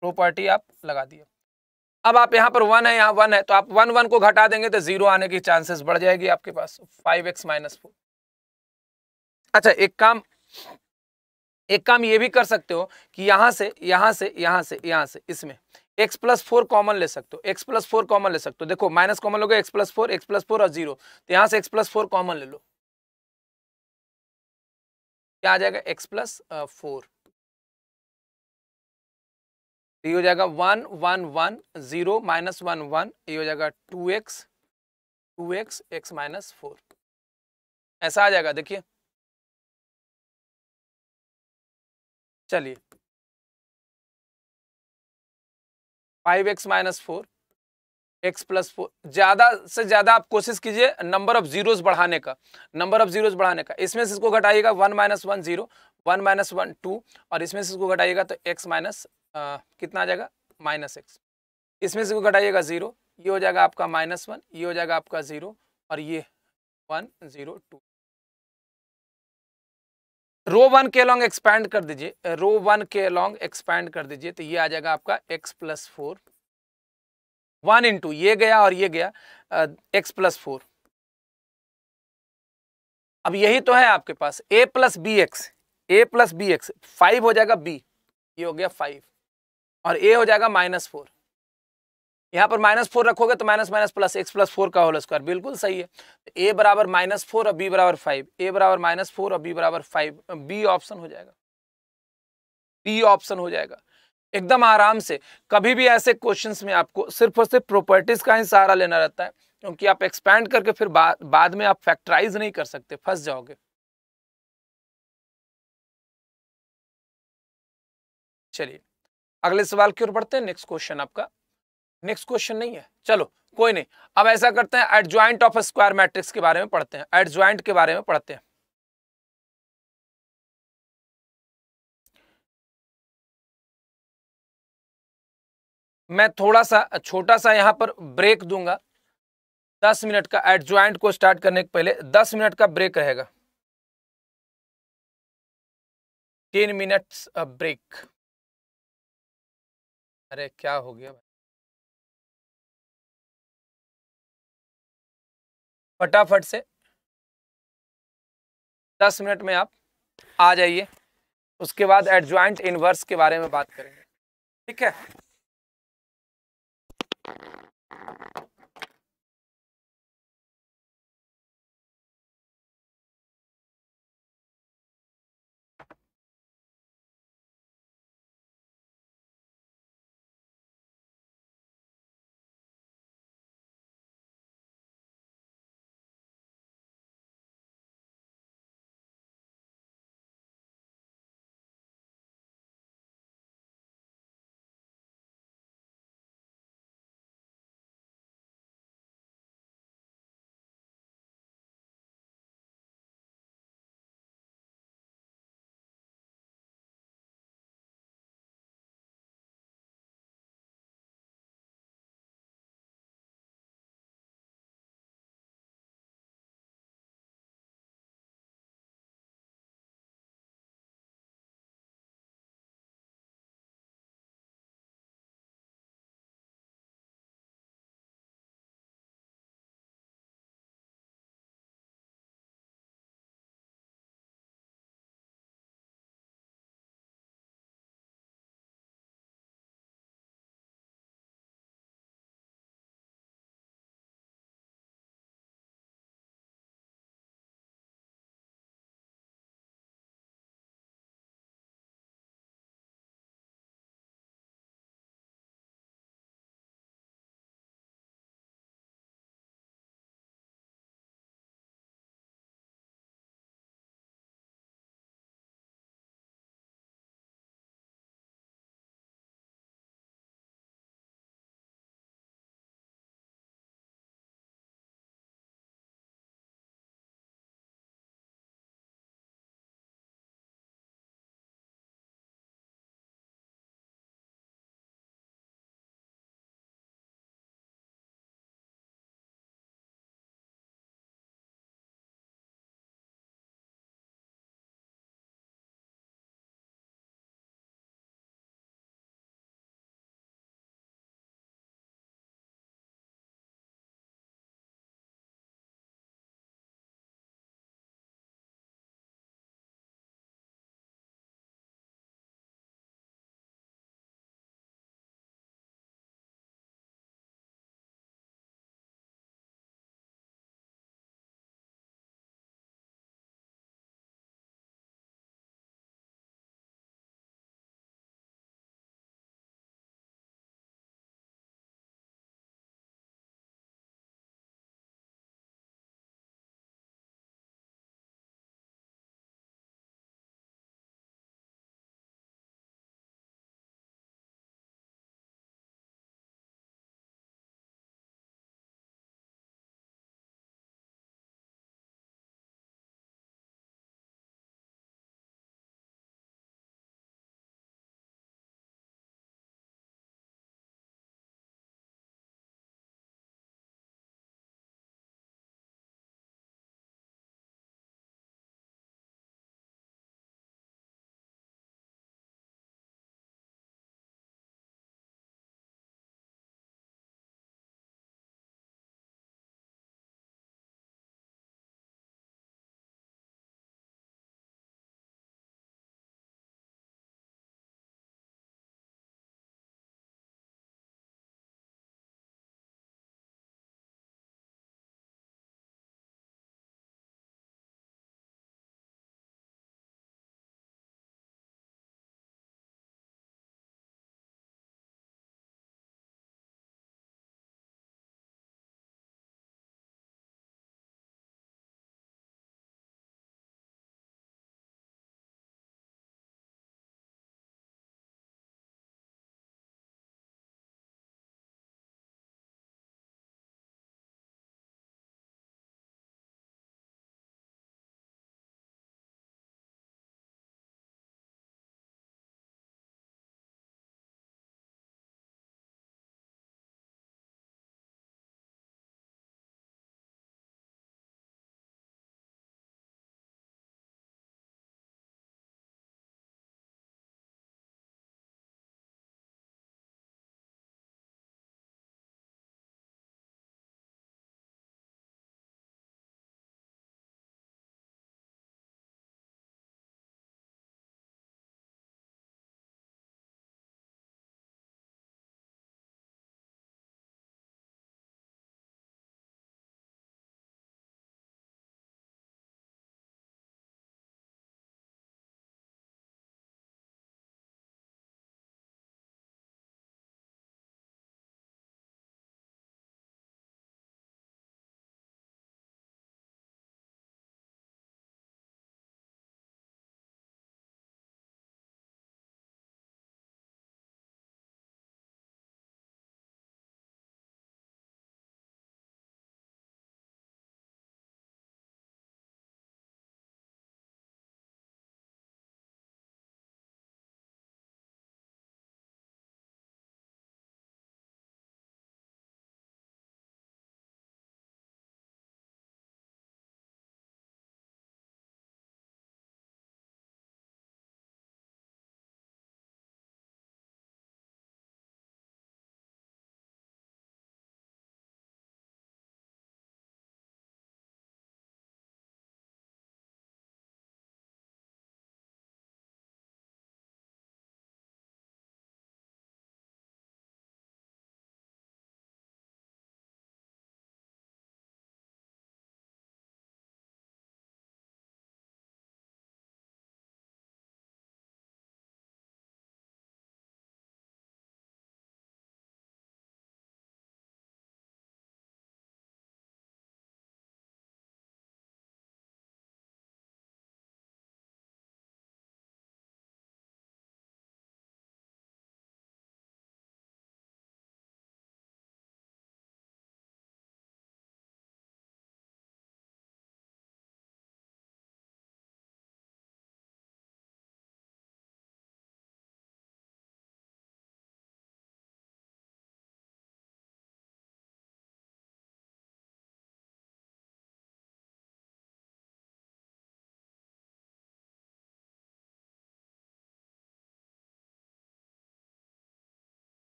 property आप लगा दिए अब आप यहाँ पर वन है यहाँ वन है तो आप वन वन को घटा देंगे तो जीरो आने की चांसेस बढ़ जाएगी आपके पास फाइव एक्स माइनस फोर अच्छा एक काम एक काम ये भी कर सकते हो कि यहाँ से यहाँ से यहाँ से यहाँ से इसमें एक्स प्लस फोर कॉमन ले सकते हो एक्स प्लस फोर कॉमन ले सकते हो देखो माइनस कॉमन लोगे X plus four X plus four और जीरो तो यहां से एक्स प्लस फोर कॉमन ले लो क्या आ जाएगा एक्स प्लस फोर ये हो जाएगा one one one zero minus one one ये हो जाएगा two X two X X minus four ऐसा आ जाएगा देखिए चलिए five X minus four X plus four ज़्यादा से ज़्यादा आप कोशिश कीजिए नंबर ऑफ जीरोस बढ़ाने का नंबर ऑफ जीरोस बढ़ाने का इसमें से इसको घटाइएगा one minus one zero one minus one two और इसमें से इसको घटाइएगा तो एक्स माइनस कितना आ जाएगा माइनस एक्स इसमें से इसको घटाइएगा ज़ीरो ये हो जाएगा आपका माइनस वन ये हो जाएगा आपका ज़ीरो और ये one zero two row one के अलॉन्ग एक्सपैंड कर दीजिए रो वन के अलॉन्ग एक्सपैंड कर दीजिए तो ये आ जाएगा आपका X plus four one into ये गया और ये गया एक्स प्लस फोर अब यही तो है आपके पास A plus B X A plus B X five हो जाएगा बी ये हो गया फाइव और ए हो जाएगा माइनस फोर यहाँ पर माइनस फोर रखोगे तो minus minus plus X plus four का होल स्क्वायर बिल्कुल सही है तो ए बराबर माइनस फोर और बी बराबर फाइव ए बराबर माइनस फोर और बी बराबर फाइव बी ऑप्शन हो जाएगा बी ऑप्शन हो जाएगा एकदम आराम से कभी भी ऐसे क्वेश्चन में आपको सिर्फ और सिर्फ प्रॉपर्टीज का ही सहारा लेना रहता है क्योंकि आप एक्सपैंड करके फिर बा, बाद में आप फैक्टराइज नहीं कर सकते फंस जाओगे चलिए अगले सवाल की ओर बढ़ते हैं नेक्स्ट क्वेश्चन आपका नेक्स्ट क्वेश्चन नहीं है चलो कोई नहीं अब ऐसा करते हैं एडजॉइंट ऑफ स्क्वायर मैट्रिक्स के बारे में पढ़ते हैं एडजॉइंट के बारे में पढ़ते हैं मैं थोड़ा सा छोटा सा यहां पर ब्रेक दूंगा दस मिनट का एडजॉइंट को स्टार्ट करने के पहले दस मिनट का ब्रेक रहेगा तीन मिनट्स ब्रेक अरे क्या हो गया फटाफट से दस मिनट में आप आ जाइए उसके बाद एडजॉइंट इनवर्स के बारे में बात करेंगे ठीक है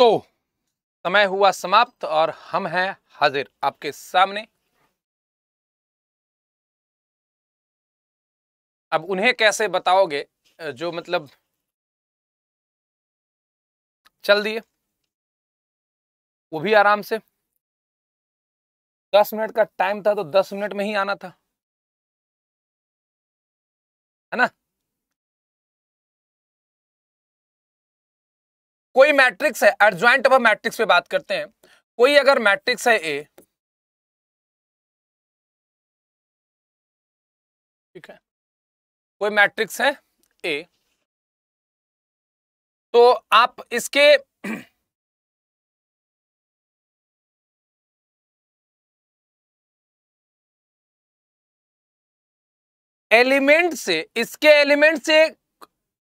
तो समय हुआ समाप्त और हम हैं हाजिर आपके सामने अब उन्हें कैसे बताओगे जो मतलब चल दिए वो भी आराम से दस मिनट का टाइम था तो दस मिनट में ही आना था है ना कोई मैट्रिक्स है एडजॉइंट अब मैट्रिक्स पे बात करते हैं कोई अगर मैट्रिक्स है ए ठीक है कोई मैट्रिक्स है ए तो आप इसके एलिमेंट से इसके एलिमेंट से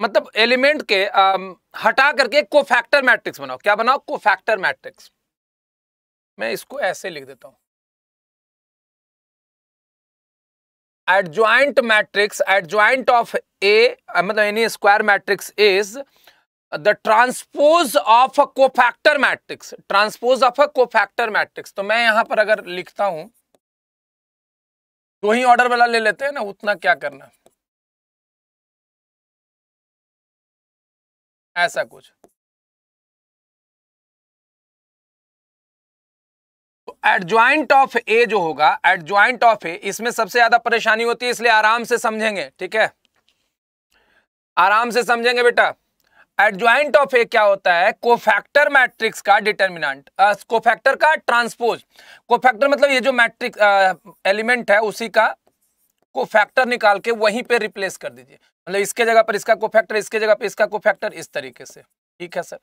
मतलब एलिमेंट के आ, हटा करके को फैक्टर मैट्रिक्स बनाओ क्या बनाओ को फैक्टर मैट्रिक्स मैं इसको ऐसे लिख देता हूं adjoint matrix adjoint of A मतलब any square matrix is the transpose of a cofactor matrix transpose of a cofactor matrix तो मैं यहां पर अगर लिखता हूं दो ही ऑर्डर वाला ले लेते हैं ना उतना क्या करना है? ऐसा कुछ तो एडजॉइंट ऑफ ए जो होगा ज्वाइंट ऑफ ए इसमें सबसे ज्यादा परेशानी होती है इसलिए आराम से समझेंगे ठीक है आराम से समझेंगे बेटा ज्वाइंट ऑफ ए क्या होता है कोफैक्टर मैट्रिक्स का डिटर्मिनेंट कोफैक्टर का ट्रांसपोज कोफैक्टर मतलब ये जो मैट्रिक एलिमेंट है उसी का फैक्टर निकाल के वहीं पे रिप्लेस कर दीजिए मतलब इसके जगह पर इसका को फैक्टर इसके जगह पर इसका को फैक्टर इस तरीके से ठीक है सर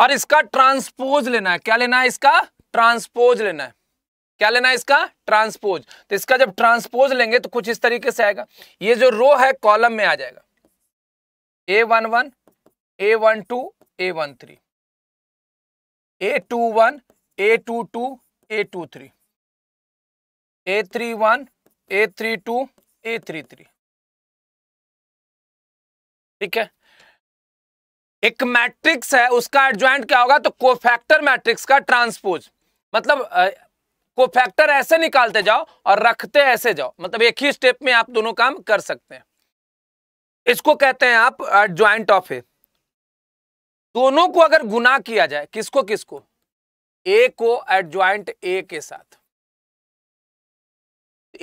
और इसका ट्रांसपोज लेना है क्या लेना है इसका ट्रांसपोज लेना है क्या लेना है इसका ट्रांसपोज तो इसका जब ट्रांसपोज लेंगे तो कुछ इस तरीके से आएगा ये जो रो है कॉलम में आ जाएगा A one one A one two A one three A two one A two two A two three A three one A three two A three three ठीक है एक मैट्रिक्स है उसका एडजॉइंट क्या होगा तो कोफैक्टर मैट्रिक्स का transpose मतलब को फैक्टर ऐसे निकालते जाओ और रखते ऐसे जाओ मतलब एक ही स्टेप में आप दोनों काम कर सकते हैं इसको कहते हैं आप ज्वाइंट ऑफ ए दोनों को अगर गुना किया जाए किसको किसको ए को एडज्वाइंट ए के साथ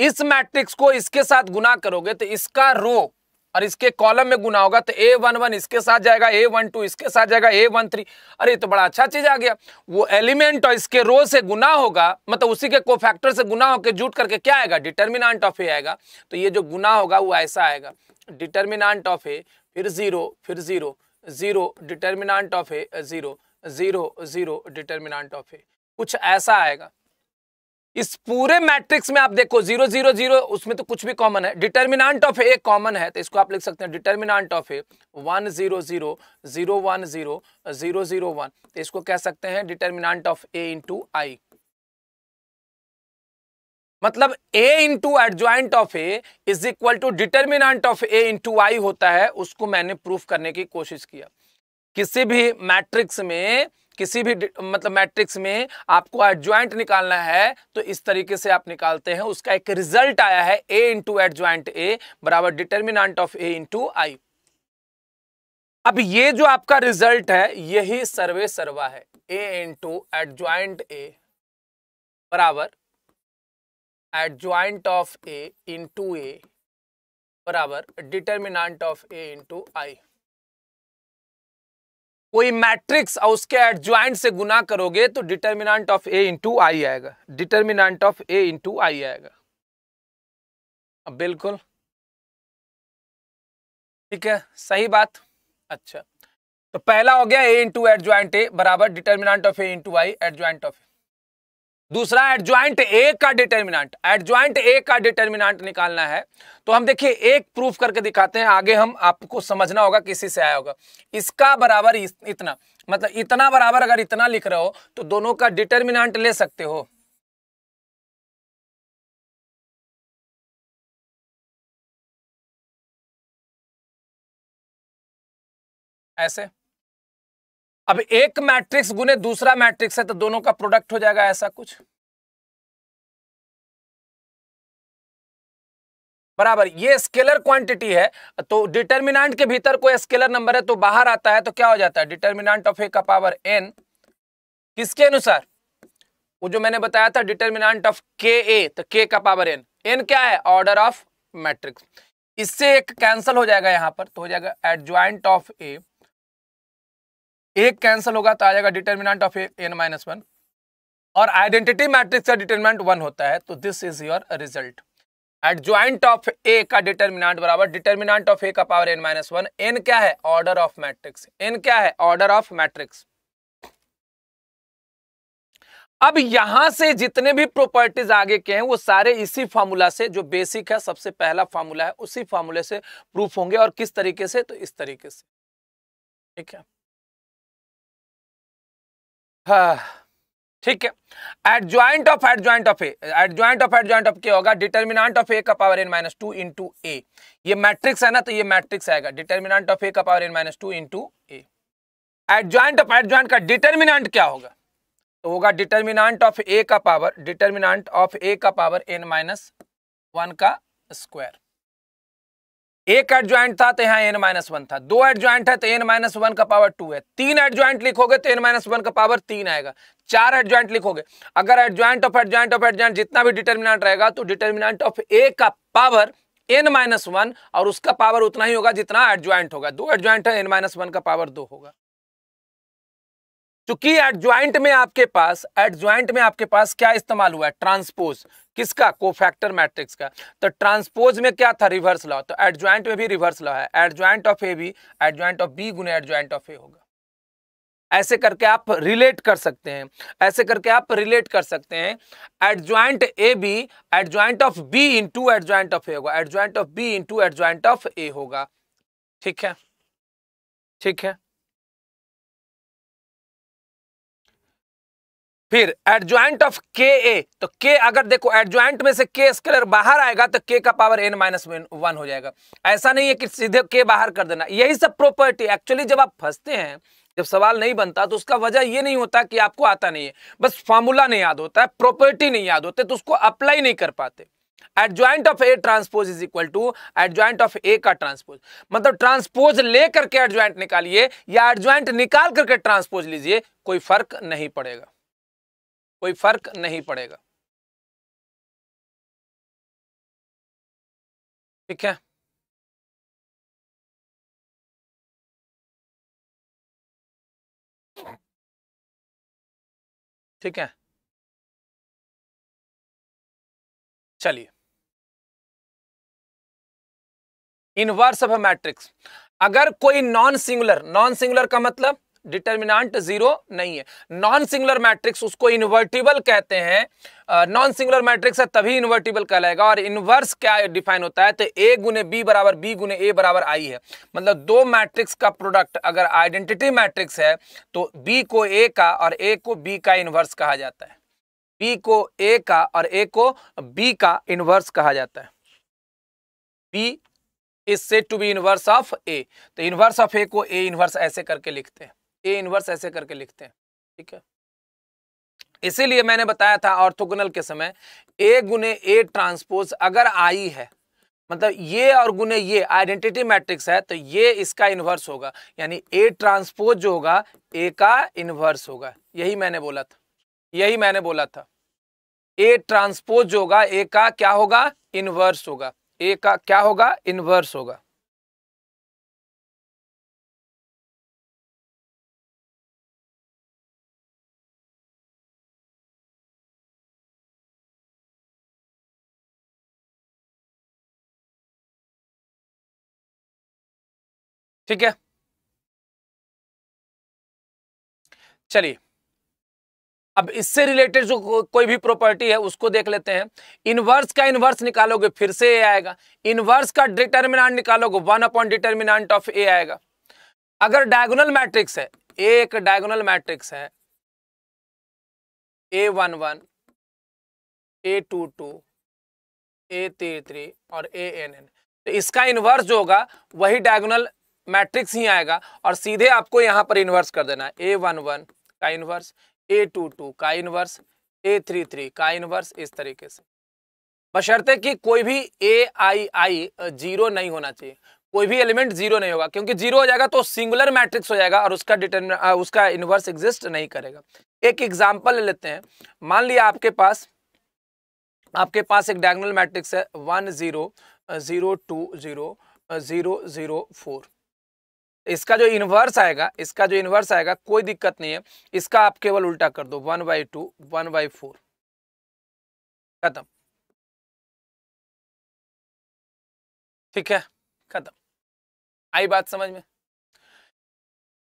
इस मैट्रिक्स को इसके साथ गुना करोगे तो इसका रो और इसके कॉलम में गुना होगा तो ए वन वन इसके साथ जाएगा ए वन टू इसके साथ जाएगा ए वन थ्री अरे तो बड़ा अच्छा चीज आ गया वो एलिमेंट और इसके रो से गुना होगा मतलब उसी के कोफैक्टर से गुना होकर जुट करके क्या आएगा डिटर्मिनाट ऑफ ए आएगा तो ये जो गुना होगा वो ऐसा आएगा डिटर्मिनाट ऑफ ए फिर जीरो फिर zero zero determinant of A zero zero zero determinant of A कुछ ऐसा आएगा इस पूरे मैट्रिक्स में आप देखो जीरो जीरो जीरो उसमें तो कुछ भी कॉमन है डिटर्मिनाट ऑफ ए कॉमन है तो इसको आप लिख सकते हैं determinant of A one zero zero zero one zero zero zero one तो इसको कह सकते हैं determinant of A into I मतलब A into adjoint of A is equal to determinant of A into I होता है उसको मैंने प्रूफ करने की कोशिश किया किसी भी मैट्रिक्स में किसी भी मतलब मैट्रिक्स में आपको एडज्वाइंट निकालना है तो इस तरीके से आप निकालते हैं उसका एक रिजल्ट आया है ए इंटू एडज्वाइंट ए बराबर determinant of A into I अब ये जो आपका रिजल्ट है यही सर्वे सर्वा है ए इंटू एडज्वाइंट ए बराबर adjoint of A into A बराबर determinant of A into I कोई मैट्रिक्स और उसके एडज्वाइंट से गुना करोगे तो determinant of A into I आएगा determinant of A into I आएगा अब बिल्कुल ठीक है सही बात अच्छा तो पहला हो गया ए इंटू एडज्वाइंट ए बराबर determinant of A into I adjoint of A दूसरा एडज्वाइंट ए का डिटर्मिनाट एडज्वाइंट ए का डिटर्मिनाट निकालना है तो हम देखिए एक प्रूफ करके दिखाते हैं आगे हम आपको समझना होगा किसी से आया होगा इसका बराबर इतना मतलब इतना बराबर अगर इतना लिख रहे हो तो दोनों का डिटर्मिनाट ले सकते हो ऐसे अब एक मैट्रिक्स गुने दूसरा मैट्रिक्स है तो दोनों का प्रोडक्ट हो जाएगा ऐसा कुछ बराबर ये स्केलर क्वांटिटी है तो डिटर्मिनेंट के भीतर कोई स्केलर नंबर है तो बाहर आता है तो क्या हो जाता है डिटर्मिनेंट ऑफ ए का पावर एन किसके अनुसार वो जो मैंने बताया था डिटर्मिनेंट ऑफ के ए तो के का पावर एन एन क्या है ऑर्डर ऑफ मैट्रिक्स इससे एक कैंसल हो जाएगा यहां पर तो हो जाएगा एडजॉइंट ऑफ ए एक कैंसिल होगा तो आ जाएगा determinant of N minus one और आइडेंटिटी मैट्रिक्स का डिटर्मिनेंट वन होता है तो this is your result adjoint of A का डिटर्मिनेंट बराबर डिटर्मिनेंट ऑफ ए का power N minus one N क्या है ऑर्डर ऑफ मैट्रिक्स एन क्या है ऑर्डर ऑफ मैट्रिक्स अब यहां से जितने भी प्रॉपर्टीज आगे के हैं वो सारे इसी फॉर्मूला से जो बेसिक है सबसे पहला फॉर्मूला है उसी फॉर्मूले से प्रूफ होंगे और किस तरीके से तो इस तरीके से ठीक है हाँ, ठीक है adjoint of adjoint of A adjoint of adjoint of क्या होगा डिटर्मिनाट ऑफ ए का power N minus two into A ये मैट्रिक्स है ना तो ये मैट्रिक्स आएगा डिटर्मिनाट ऑफ ए का power N minus two into A adjoint of adjoint का डिटर्मिनांट क्या होगा तो होगा डिटर्मिनाट ऑफ ए का पावर डिटर्मिनाट ऑफ ए का पावर एन माइनस वन का स्क्वायर एक एड ज्वाइंट था तो यहाँ एन माइनस वन था दो एड ज्वाइंट है तो एन माइनस वन का पावर टू है तीन एड ज्वाइंट लिखोगे तो एन माइनस वन का पावर तीन आएगा चार एड ज्वाइंट लिखोगे अगर adjoint of adjoint of adjoint जितना भी डिटर्मिनेंट रहेगा तो डिटर्मिनेंट ऑफ ए का पावर एन माइनस वन और उसका पावर उतना ही होगा जितना एड ज्वाइंट होगा दो एड ज्वाइंट है एन माइनस वन का पावर दो होगा चूंकि एट ज्वाइंट में आपके पास एट ज्वाइंट में आपके पास क्या इस्तेमाल हुआ है ट्रांसपोज किसका कोफैक्टर मैट्रिक्स का तो ट्रांसपोज में क्या था रिवर्स लॉ तो एट ज्वाइंट में भी रिवर्स लॉ है एट ज्वाइंट ऑफ ए भी एट ज्वाइंट ऑफ बी गुने एट ज्वाइंट ऑफ ए होगा ऐसे करके आप रिलेट कर सकते हैं ऐसे करके आप रिलेट कर सकते हैं adjoint A B adjoint of B into adjoint of A होगा adjoint of B into adjoint of A होगा ठीक है ठीक है फिर एडजॉइंट ऑफ के ए तो के अगर देखो एडजॉइंट में से के स्केलर बाहर आएगा तो के का पावर एन माइनस वन हो जाएगा ऐसा नहीं है कि सीधे के बाहर कर देना यही सब प्रॉपर्टी एक्चुअली जब आप फंसते हैं जब सवाल नहीं बनता तो उसका वजह ये नहीं होता कि आपको आता नहीं है बस फॉर्मूला नहीं याद होता है प्रॉपर्टी नहीं याद होते तो उसको अप्लाई नहीं कर पाते adjoint of A transpose is equal to adjoint of A का ट्रांसपोज मतलब ट्रांसपोज लेकर के एडजॉइंट निकालिए या एडजॉइंट निकाल करके ट्रांसपोज लीजिए कोई फर्क नहीं पड़ेगा कोई फर्क नहीं पड़ेगा ठीक है ठीक है चलिए इनवर्स ऑफ अ मैट्रिक्स अगर कोई नॉन सिंगुलर नॉन सिंगुलर का मतलब डिटर्मिनाट जीरो नहीं है नॉन सिंगुलर मैट्रिक्स उसको इन्वर्टिबल कहते हैं नॉन सिंगुलर मैट्रिक्स है तभी इन्वर्टिबल कहलाएगा और इनवर्स क्या डिफाइन होता है तो ए गुने बी बराबर बी गुने ए बराबर आई है मतलब दो मैट्रिक्स का प्रोडक्ट अगर आइडेंटिटी मैट्रिक्स है तो बी को ए का और ए को बी का इन्वर्स कहा जाता है बी को ए का और ए को बी का इन्वर्स कहा जाता है B is said to B inverse of A तो इनवर्स ऑफ ए को ए इनवर्स ऐसे करके लिखते हैं ए इनवर्स ऐसे करके लिखते हैं ठीक है इसीलिए मैंने बताया था ऑर्थोगोनल के समय ए गुने ए ट्रांसपोज अगर आई है मतलब ये और गुने ये आइडेंटिटी मैट्रिक्स है तो ये इसका इन्वर्स होगा यानी ए ट्रांसपोज जो होगा ए का इन्वर्स होगा यही मैंने बोला था यही मैंने बोला था ए ट्रांसपोज जो होगा ए का क्या होगा इन्वर्स होगा ए का क्या होगा इन्वर्स होगा ठीक है चलिए अब इससे रिलेटेड जो को, कोई भी प्रॉपर्टी है उसको देख लेते हैं इनवर्स का इनवर्स निकालोगे फिर से ए आएगा इनवर्स का डिटर्मिनाट निकालोगे one upon determinant of A आएगा अगर डायगोनल मैट्रिक्स है ए एक डायगोनल मैट्रिक्स है A one one A two two A three three और ए एन एन तो इसका इनवर्स जो होगा वही डायगोनल मैट्रिक्स ही आएगा और सीधे आपको यहाँ पर इन्वर्स कर देना है ए वन वन का इन्वर्स ए टू टू का इन्वर्स ए थ्री थ्री का इन्वर्स इस तरीके से बशर्ते कि कोई भी ए आई आई जीरो नहीं होना चाहिए कोई भी एलिमेंट जीरो नहीं होगा क्योंकि जीरो हो जाएगा तो सिंगुलर मैट्रिक्स हो जाएगा और उसका डिटर्म उसका इन्वर्स एग्जिस्ट नहीं करेगा एक एग्जाम्पल ले लेते हैं मान लिया आपके पास आपके पास एक डायगोनल मैट्रिक्स है one zero zero two zero zero zero four इसका जो इन्वर्स आएगा इसका जो इन्वर्स आएगा कोई दिक्कत नहीं है इसका आप केवल उल्टा कर दो one by two one by four खत्म ठीक है खत्म आई बात समझ में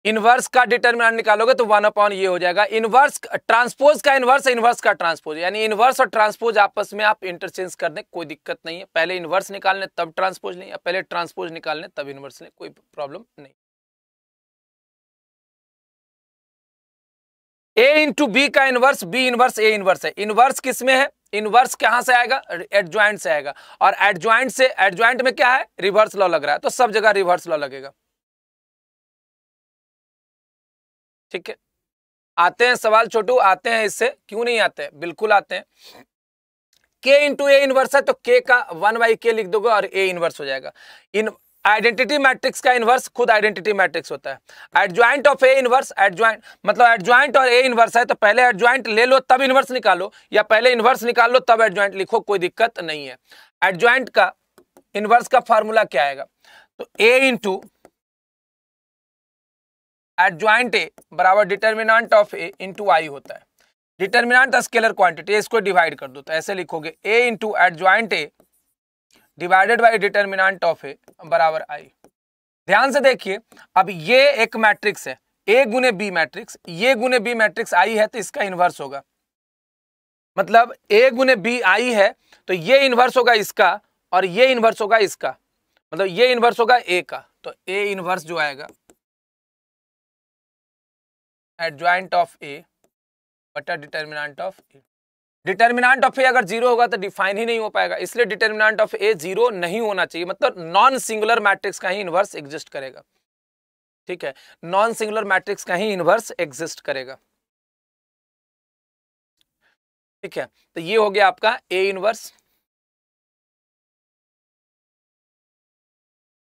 इन्वर्स का डिटर्मिनेंट निकालोगे तो वन अपॉन ये हो जाएगा इनवर्स ट्रांसपोज का इन्वर्स इनवर्स का ट्रांसपोज यानी इनवर्स और ट्रांसपोज आपस में आप इंटरचेंज कर दें कोई दिक्कत नहीं है पहले इन्वर्स निकालने तब ट्रांसपोज नहीं या पहले ट्रांसपोज निकालने तब इनवर्स ने कोई प्रॉब्लम नहीं ए इंटू बी का inverse B inverse A inverse है इनवर्स किस में है इनवर्स कहां से आएगा एडजॉइंट से आएगा और एडजॉइंट से एडजॉइंट में क्या है रिवर्स लॉ लग रहा है तो सब जगह रिवर्स लॉ लगेगा ठीक है आते हैं सवाल छोटू आते हैं इससे क्यों नहीं आते हैं बिल्कुल आते हैं के इंटू ए इनवर्स है तो के का वन बाई के लिख दोगे और ए इनवर्स हो जाएगा इन आइडेंटिटी मैट्रिक्स का इनवर्स खुद आइडेंटिटी मैट्रिक्स होता है adjoint of A inverse adjoint मतलब एडज्वाइंट और ए इनवर्स है तो पहले एडज्वाइंट ले लो तब इनवर्स निकालो या पहले इनवर्स निकाल लो तब एडज्वाइंट लिखो कोई दिक्कत नहीं है एडज्वाइंट का इनवर्स का फॉर्मूला क्या आएगा तो ए इंटू एडज्वाइंट ए बराबर determinant of A into I होता है डिटर्मिनाट स्केलर क्वांटिटी इसको डिवाइड कर दो तो ऐसे लिखोगे A into adjoint A divided by determinant of A बराबर आई ध्यान से देखिए अब ये एक मैट्रिक्स है ए गुने बी मैट्रिक्स ये गुने बी मैट्रिक्स आई है तो इसका इन्वर्स होगा मतलब ए गुने बी आई है तो ये इन्वर्स होगा इसका और ये इन्वर्स होगा इसका मतलब ये इन्वर्स होगा ए का तो ए इन्वर्स जो आएगा एट ज्वाइंट ऑफ ए बटा determinant of A determinant of A अगर जीरो होगा तो डिफाइन ही नहीं हो पाएगा इसलिए डिटर्मिनाट ऑफ ए जीरो नहीं होना चाहिए मतलब नॉन सिंगुलर मैट्रिक्स का ही इनवर्स एग्जिस्ट करेगा ठीक है नॉन सिंगुलर मैट्रिक्स का ही इनवर्स एग्जिस्ट करेगा ठीक है तो ये हो गया आपका ए इनवर्स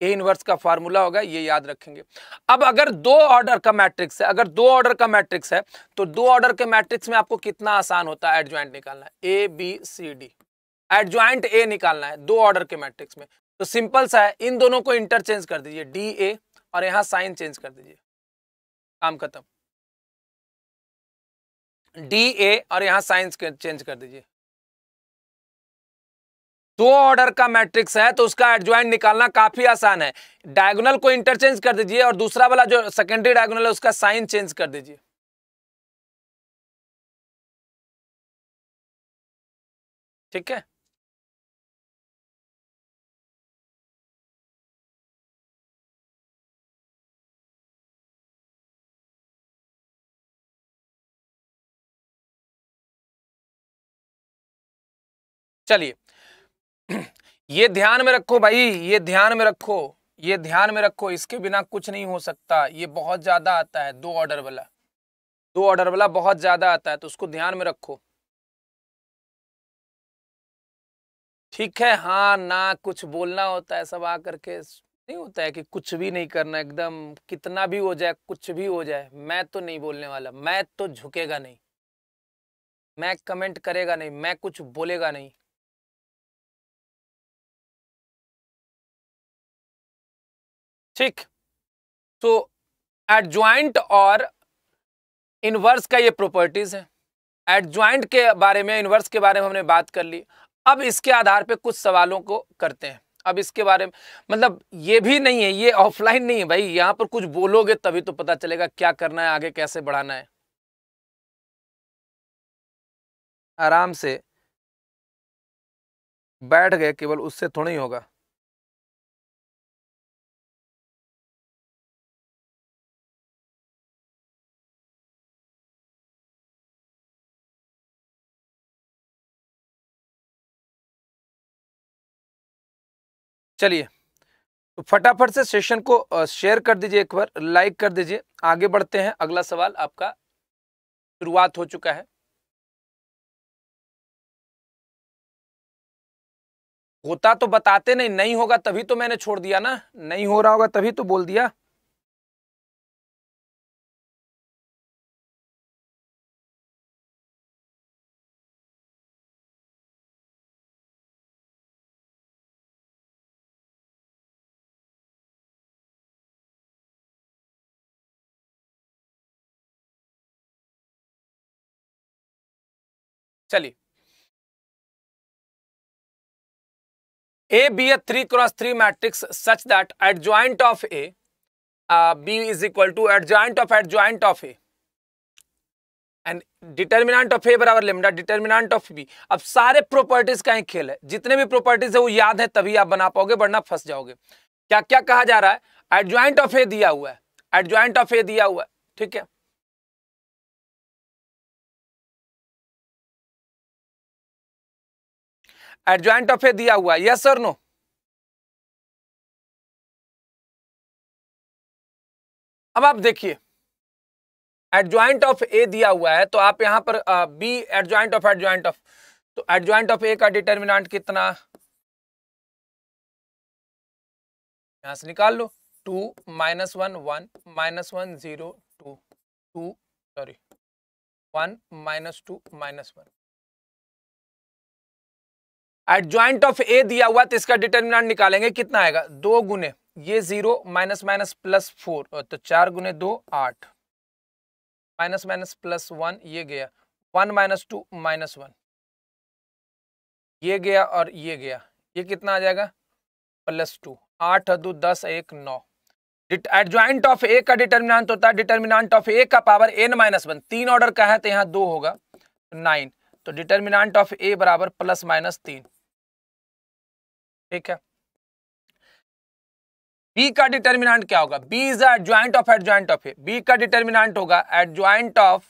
ए इनवर्स का फार्मूला होगा ये याद रखेंगे अब अगर दो ऑर्डर का मैट्रिक्स है अगर दो ऑर्डर का मैट्रिक्स है तो दो ऑर्डर के मैट्रिक्स में आपको कितना आसान होता है एडजॉइंट निकालना A B C D adjoint A निकालना है दो ऑर्डर के मैट्रिक्स में तो सिंपल सा है इन दोनों को इंटरचेंज कर दीजिए डी ए और यहां साइन चेंज कर दीजिए काम खत्म डी ए और यहां साइंस चेंज कर दीजिए दो ऑर्डर का मैट्रिक्स है तो उसका एडजॉइंट निकालना काफी आसान है डायगोनल को इंटरचेंज कर दीजिए और दूसरा वाला जो सेकेंडरी डायगोनल है उसका साइन चेंज कर दीजिए ठीक है चलिए ये ध्यान में रखो भाई ये ध्यान में रखो ये ध्यान में रखो इसके बिना कुछ नहीं हो सकता ये बहुत ज़्यादा आता है दो ऑर्डर वाला दो ऑर्डर वाला बहुत ज़्यादा आता है तो उसको ध्यान में रखो ठीक है हाँ ना कुछ बोलना होता है सब आ करके नहीं होता है कि कुछ भी नहीं करना एकदम कितना भी हो जाए कुछ भी हो जाए मैं तो नहीं बोलने वाला मैं तो झुकेगा नहीं मैं कमेंट करेगा नहीं मैं कुछ बोलेगा नहीं ठीक तो एडज्वाइंट और इनवर्स का ये प्रॉपर्टीज है एडज्वाइंट के बारे में इनवर्स के बारे में हमने बात कर ली अब इसके आधार पे कुछ सवालों को करते हैं अब इसके बारे में मतलब ये भी नहीं है ये ऑफलाइन नहीं है भाई यहां पर कुछ बोलोगे तभी तो पता चलेगा क्या करना है आगे कैसे बढ़ाना है आराम से बैठ गए केवल उससे थोड़ा ही होगा चलिए तो फटाफट से सेशन को शेयर कर दीजिए एक बार लाइक कर दीजिए आगे बढ़ते हैं अगला सवाल आपका शुरुआत हो चुका है होता तो बताते नहीं नहीं होगा तभी तो मैंने छोड़ दिया ना नहीं हो रहा होगा तभी तो बोल दिया चलिए a three cross three matrix such that adjoint of A B is equal to adjoint of adjoint of A and determinant of A बराबर लेमडा डिटर्मिनाट ऑफ बी अब सारे प्रॉपर्टीज का ही खेल है जितने भी properties है वो याद है तभी आप बना पाओगे वरना फंस जाओगे क्या क्या कहा जा रहा है ज्वाइंट ऑफ ए दिया हुआ है ज्वाइंट ऑफ ए दिया हुआ है ठीक है एडजॉइंट ऑफ ए दिया हुआ यस सर नो अब आप देखिए एडजॉइंट ऑफ ए दिया हुआ है तो आप यहां पर B adjoint of adjoint of तो एडजॉइंट ऑफ ए का डिटर्मिनेंट कितना यहां से निकाल लो two minus one one minus one zero two two sorry one minus two minus one joint of A दिया हुआ तो इसका डिटर्मिनेंट निकालेंगे कितना आएगा दो गुने ये zero minus minus plus four तो चार गुने दो आठ माइनस माइनस प्लस वन ये गया one minus two minus one ये गया और ये गया ये कितना आ जाएगा प्लस टू आठ दो दस एक नौ ज्वाइंट ऑफ ए का डिटर्मिनांट होता है डिटर्मिनाट ऑफ ए का पावर एन माइनस वन तीन ऑर्डर का है तो यहाँ दो होगा नाइन तो डिटर्मिनाट ऑफ ए बराबर प्लस माइनस तीन ठीक है बी का डिटर्मिनाट क्या होगा B is adjoint of adjoint of A B का डिटर्मिनाट होगा adjoint of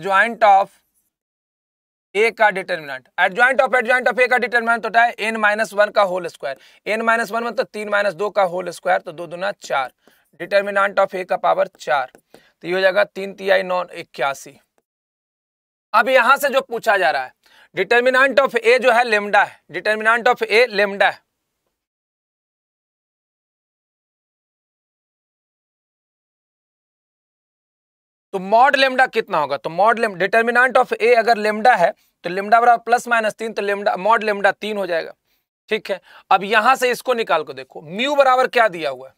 joint of A का determinant adjoint of adjoint of A का डिटर्मिनाट होता है एन माइनस वन का whole square n minus one मतलब तीन माइनस दो का होल स्क्वायर तो दो दुना चार डिटर्मिनाट ऑफ ए का पावर चार तो ये हो जाएगा तीन तिहाई नौ इक्यासी अब यहां से जो पूछा जा रहा है डिटर्मिनाट ऑफ ए जो है लेमडा है डिटर्मिनाट ऑफ ए लेमडा है तो मॉड लेमडा कितना होगा तो mod lambda determinant of A अगर लेमडा है तो लेमडा बराबर प्लस माइनस तीन तो लेमडा मॉड लेमडा तीन हो जाएगा ठीक है अब यहां से इसको निकाल को देखो म्यू बराबर क्या दिया हुआ है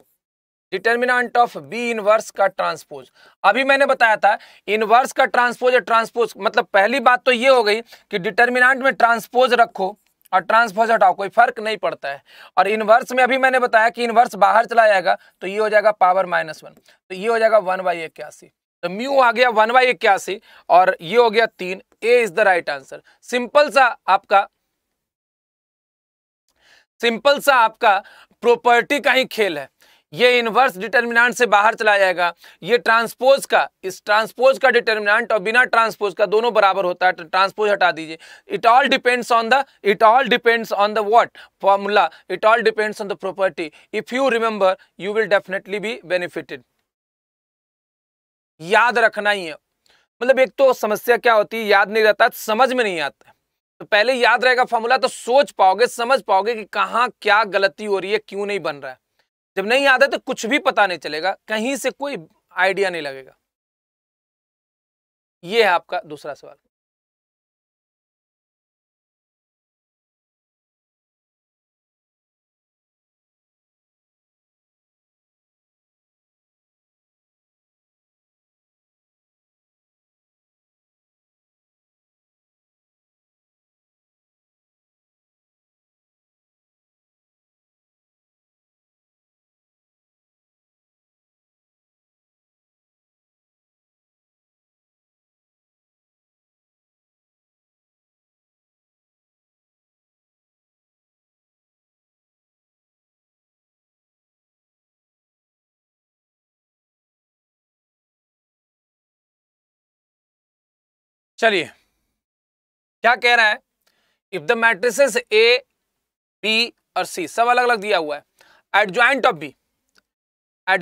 डिटर्मिनाट ऑफ बी इनवर्स का ट्रांसपोज अभी मैंने बताया था इनवर्स का ट्रांसपोज या ट्रांसपोज मतलब पहली बात तो ये हो गई कि डिटर्मिनाट में ट्रांसपोज रखो और ट्रांसफोज हटाओ कोई फर्क नहीं पड़ता है और इनवर्स में अभी मैंने बताया कि इनवर्स बाहर चला जाएगा तो ये हो जाएगा पावर माइनस वन तो ये हो जाएगा वन बाई इक्यासी तो म्यू आ गया वन बाई इक्यासी और ये हो गया तीन A is the right answer simple सा आपका सिंपल सा आपका प्रॉपर्टी का ही खेल है ये इनवर्स डिटर्मिनांट से बाहर चला जाएगा ये ट्रांसपोज का इस ट्रांसपोज का डिटर्मिनाट और बिना ट्रांसपोज का दोनों बराबर होता है ट्रांसपोज हटा दीजिए it all depends on the it all depends on the what formula it all depends on the property if you remember you will definitely be benefited याद रखना ही है मतलब एक तो समस्या क्या होती है याद नहीं रहता समझ में नहीं आता तो पहले याद रहेगा फॉर्मूला तो सोच पाओगे समझ पाओगे कि कहाँ क्या गलती हो रही है क्यों नहीं बन रहा है जब नहीं याद है तो कुछ भी पता नहीं चलेगा कहीं से कोई आइडिया नहीं लगेगा यह है आपका दूसरा सवाल चलिए क्या कह रहा है if the matrices A B और सी सब अलग अलग दिया हुआ है joint of B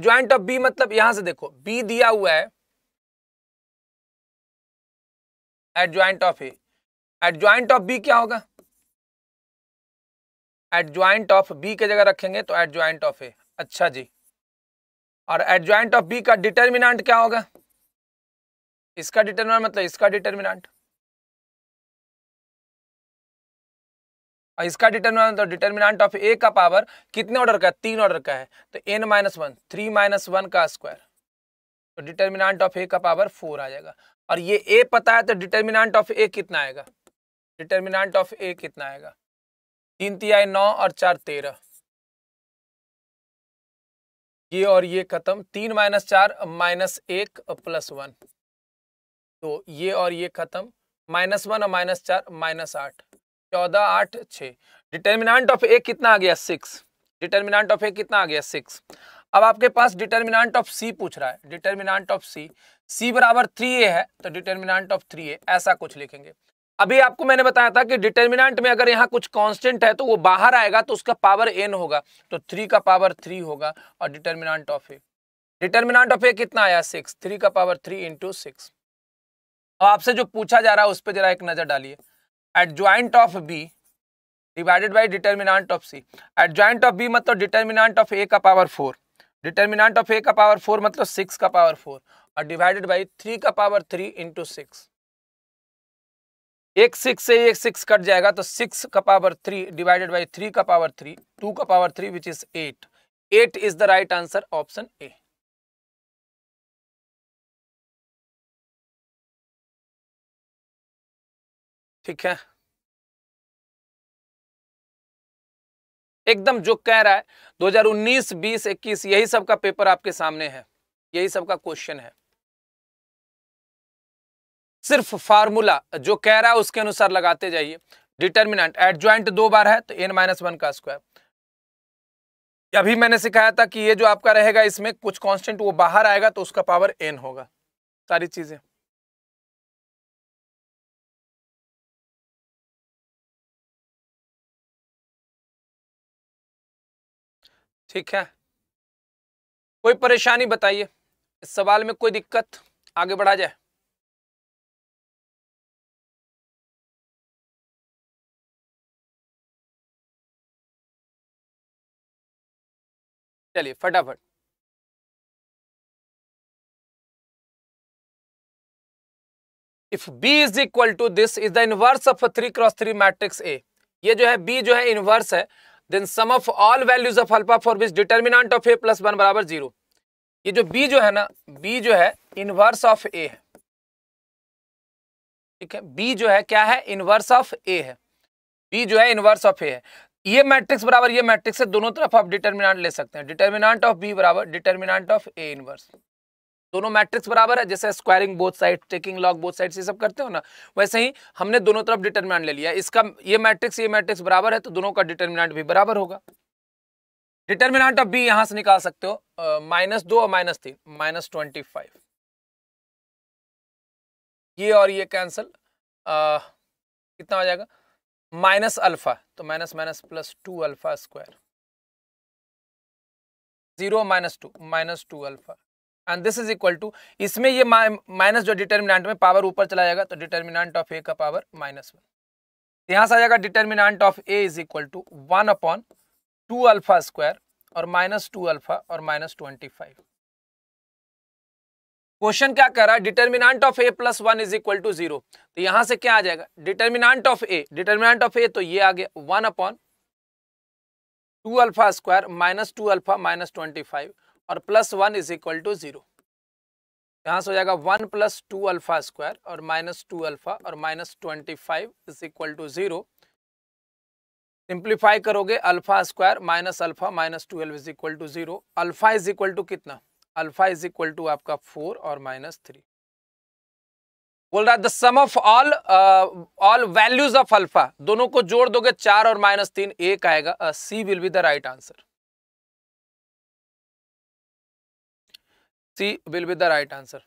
joint of B मतलब यहां से देखो बी दिया हुआ है joint of A joint of B क्या होगा ज्वाइंट ऑफ बी के जगह रखेंगे तो ज्वाइंट ऑफ ए अच्छा जी और ज्वाइंट ऑफ बी का डिटर्मिनेंट क्या होगा इसका डिटर्मिनेंट मतलब इसका डिटर्मिनेंट और इसका डिटर्मिनेंट तो डिटर्मिनेंट ऑफ ए का पावर कितने ऑर्डर का है तीन ऑर्डर का है तो N minus one three minus one का स्क्वायर तो डिटर्मिनेंट ऑफ ए का पावर फोर आ जाएगा और ये ए पता है तो डिटर्मिनेंट ऑफ ए कितना आएगा डिटर्मिनेंट ऑफ ए कितना आएगा तीन तिहाई नौ और चार तेरह ये और ये खत्म तीन माइनस चार माइनस एक प्लस वन तो ये और ये खत्म माइनस वन और माइनस चार माइनस आठ चौदह आठ छः डिटर्मिनाट ऑफ ए कितना आ गया सिक्स डिटर्मिनाट ऑफ ए कितना आ गया सिक्स अब आपके पास डिटर्मिनाट ऑफ सी पूछ रहा है डिटर्मिनाट ऑफ सी सी बराबर थ्री ए है तो डिटर्मिनाट ऑफ थ्री ए ऐसा कुछ लिखेंगे अभी आपको मैंने बताया था कि डिटर्मिनाट में अगर यहाँ कुछ कांस्टेंट है तो वो बाहर आएगा तो उसका पावर एन होगा तो थ्री का पावर थ्री होगा और determinant of A determinant of A कितना आया सिक्स थ्री का पावर थ्री इंटू सिक्स अब आपसे जो पूछा जा रहा है उस पर जरा एक नजर डालिए adjoint of B divided by determinant of C adjoint of B मतलब डिटर्मिनाट ऑफ ए का power four determinant of A का पावर फोर मतलब सिक्स का पावर फोर और डिवाइडेड बाई थ्री का पावर थ्री इंटू सिक्स एक six से एक सिक्स कट जाएगा तो सिक्स का power three divided by three का पावर थ्री टू का power three which is eight eight is the right answer option A ठीक है एकदम जो कह रहा है 2019, 20, 21 यही सब का पेपर आपके सामने है यही सब का क्वेश्चन है सिर्फ फार्मूला जो कह रहा है उसके अनुसार लगाते जाइए डिटर्मिनेंट एट ज्वाइंट दो बार है तो एन माइनस वन का स्क्वायर अभी मैंने सिखाया था कि ये जो आपका रहेगा इसमें कुछ कांस्टेंट वो बाहर आएगा तो उसका पावर एन होगा सारी चीजें ठीक है कोई परेशानी बताइए इस सवाल में कोई दिक्कत आगे बढ़ा जाए चलिए फटाफट if B is equal to this is the inverse of three cross three matrix A ये जो है बी जो है इनवर्स है then sum of all values of alpha for which determinant of A plus one बराबर zero ये जो B जो है ना बी जो है इनवर्स ऑफ ए है ठीक है बी जो है क्या है इनवर्स ऑफ ए है बी जो है इनवर्स ऑफ ए है ये मैट्रिक्स बराबर ये मैट्रिक्स है दोनों तरफ आप डिटर्मिनाट ले सकते हैं डिटर्मिनाट ऑफ बी बराबर डिटर्मिनाट ऑफ ए इनवर्स दोनों मैट्रिक्स बराबर है जैसे squaring both side taking log both side ये सब करते हो ना वैसे ही हमने दोनों तरफ डिटर्मिनेंट ले लिया इसका ये मैट्रिक्स ये मैट्रिक्स बराबर है तो दोनों का डिटर्मिनेंट भी बराबर होगा डिटर्मिनेंट ऑफ बी यहां से निकाल सकते हो माइनस दो और माइनस तीन माइनस ट्वेंटी फाइव ये और ये कैंसिल कितना हो जाएगा माइनस अल्फा तो minus minus plus two alpha square zero minus two minus two alpha and this is equal to इसमें ये माइनस जो डिटर्मिनांट में पावर ऊपर चला जाएगा तो डिटर्मिनांट ऑफ ए का पावर माइनस वन यहां से आ जाएगा determinant of A is equal to one upon two alpha square और माइनस टू अल्फा और माइनस ट्वेंटी फाइव क्वेश्चन क्या कह रहा है determinant of A plus one is equal to zero तो यहां से क्या आ जाएगा determinant of A determinant of A तो ये आ गया one upon two alpha square minus two alpha minus twenty five और plus one is equal to zero यहाँ से हो जाएगा one plus two alpha square और माइनस टू अल्फ़ा और minus twenty five is equal to zero simplify करोगे alpha square minus alpha minus twelve is equal to zero alpha is equal to कितना alpha is equal to आपका four और minus three बोल रहा है the sum of all all values of alpha दोनों को जोड़ दोगे चार और माइनस तीन एक आएगा C will be the right answer C will be the right answer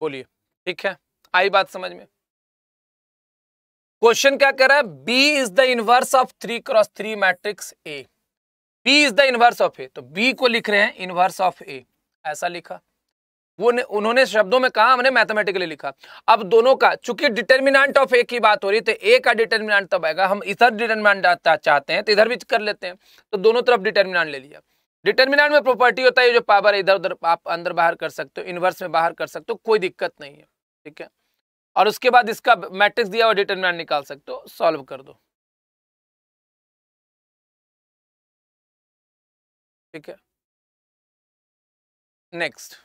बोलिए ठीक है आई बात समझ में क्वेश्चन क्या कह रहा है B is the inverse of three cross three matrix A B is the inverse of A तो बी को लिख रहे हैं इनवर्स ऑफ ए ऐसा लिखा वो ने, उन्होंने शब्दों में कहा हमने मैथमेटिकली लिखा अब दोनों का चूंकि डिटर्मिनेंट ऑफ ए की बात हो रही तो ए का डिटर्मिनेंट तब आएगा हम इधर डिटर्मिनेंट चाहते हैं तो इधर भी कर लेते हैं तो दोनों तरफ डिटर्मिनेंट ले लिया डिटर्मिनेंट में प्रॉपर्टी होता है जो पावर इधर उधर आप अंदर बाहर कर सकते हो इनवर्स में बाहर कर सकते हो कोई दिक्कत नहीं है ठीक है और उसके बाद इसका मैट्रिक्स दिया और डिटर्मिनेंट निकाल सकते हो सॉल्व कर दो ठीक है नेक्स्ट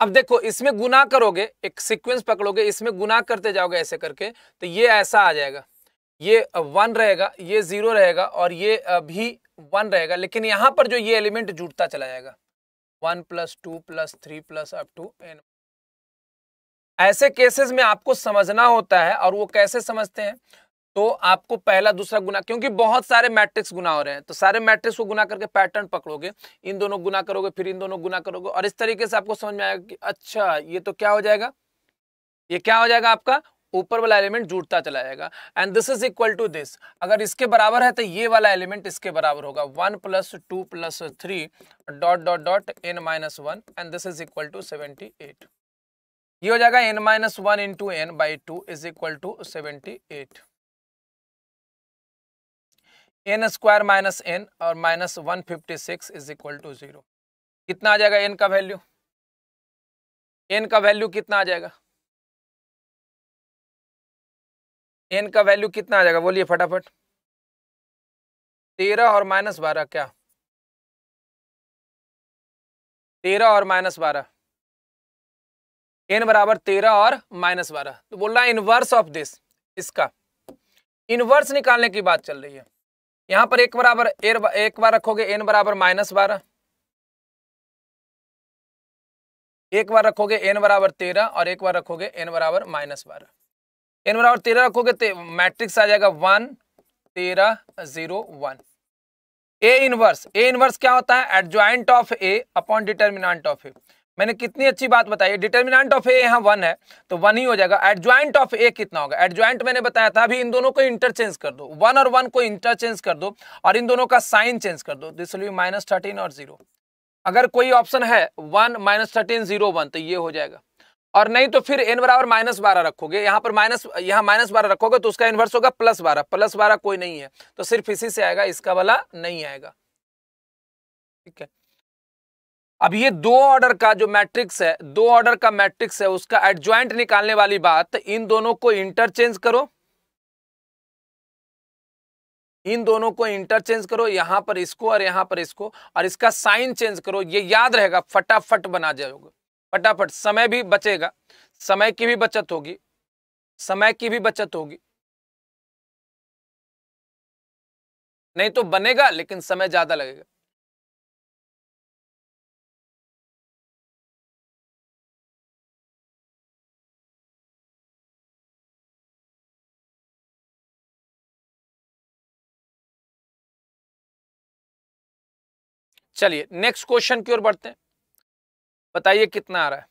अब देखो इसमें गुना करोगे एक सीक्वेंस पकड़ोगे इसमें गुना करते जाओगे ऐसे करके तो ये ऐसा आ जाएगा ये वन रहेगा ये जीरो रहेगा और ये भी वन रहेगा लेकिन यहां पर जो ये एलिमेंट जुड़ता चला जाएगा one plus two plus three plus up to n ऐसे केसेस में आपको समझना होता है और वो कैसे समझते हैं तो आपको पहला दूसरा गुना क्योंकि बहुत सारे मैट्रिक्स गुना हो रहे हैं तो सारे मैट्रिक्स को गुना करके पैटर्न पकड़ोगे इन दोनों गुना करोगे फिर इन दोनों गुना करोगे और इस तरीके से आपको समझ में आएगा कि अच्छा ये तो क्या हो जाएगा ये क्या हो जाएगा आपका ऊपर वाला एलिमेंट जुड़ता चला जाएगा and this is equal to this अगर इसके बराबर है तो ये वाला एलिमेंट इसके बराबर होगा one plus two plus three dot dot dot n minus one and this is equal to seventy eight ये हो जाएगा n minus one into n by two is equal to seventy eight n square minus n और minus one fifty six is equal to zero कितना आ जाएगा N का value N का value कितना आ जाएगा एन का वैल्यू कितना आ जाएगा बोलिए फटाफट तेरह और माइनस बारह क्या तेरह और माइनस बारह एन बराबर तेरह और माइनस बारह तो बोल रहा है इनवर्स ऑफ दिस इसका इनवर्स निकालने की बात चल रही है यहां पर एक बराबर एर एक बार रखोगे एन बराबर माइनस बारह एक बार रखोगे एन बराबर तेरह और एक बार रखोगे एन बराबर माइनस बारह एन बराबर तेरह रखोगे ते, मैट्रिक्स आ जाएगा वन तेरह zero one A inverse A inverse क्या होता है adjoint of A upon determinant of A मैंने कितनी अच्छी बात बताई डिटर्मिनेंट ऑफ ए यहाँ वन है तो वन ही हो जाएगा एडजॉइंट ऑफ ए कितना होगा एडज्वाइंट मैंने बताया था अभी इन दोनों को इंटरचेंज कर दो वन और वन को इंटरचेंज कर दो और इन दोनों का साइन चेंज कर दो दिस विल माइनस थर्टीन और जीरो अगर कोई ऑप्शन है one minus thirteen zero one तो ये हो जाएगा और नहीं तो फिर एन बराबर माइनस बारह रखोगे यहाँ पर माइनस यहाँ माइनस बारह रखोगे तो उसका इन्वर्स होगा प्लस बारह प्लस बारह कोई नहीं है तो सिर्फ इसी से आएगा इसका वाला नहीं आएगा ठीक है अब ये दो ऑर्डर का जो मैट्रिक्स है दो ऑर्डर का मैट्रिक्स है उसका एडजॉइंट निकालने वाली बात इन दोनों को इंटरचेंज करो इन दोनों को इंटरचेंज करो यहां पर इसको और यहां पर इसको और इसका साइन चेंज करो ये याद रहेगा फटाफट बना जाओगे फटाफट समय भी बचेगा समय की भी बचत होगी समय की भी बचत होगी नहीं तो बनेगा लेकिन समय ज्यादा लगेगा चलिए नेक्स्ट क्वेश्चन की ओर बढ़ते हैं बताइए कितना आ रहा है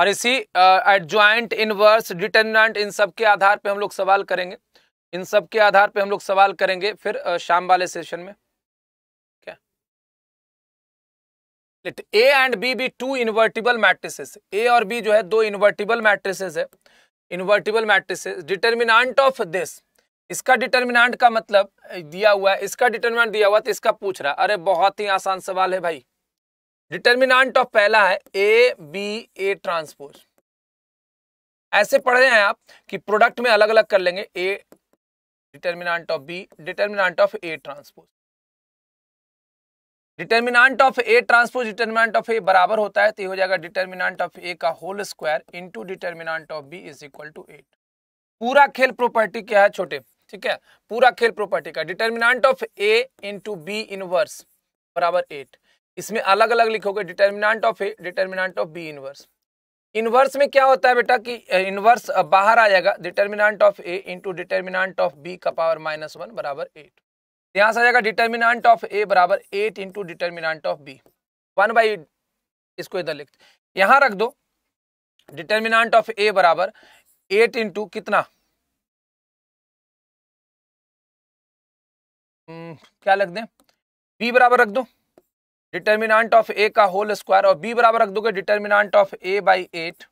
और इसी ज्वाइंट इनवर्स डिटर्मिनेंट इन सब के आधार पे हम लोग सवाल करेंगे इन सब के आधार पे हम लोग सवाल करेंगे फिर शाम वाले सेशन में let A and B B two invertible matrices A और बी जो है दो इन्वर्टिबल मैट्रिसेस है invertible matrices determinant of this इसका डिटर्मिनाट का मतलब दिया हुआ है इसका डिटर्मिनाट दिया हुआ तो इसका पूछ रहा अरे बहुत ही आसान सवाल है भाई डिटर्मिनाट ऑफ पहला है ए बी ए ट्रांसपोज ऐसे पढ़ रहे हैं आप कि प्रोडक्ट में अलग अलग कर लेंगे A determinant of B determinant of A transpose determinant of A transpose determinant of A बराबर होता है तो हो जाएगा डिटर्मिनाट ऑफ ए का whole square into determinant of B is equal to eight पूरा खेल प्रॉपर्टी क्या है छोटे ठीक है पूरा खेल प्रॉपर्टी का determinant of A into B inverse बराबर एट इसमें अलग अलग लिखोगे determinant of A determinant of B inverse inverse में क्या होता है बेटा कि इनवर्स बाहर आ जाएगा determinant of A into determinant of B का पावर माइनस वन बराबर एट यहां से आ जाएगा डिटर्मिनाट ऑफ ए बराबर eight into determinant of B one by इसको इधर लिख यहां रख दो डिटर्मिनाट ऑफ ए बराबर एट इंटू कितना हम्म, क्या लग दें बी बराबर रख दो डिटर्मिनाट ऑफ ए का होल स्क्वायर और बी बराबर रख दोगे determinant of A by eight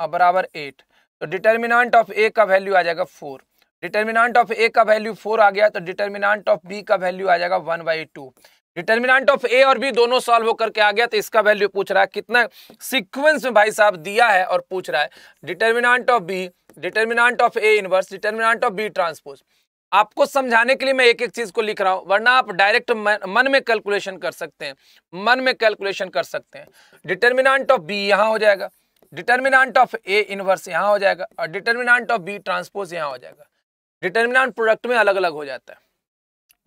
और बराबर एट तो डिटर्मिनाट ऑफ ए का वैल्यू आ जाएगा फोर डिटर्मिनाट ऑफ ए का वैल्यू फोर आ गया तो डिटर्मिनाट ऑफ बी का वैल्यू आ जाएगा one by two determinant of A और बी दोनों सॉल्व होकर के आ गया तो इसका वैल्यू पूछ रहा है कितना सिक्वेंस में भाई साहब दिया है और पूछ रहा है determinant of B determinant of A inverse determinant of B transpose आपको समझाने के लिए मैं एक एक चीज को लिख रहा हूं वरना आप डायरेक्ट मन में कैलकुलेशन कर सकते हैं मन में कैलकुलेशन कर सकते हैं डिटर्मिनाट ऑफ बी यहाँ हो जाएगा डिटर्मिनाट ऑफ ए इनवर्स यहाँ हो जाएगा और डिटर्मिनाट ऑफ बी ट्रांसपोज यहाँ हो जाएगा डिटर्मिनेंट प्रोडक्ट में अलग अलग हो जाता है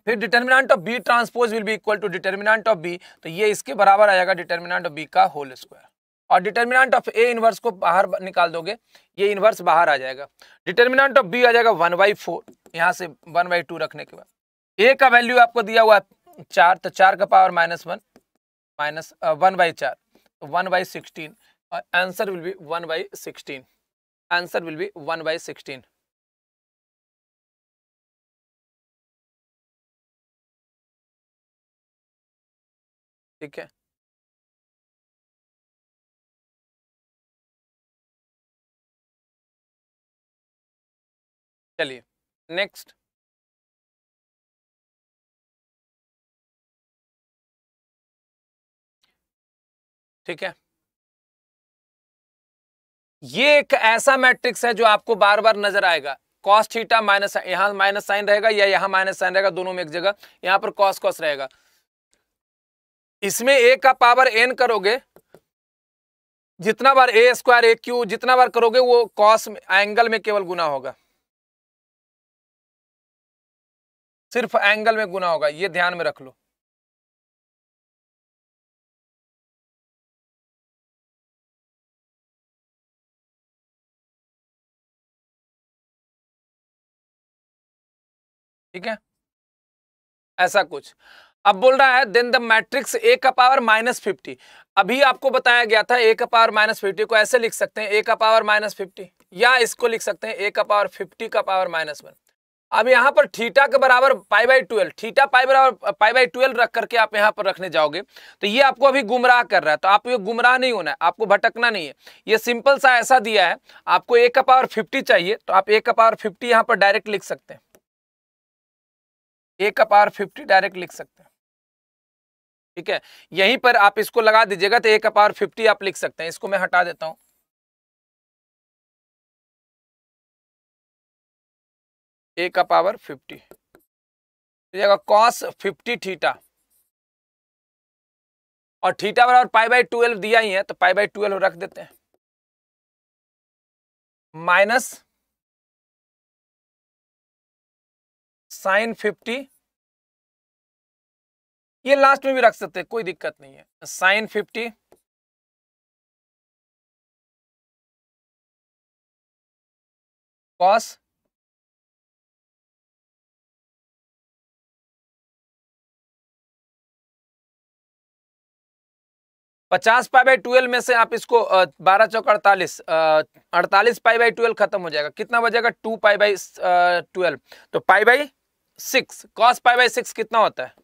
फिर determinant of B transpose will be equal to determinant of B तो ये इसके बराबर आ जाएगा डिटर्मिनेंट ऑफ बी का होल स्क्वायर और डिटर्मिनेंट ऑफ ए इनवर्स को बाहर निकाल दोगे ये इनवर्स बाहर आ जाएगा डिटर्मिनेंट ऑफ बी आ जाएगा वन बाई फोर यहाँ से वन बाई टू रखने के बाद ए का वैल्यू आपको दिया हुआ है चार तो चार का power minus one minus one by चार तो वन बाई सिक्सटीन और answer will be one by sixteen answer will be one by sixteen ठीक है चलिए नेक्स्ट ठीक है ये एक ऐसा मैट्रिक्स है जो आपको बार बार नजर आएगा कॉस थीटा माइनस यहां माइनस साइन रहेगा या यहां माइनस साइन रहेगा दोनों में एक जगह यहां पर कॉस कॉस रहेगा इसमें ए का पावर एन करोगे जितना बार ए स्क्वायर ए क्यू जितना बार करोगे वो कॉस एंगल में केवल गुना होगा सिर्फ एंगल में गुना होगा ये ध्यान में रख लो ठीक है ऐसा कुछ अब बोल रहा है देन द मैट्रिक्स ए का पावर माइनस फिफ्टी अभी आपको बताया गया था ए का पावर माइनस फिफ्टी को ऐसे लिख सकते हैं ए का पावर माइनस फिफ्टी या इसको लिख सकते हैं ए का पावर फिफ्टी का पावर माइनस वन अब यहाँ पर थीटा के बराबर pi by twelve theta pi बराबर पाई बाई ट्वेल्व रख करके आप यहाँ पर रखने जाओगे तो ये आपको अभी गुमराह कर रहा है तो आप ये गुमराह नहीं होना है आपको भटकना नहीं है ये सिंपल सा ऐसा दिया है आपको ए का पावर फिफ्टी चाहिए तो आप ए का पावर फिफ्टी यहाँ पर डायरेक्ट लिख सकते हैं ए का पावर फिफ्टी डायरेक्ट लिख सकते हैं ठीक है यहीं पर आप इसको लगा दीजिएगा तो एक अपार फिफ्टी आप लिख सकते हैं इसको मैं हटा देता हूं ए का पावर फिफ्टी जाएगा कॉस फिफ्टी थीटा और थीटा बराबर पाई बाई ट्वेल्व दिया ही है तो पाई बाई ट्वेल्व रख देते हैं माइनस साइन फिफ्टी ये लास्ट में भी रख सकते हैं कोई दिक्कत नहीं है साइन फिफ्टी कॉस पचास पाई बाई ट्वेल्व में से आप इसको बारह चौक अड़तालीस अड़तालीस पाई बाई ट्वेल्व खत्म हो जाएगा कितना बजेगा टू पाई बाई ट्वेल्व तो pi by six cos pi by six कितना होता है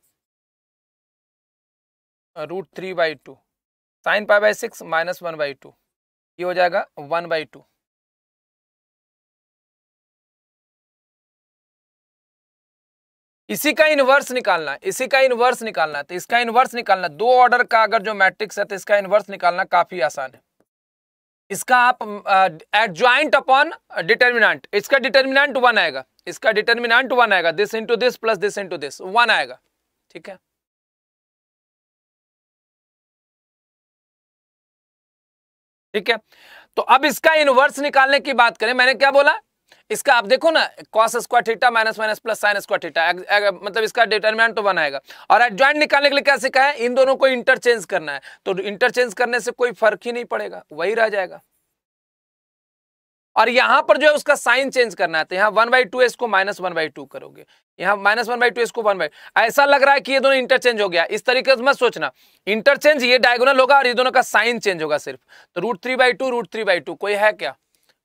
root three by two sine pi by six minus one by two ये हो जाएगा वन बाई टू इसी का इनवर्स निकालना है इसी का इनवर्स निकालना तो है तो इसका इनवर्स निकालना दो ऑर्डर का अगर जो मैट्रिक्स है तो इसका इनवर्स निकालना काफी आसान है इसका आप एडजॉइंट अपॉन डिटर्मिनेंट इसका डिटर्मिनेंट वन आएगा इसका डिटर्मिनेंट वन आएगा this into this plus this into this one आएगा ठीक है ठीक है तो अब इसका इनवर्स निकालने की बात करें मैंने क्या बोला इसका आप देखो ना cos square theta minus minus plus sine square theta मतलब इसका डिटरमिनेंट तो बनाएगा और एडजॉइंट निकालने के लिए क्या सीखा है इन दोनों को इंटरचेंज करना है तो इंटरचेंज करने से कोई फर्क ही नहीं पड़ेगा वही रह जाएगा और यहां पर जो है उसका साइन चेंज करना है तो यहां वन बाई टू इसको माइनस वन बाई टू करोगे यहाँ माइनस वन बाई टू इसको वन बाई ऐसा लग रहा है कि ये दोनों इंटरचेंज हो गया इस तरीके से मत सोचना इंटरचेंज ये डायगोनल होगा और ये दोनों का साइन चेंज होगा सिर्फ तो root three by two root three by two कोई है क्या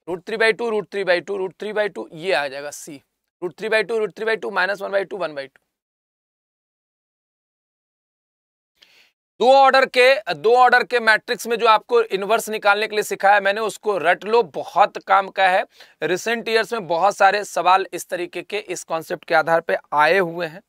root three by two root three by two root three by two ये आ जाएगा see root three by two root three by two minus one by two one by two दो order के दो order के मैट्रिक्स में जो आपको इन्वर्स निकालने के लिए सिखाया मैंने उसको रट लो बहुत काम का है रिसेंट ईयर्स में बहुत सारे सवाल इस तरीके के इस कॉन्सेप्ट के आधार पर आए हुए हैं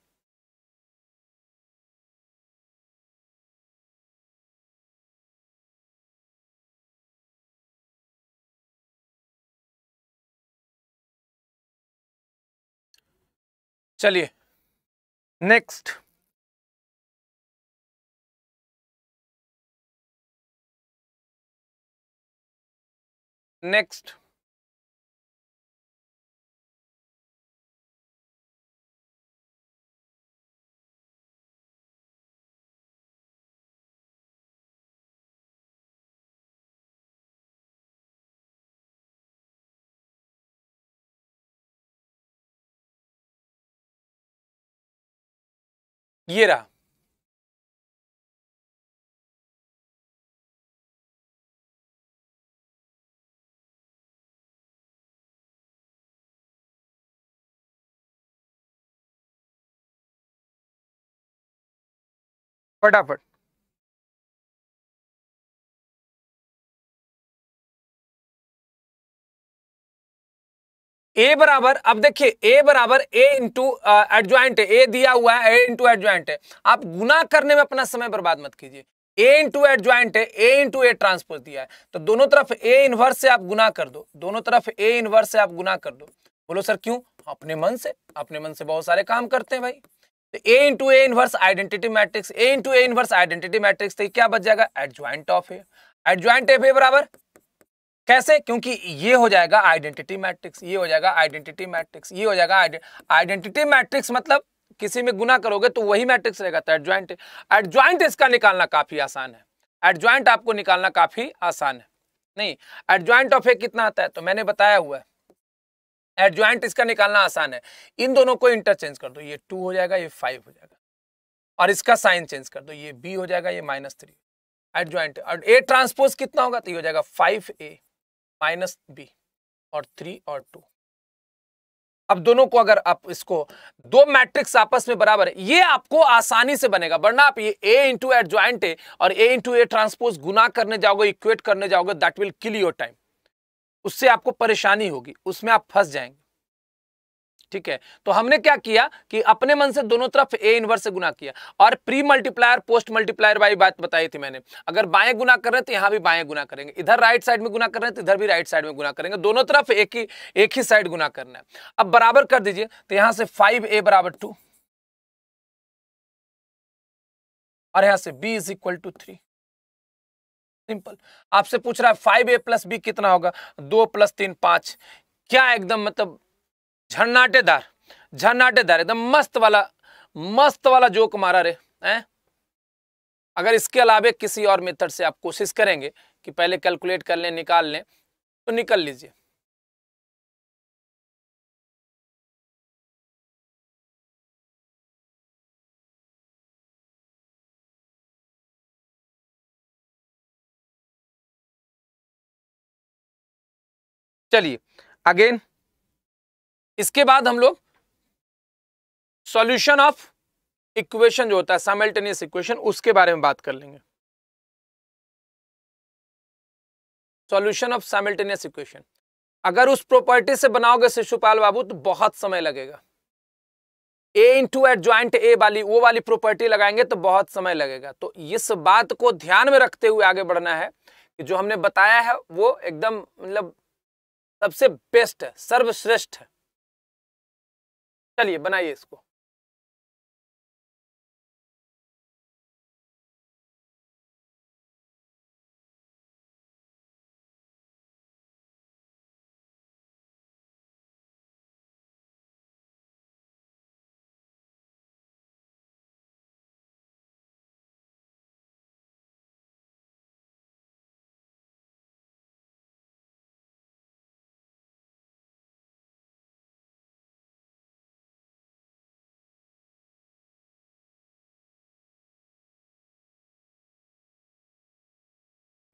चलिए नेक्स्ट Next. ये रहा फटाफट ए बराबर अब देखिए ए बराबर ए इंटू एडजॉइंट ए दिया हुआ है ए इंटू एडजॉइंट है आप गुना करने में अपना समय बर्बाद मत कीजिए ए इंटू एडजॉइंट है ए इंटू ए ट्रांसपोज दिया है तो दोनों तरफ ए इनवर्स से आप गुना कर दो दोनों तरफ ए इनवर्स से आप गुना कर दो बोलो सर क्यों अपने मन से अपने मन से बहुत सारे काम करते हैं भाई तो A into A inverse identity matrix A into A inverse identity matrix क्या बच जाएगा adjoint of A adjoint of A बराबर कैसे क्योंकि ये हो जाएगा आइडेंटिटी मैट्रिक्स ये हो जाएगा आइडेंटिटी मैट्रिक्स ये हो जाएगा आइडेंटिटी मैट्रिक्स मतलब किसी में गुना करोगे तो वही मैट्रिक्स रहेगा तो एडज्वाइंट एडज्वाइंट इसका निकालना काफी आसान है एडज्वाइंट आपको निकालना काफी आसान है नहीं एडज्वाइंट ऑफ ए कितना आता है तो मैंने बताया हुआ है एडजॉइंट इसका निकालना आसान है इन दोनों को इंटरचेंज कर दो ये टू हो जाएगा ये फाइव हो जाएगा और इसका साइन चेंज कर दो ये बी हो जाएगा ये माइनस थ्री एडजॉइंट और ए ट्रांसपोज कितना होगा तो ये हो जाएगा फाइव ए माइनस बी और थ्री और टू अब दोनों को अगर आप इसको दो मैट्रिक्स आपस में बराबर है ये आपको आसानी से बनेगा वरना आप ये ए इंटू एडजॉइंट ए और ए इंटू ए ट्रांसपोज गुना करने जाओगे इक्वेट करने जाओगे that will kill your time उससे आपको परेशानी होगी उसमें आप फंस जाएंगे ठीक है तो हमने क्या किया कि अपने मन से दोनों तरफ ए इनवर्स से गुना किया और प्री मल्टीप्लायर पोस्ट मल्टीप्लायर वाली बात बताई थी मैंने अगर बाएं गुना कर रहे तो यहां भी बाएं गुना करेंगे इधर राइट साइड में गुना कर रहे हैं तो इधर भी राइट साइड में गुना करेंगे दोनों तरफ एक ही एक ही साइड गुना करना है अब बराबर कर दीजिए तो यहां से फाइव ए बराबर टू और यहां से B is equal to three simple आपसे पूछ रहा है फाइव ए प्लस बी कितना होगा दो प्लस तीन पांच क्या एकदम मतलब झन्नाटेदार झन्नाटेदार एकदम मस्त वाला मस्त वाला जोक मारा रे हैं अगर इसके अलावा किसी और मेथड से आप कोशिश करेंगे कि पहले कैलकुलेट कर लें निकाल लें तो निकल लीजिए चलिए अगेन इसके बाद हम लोग सॉल्यूशन ऑफ इक्वेशन जो होता है साइमल्टेनियस इक्वेशन उसके बारे में बात कर लेंगे सॉल्यूशन ऑफ साइमल्टेनियस इक्वेशन अगर उस प्रॉपर्टी से बनाओगे शिशुपाल बाबू तो बहुत समय लगेगा A into adjoint A वाली वो वाली प्रॉपर्टी लगाएंगे तो बहुत समय लगेगा तो इस बात को ध्यान में रखते हुए आगे बढ़ना है कि जो हमने बताया है वो एकदम मतलब सबसे बेस्ट सर्वश्रेष्ठ चलिए बनाइए इसको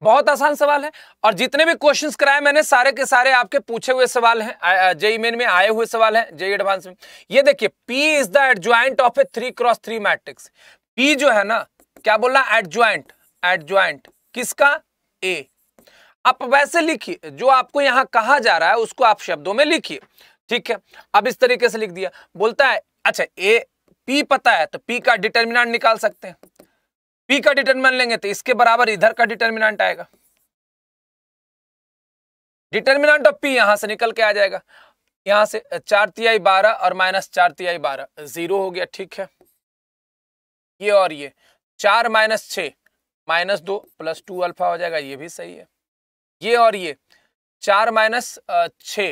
बहुत आसान सवाल है और जितने भी क्वेश्चंस कराए मैंने सारे के सारे आपके पूछे हुए सवाल हैं जेई मेन में आए हुए सवाल हैं जेई एडवांस में ये देखिए P is the adjoint of A three cross three matrix P जो है ना क्या बोल ज्वाइंट एडजॉइंट ज्वाइंट किसका ए आप वैसे लिखिए जो आपको यहां कहा जा रहा है उसको आप शब्दों में लिखिए ठीक है अब इस तरीके से लिख दिया बोलता है अच्छा ए पी पता है तो पी का डिटर्मिनाट निकाल सकते हैं पी का डिटर्मिनेंट लेंगे तो इसके बराबर इधर का डिटर्मिनेंट आएगा डिटर्मिनेंट ऑफ पी यहां से निकल के आ जाएगा यहां से चार तिहाई बारह और माइनस चार तिहाई बारह जीरो हो गया ठीक है ये और ये चार माइनस छ माइनस दो प्लस टू अल्फा हो जाएगा ये भी सही है ये और ये चार माइनस छ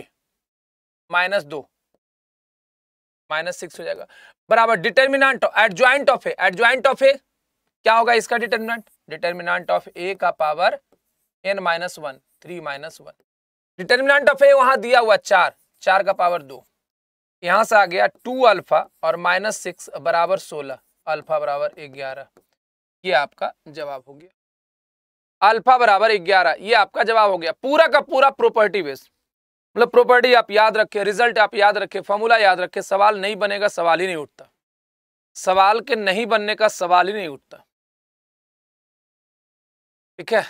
माइनस दो माइनस सिक्स हो जाएगा बराबर determinant adjoint of A adjoint of A क्या होगा इसका डिटर्मिनेंट डिटर्मिनेंट ऑफ ए का power N minus one three minus one determinant of A वहां दिया हुआ चार चार का पावर दो यहां से आ गया टू अल्फा और माइनस सिक्स बराबर सोलह अल्फा बराबर ग्यारह ये आपका जवाब हो गया अल्फा बराबर ग्यारह ये आपका जवाब हो गया पूरा का पूरा प्रॉपर्टी बेस मतलब प्रॉपर्टी आप याद रखे रिजल्ट आप याद रखे फॉर्मूला याद रखे सवाल नहीं बनेगा सवाल ही नहीं उठता सवाल के नहीं बनने का सवाल ही नहीं उठता ठीक है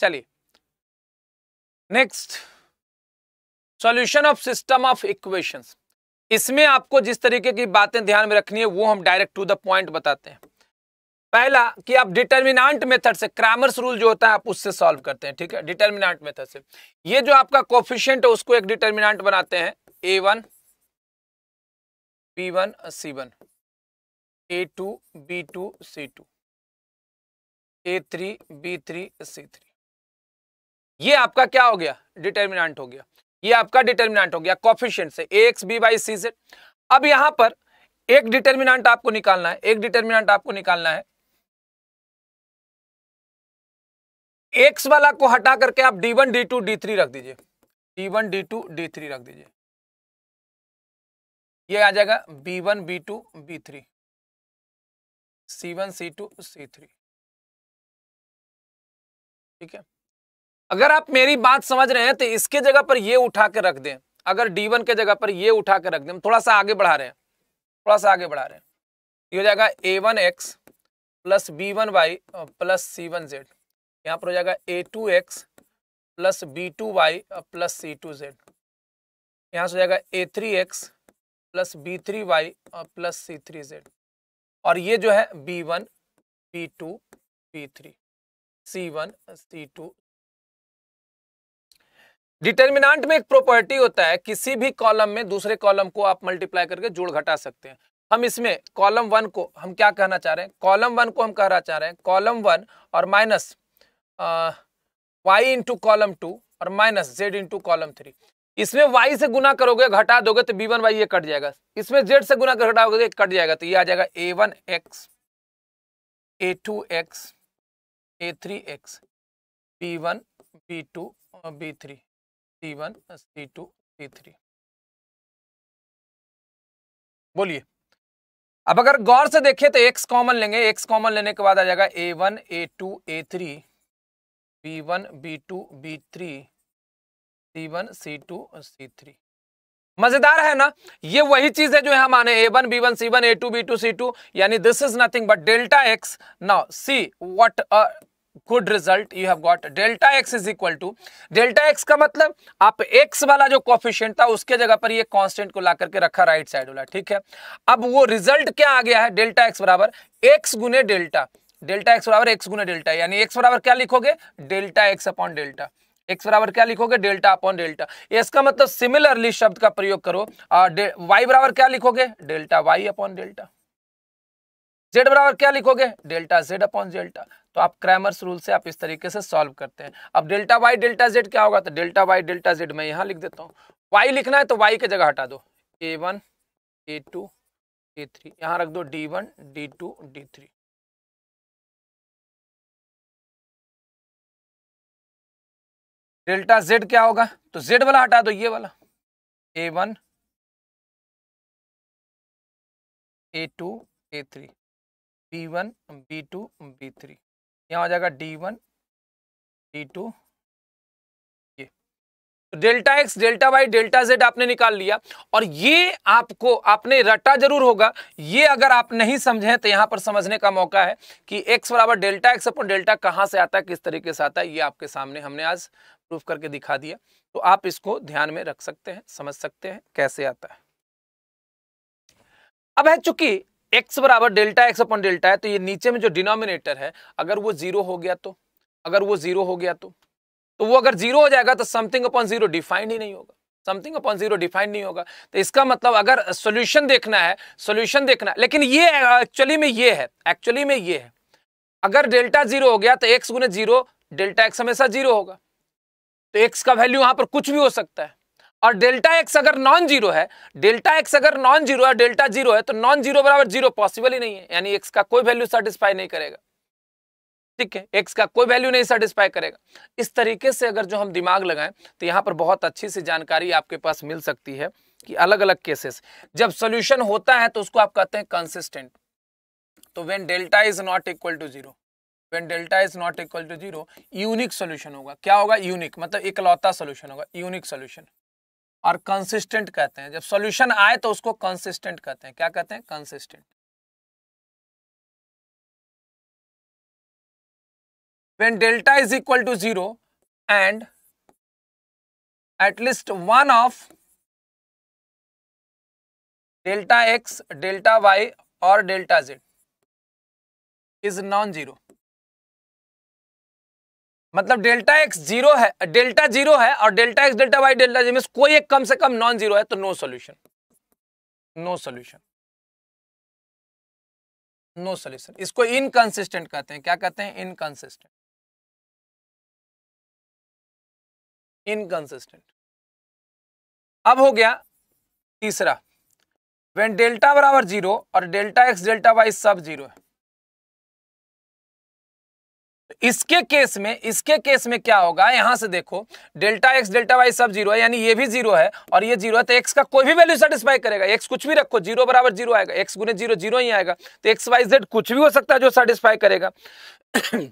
चलिए next solution of system of equations इसमें आपको जिस तरीके की बातें ध्यान में रखनी है वो हम डायरेक्ट टू द पॉइंट बताते हैं पहला कि आप डिटर्मिनांट मेथड से क्रामर्स रूल जो होता है आप उससे सॉल्व करते हैं ठीक है डिटर्मिनांट मेथड से ये जो आपका कोफिशियंट है उसको एक डिटर्मिनाट बनाते हैं A one B one C one A two B two C two A three B three C three ये आपका क्या हो गया डिटर्मिनांट हो गया ये आपका डिटर्मिनेंट हो गया कॉफिशियंट से एक्स बी बाई सी से अब यहां पर एक डिटर्मिनाट आपको निकालना है एक डिटर्मिनाट आपको निकालना है एक्स वाला को हटा करके आप D one D two D three रख दीजिए D one D two D three रख दीजिए ये आ जाएगा B one B two B three C one C two C three ठीक है अगर आप मेरी बात समझ रहे हैं तो इसके जगह पर ये उठा के रख दें अगर डी वन के जगह पर ये उठा के रख दें थोड़ा सा आगे बढ़ा रहे हैं थोड़ा सा आगे बढ़ा रहे हैं ये हो जाएगा A one X plus B one Y plus C one Z यहाँ पर हो जाएगा A two x plus B two Y plus C two Z यहाँ से हो जाएगा A three x plus B three Y plus C three Z और ये जो है B one B two B three C one C two determinant में एक प्रॉपर्टी होता है किसी भी कॉलम में दूसरे कॉलम को आप मल्टीप्लाई करके जोड़ घटा सकते हैं हम इसमें कॉलम वन को हम क्या कहना चाह रहे हैं कॉलम वन को हम कहना चाह रहे हैं कॉलम वन और minus Y into column two और minus Z into column three इसमें वाई से गुना करोगे घटा दोगे तो बी वन वाई ये कट जाएगा इसमें जेड से गुना कर घटाओगे तो कट जाएगा तो ये आ जाएगा A one X A two X A three X B one B two B three C one C two C three बोलिए अब अगर गौर से देखें तो एक्स कॉमन लेंगे एक्स कॉमन लेने के बाद आ जाएगा A one A two A three B one B two B three C one C two C three मजेदार है ना ये वही चीज है जो है माने A one B one C one A two B two C two यानी this is nothing but delta X now see what good result you have got delta X is equal to delta X का मतलब आप x वाला जो coefficient था उसके जगह पर ये कांस्टेंट को ला करके रखा राइट साइड वाला ठीक है अब वो रिजल्ट क्या आ गया है डेल्टा एक्स बराबर एक्स गुने डेल्टा डेल्टा एक्स बराबर एक्स गुने डेल्टा यानी एक्स बराबर क्या लिखोगे delta X upon delta X बराबर क्या लिखोगे डेल्टा अपॉन डेल्टा इसका मतलब सिमिलरली शब्द का प्रयोग करो वाई बराबर क्या लिखोगे delta Y upon delta Z बराबर क्या लिखोगे डेल्टा जेड अपॉन डेल्टा तो आप क्रैमर्स रूल से आप इस तरीके से सॉल्व करते हैं अब डेल्टा वाई डेल्टा जेड क्या होगा तो डेल्टा वाई डेल्टा जेड मैं यहाँ लिख देता हूँ वाई लिखना है तो वाई की जगह हटा दो A one A two A three यहाँ रख दो D one D two D three delta Z क्या होगा तो जेड वाला हटा दो ये वाला A one A two A three B one B two B three यहाँ आ जाएगा D one D two delta x delta Y delta Z आपने निकाल लिया और ये आपको आपने रटा जरूर होगा ये अगर आप नहीं समझे तो यहां पर समझने का मौका है कि एक्स बराबर डेल्टा एक्स अपन डेल्टा कहाँ से आता है किस तरीके से आता है ये आपके सामने हमने आज प्रूफ करके दिखा दिया तो आप इसको ध्यान में रख सकते हैं समझ सकते हैं कैसे आता है अब है चूंकि एक्स बराबर डेल्टा एक्स अपॉन डेल्टा है तो ये नीचे में जो डिनोमिनेटर है अगर वो जीरो हो गया तो अगर वो जीरो हो गया तो तो वो अगर जीरो हो जाएगा तो समथिंग अपॉन जीरो डिफाइंड ही नहीं होगा समथिंग अपॉन जीरो डिफाइंड नहीं होगा तो इसका मतलब अगर सोल्यूशन देखना है सोल्यूशन देखना है लेकिन ये एक्चुअली में ये है एक्चुअली में ये है अगर डेल्टा जीरो हो गया तो एक्स गुना जीरो डेल्टा एक्स हमेशा जीरो होगा तो एक्स का वैल्यू यहां पर कुछ भी हो सकता है और डेल्टा एक्स अगर नॉन जीरो है डेल्टा एक्स अगर नॉन जीरो है डेल्टा जीरो है तो नॉन जीरो बराबर जीरो पॉसिबल ही नहीं है यानी एक्स का कोई वैल्यू सेटिस्फाई नहीं करेगा ठीक है एक्स का कोई वैल्यू नहीं सेटिस्फाई करेगा इस तरीके से अगर जो हम दिमाग लगाएं तो यहाँ पर बहुत अच्छी सी जानकारी आपके पास मिल सकती है कि अलग अलग केसेस जब सोल्यूशन होता है तो उसको आप कहते हैं कंसिस्टेंट तो when delta is not equal to zero when delta is not equal to zero unique solution होगा क्या होगा यूनिक मतलब इकलौता सोल्यूशन होगा यूनिक सोल्यूशन और कंसिस्टेंट कहते हैं जब सॉल्यूशन आए तो उसको कंसिस्टेंट कहते हैं क्या कहते हैं consistent when delta is equal to zero and at least one of delta x delta Y और delta Z is non zero मतलब डेल्टा एक्स जीरो है डेल्टा जीरो है और delta x delta Y delta Z में कोई एक कम से कम non zero है तो no solution no solution no solution इसको इनकंसिस्टेंट कहते हैं क्या कहते हैं इनकंसिस्टेंट इनकंसिस्टेंट अब हो गया तीसरा वेन डेल्टा बराबर जीरो और डेल्टा एक्स डेल्टा वाई सब जीरो है इसके केस में इसके केस में क्या होगा यहां से देखो डेल्टा एक्स डेल्टा वाई सब जीरो है यानी ये भी जीरो है और ये जीरो है तो एक्स का कोई भी वैल्यू सेटिस्फाई करेगा एक्स कुछ भी रखो जीरो बराबर जीरो आएगा एक्स गुने जीरो जीरो ही आएगा तो एक्स वाई जेड कुछ भी हो सकता है जो सेटिस्फाई करेगा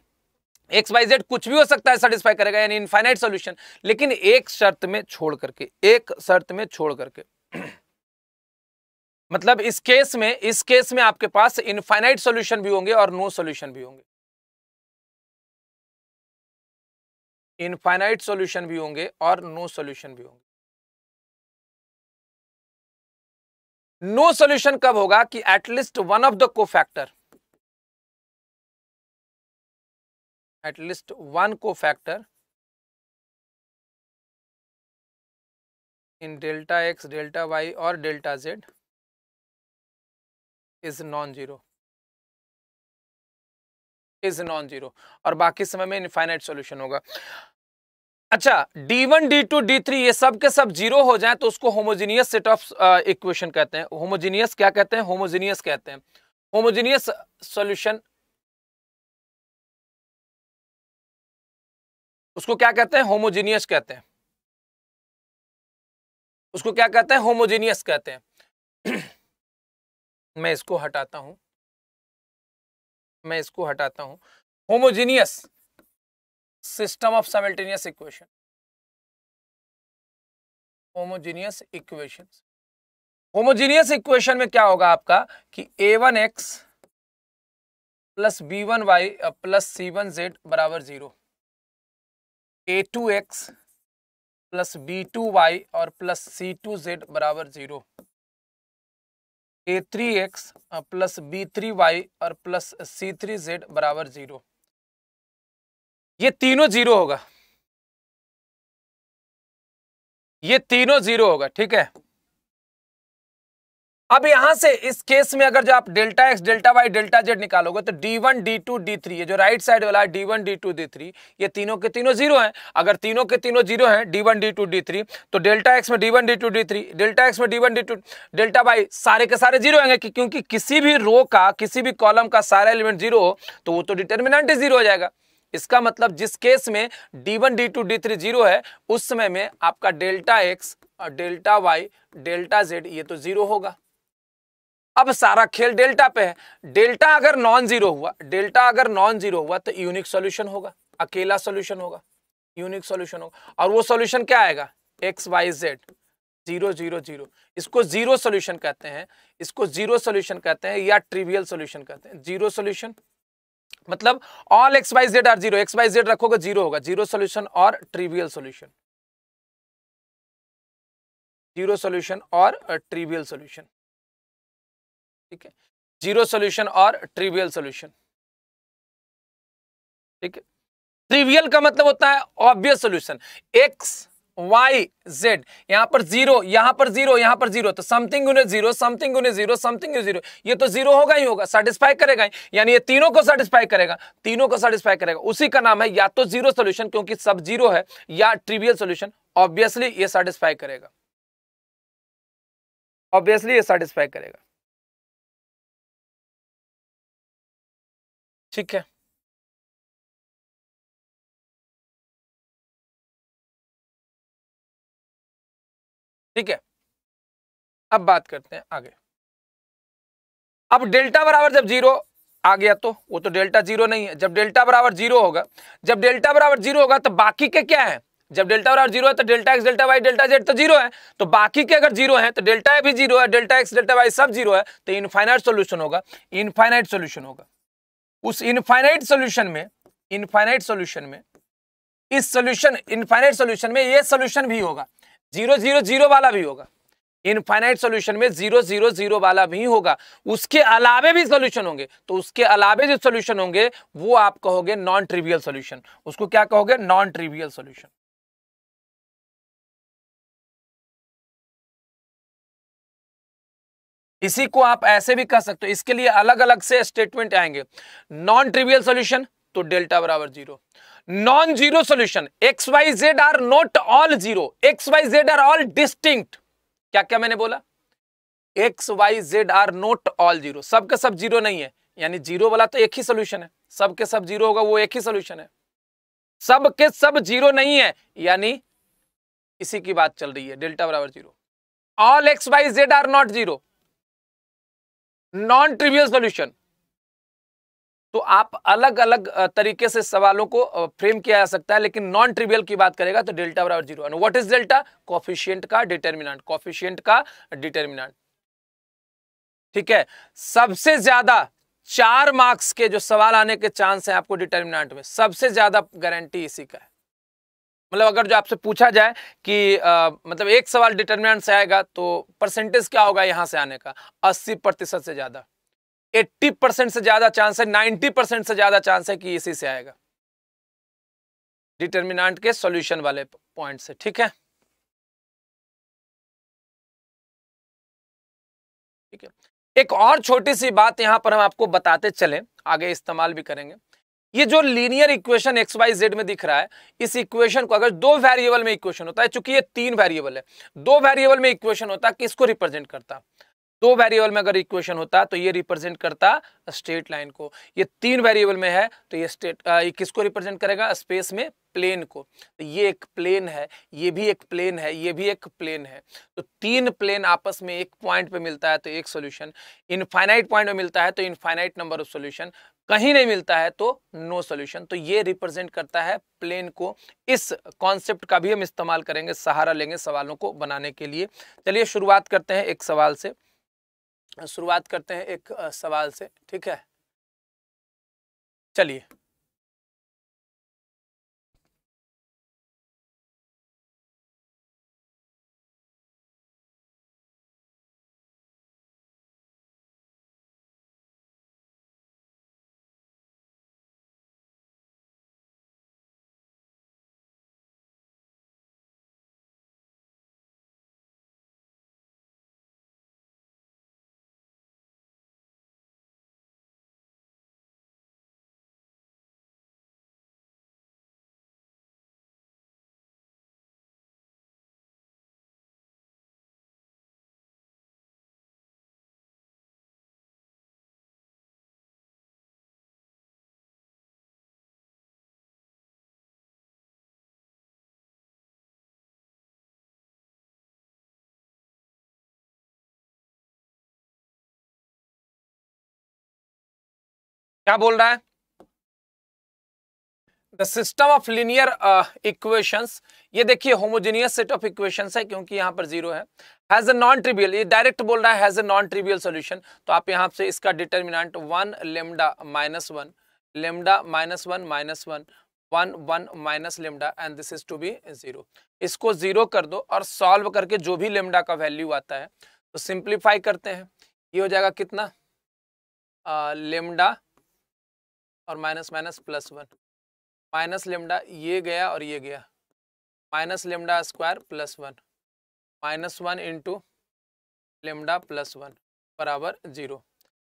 एक्स वाई जेड कुछ भी हो सकता है सेटिस्फाई करेगा यानी इनफाइनाइट सोल्यूशन लेकिन एक शर्त में छोड़ करके एक शर्त में छोड़ करके मतलब इस केस में इस केस में आपके पास इनफाइनाइट सोल्यूशन भी होंगे और नो सोल्यूशन भी होंगे इनफाइनाइट सॉल्यूशन भी होंगे और नो सॉल्यूशन भी होंगे नो सॉल्यूशन कब होगा कि at least one of the cofactor at least one cofactor in delta x delta Y और delta Z is non zero is non zero और बाकी समय में इनफाइनाइट सोल्यूशन होगा अच्छा d1 d2 d3 ये सब के सब जीरो हो जाए तो उसको होमोजीनियस सेट ऑफ इक्वेशन कहते हैं होमोजीनियस क्या कहते हैं होमोजीनियस कहते हैं होमोजीनियस सॉल्यूशन उसको क्या कहते हैं होमोजीनियस कहते हैं उसको क्या कहते हैं होमोजीनियस कहते हैं मैं इसको हटाता हूं मैं इसको हटाता हूं homogeneous system of simultaneous equation homogeneous equation homogeneous equation में क्या होगा आपका कि A one X plus B one Y plus C one Z बराबर zero A two x plus B two Y और प्लस सी टू जेड बराबर zero A three x plus B three Y और plus C three Z बराबर zero ये तीनों zero होगा ये तीनों जीरो होगा ठीक है अब यहां से इस केस में अगर जो आप delta x delta Y delta Z निकालोगे तो D one D two D three ये जो राइट साइड वाला है D one D two D three ये तीनों के तीनों जीरो हैं अगर तीनों के तीनों जीरो हैं D one D two D three तो डेल्टा एक्स में D one D two D three delta X में D one D two delta Y सारे के सारे जीरो होंगे क्योंकि किसी भी रो का किसी भी कॉलम का सारा एलिमेंट जीरो हो तो वो तो डिटर्मिनेंट ही जीरो हो जाएगा इसका मतलब जिस केस में D one D two D three zero है उस समय में आपका डेल्टा एक्स और डेल्टा वाई डेल्टा जेड ये तो जीरो होगा अब सारा खेल डेल्टा पे है डेल्टा अगर नॉन जीरो हुआ डेल्टा अगर नॉन जीरो हुआ तो यूनिक सॉल्यूशन होगा अकेला सॉल्यूशन होगा यूनिक सॉल्यूशन होगा और वो सॉल्यूशन क्या आएगा X Y Z zero zero zero इसको जीरो सॉल्यूशन कहते हैं इसको जीरो सॉल्यूशन कहते हैं या ट्रिवियल सॉल्यूशन कहते हैं जीरो सॉल्यूशन मतलब all x Y Z are zero x Y Z रखोगे जीरो होगा जीरो सॉल्यूशन और ट्रिवियल सॉल्यूशन जीरो सॉल्यूशन और ट्रिवियल सॉल्यूशन ठीक है जीरो सोल्यूशन और ट्रिवियल सोल्यूशन ठीक है ट्रिवियल का मतलब होता है obvious solution x Y Z यहां पर जीरो यहां पर जीरो यहां पर जीरो तो समथिंग उन्हें जीरो समथिंग उन्हें जीरो समथिंग जीरो ये तो जीरो होगा ही होगा सेटिस्फाई करेगा ही यानी ये तीनों को सेटिस्फाई करेगा तीनों को सेटिस्फाई करेगा उसी का नाम है या तो जीरो सोल्यूशन क्योंकि सब जीरो है या ट्रिवियल सोल्यूशन ऑब्वियसली ये सेटिस्फाई करेगा ऑब्वियसली ये सेटिस्फाई करेगा ठीक है ठीक है अब बात करते हैं आगे अब डेल्टा बराबर जब जीरो आ गया तो वो तो डेल्टा जीरो नहीं है जब डेल्टा बराबर जीरो होगा जब डेल्टा बराबर जीरो होगा तो बाकी के क्या है जब डेल्टा बराबर जीरो है तो delta x delta Y delta Z तो जीरो है तो बाकी के अगर जीरो है तो डेल्टा भी जीरो है डेल्टा एक्स डेल्टा वाई सब जीरो है तो इनफाइनाइट सोल्यूशन होगा इनफाइनाइट सोल्यूशन होगा उस इनफाइनाइट सोल्यूशन में इनफाइनाइट सोल्यूशन में इस सोल्यूशन इनफाइनाइट सोल्यूशन में ये सोल्यूशन भी होगा जीरो जीरो जीरो वाला भी होगा इनफाइनाइट सोल्यूशन में जीरो जीरो जीरो वाला भी होगा उसके अलावे भी सोल्यूशन होंगे तो उसके अलावे जो सोल्यूशन होंगे वो आप कहोगे नॉन ट्रिवियल सोल्यूशन उसको क्या कहोगे नॉन ट्रिवियल सोल्यूशन इसी को आप ऐसे भी कह सकते हो इसके लिए अलग अलग से स्टेटमेंट आएंगे नॉन ट्रिवियल सोल्यूशन तो डेल्टा बराबर zero non zero solution x Y Z are not all zero x Y Z are all distinct क्या क्या मैंने बोला x Y Z are not all zero सबके सब जीरो नहीं है यानी जीरो वाला तो एक ही सोल्यूशन है सबके सब जीरो होगा वो एक ही सोल्यूशन है सबके सब जीरो नहीं है यानी इसी की बात चल रही है डेल्टा बराबर zero all x Y Z are not zero non trivial solution तो आप अलग अलग तरीके से सवालों को फ्रेम किया जा सकता है लेकिन नॉन ट्रिवियल की बात करेगा तो डेल्टा बराबर zero what is delta coefficient का डिटर्मिनेंट कॉफिशियंट का डिटर्मिनेंट ठीक है सबसे ज्यादा चार मार्क्स के जो सवाल आने के चांस है आपको डिटर्मिनेंट में सबसे ज्यादा गारंटी इसी का है मतलब अगर जो आपसे पूछा जाए कि आ, मतलब एक सवाल डिटर्मिनेंट से आएगा तो परसेंटेज क्या होगा यहाँ से आने का अस्सी प्रतिशत से ज़्यादा एट्टी परसेंट से ज़्यादा चांस है नाइन्टी परसेंट से ज़्यादा चांस है कि इसी से आएगा डिटर्मिनेंट के सॉल्यूशन वाले पॉइंट से ठीक है ठीक है एक और छोटी सी बात यहाँ पर हम आपको बताते चलें आगे इस्तेमाल भी करेंगे ये जो linear equation x Y z में दिख रहा है इस इक्वेशन को अगर दो वेरिएबल में इक्वेशन होता है चूंकि ये तीन वेरिएबल है दो वेरिएबल में इक्वेशन होता किसको रिप्रेजेंट करता दो वेरिएबल में अगर इक्वेशन होता तो ये रिप्रेजेंट करता स्ट्रेट लाइन को ये तीन वेरिएबल में है तो ये स्टेट ये किसको रिप्रेजेंट करेगा स्पेस में प्लेन को तो ये एक प्लेन है ये भी एक प्लेन है ये भी एक प्लेन है तो तीन प्लेन आपस में एक पॉइंट पे मिलता है तो एक सॉल्यूशन इनफाइनाइट पॉइंट में मिलता है तो इनफाइनाइट नंबर ऑफ सोल्यूशन कहीं नहीं मिलता है तो नो सोल्यूशन तो ये रिप्रेजेंट करता है प्लेन को इस कॉन्सेप्ट का भी हम इस्तेमाल करेंगे सहारा लेंगे सवालों को बनाने के लिए चलिए शुरुआत करते हैं एक सवाल से शुरुआत करते हैं एक सवाल से ठीक है चलिए क्या बोल रहा है the system of linear equations ये देखिए होमोजेनियस सेट ऑफ इक्वेशंस है क्योंकि यहां पर जीरो है हैज अ नॉन ट्रिवियल ये डायरेक्ट बोल रहा है has a non trivial solution तो आप यहां से इसका determinant one lambda minus one lambda minus one minus one one one minus lambda and this is to be zero इसको जीरो कर दो और सॉल्व करके जो भी लेमडा का वैल्यू आता है तो सिंप्लीफाई करते हैं ये हो जाएगा कितना लेमडा uh, और minus minus plus one minus lambda ये गया और ये गया minus lambda square plus one minus one into lambda plus one बराबर जीरो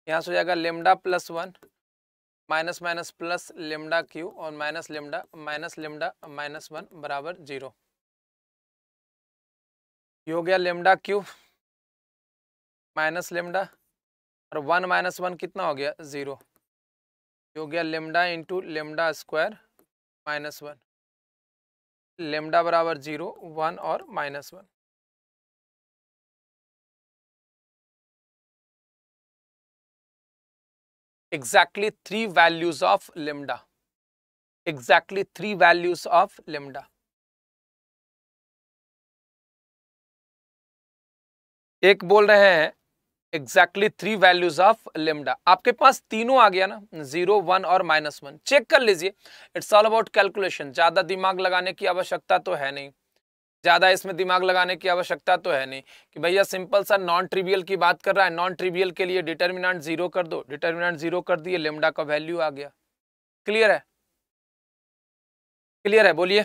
यहाँ से हो जाएगा lambda plus one minus minus plus lambda cube और minus lambda minus lambda minus one बराबर जीरो हो गया लेमडा क्यू माइनस लेमडा और वन माइनस वन कितना हो गया ज़ीरो हो गया lambda into lambda square minus one lambda बराबर जीरो वन और minus one exactly three values of lambda exactly three values of lambda एक बोल रहे हैं exactly three values of lambda आपके पास तीनों आ गया ना जीरो वन और माइनस वन चेक कर लीजिए इट्स ऑल अबाउट कैलकुलेशन ज्यादा दिमाग लगाने की आवश्यकता तो है नहीं ज़्यादा इसमें दिमाग लगाने की आवश्यकता तो है नहीं कि भैया सिंपल सा नॉन ट्रिवियल की बात कर रहा है नॉन ट्रिवियल के लिए डिटर्मिनेंट जीरो कर दो डिटर्मिनेंट जीरो कर दिए लेमडा का वैल्यू आ गया क्लियर है क्लियर है बोलिए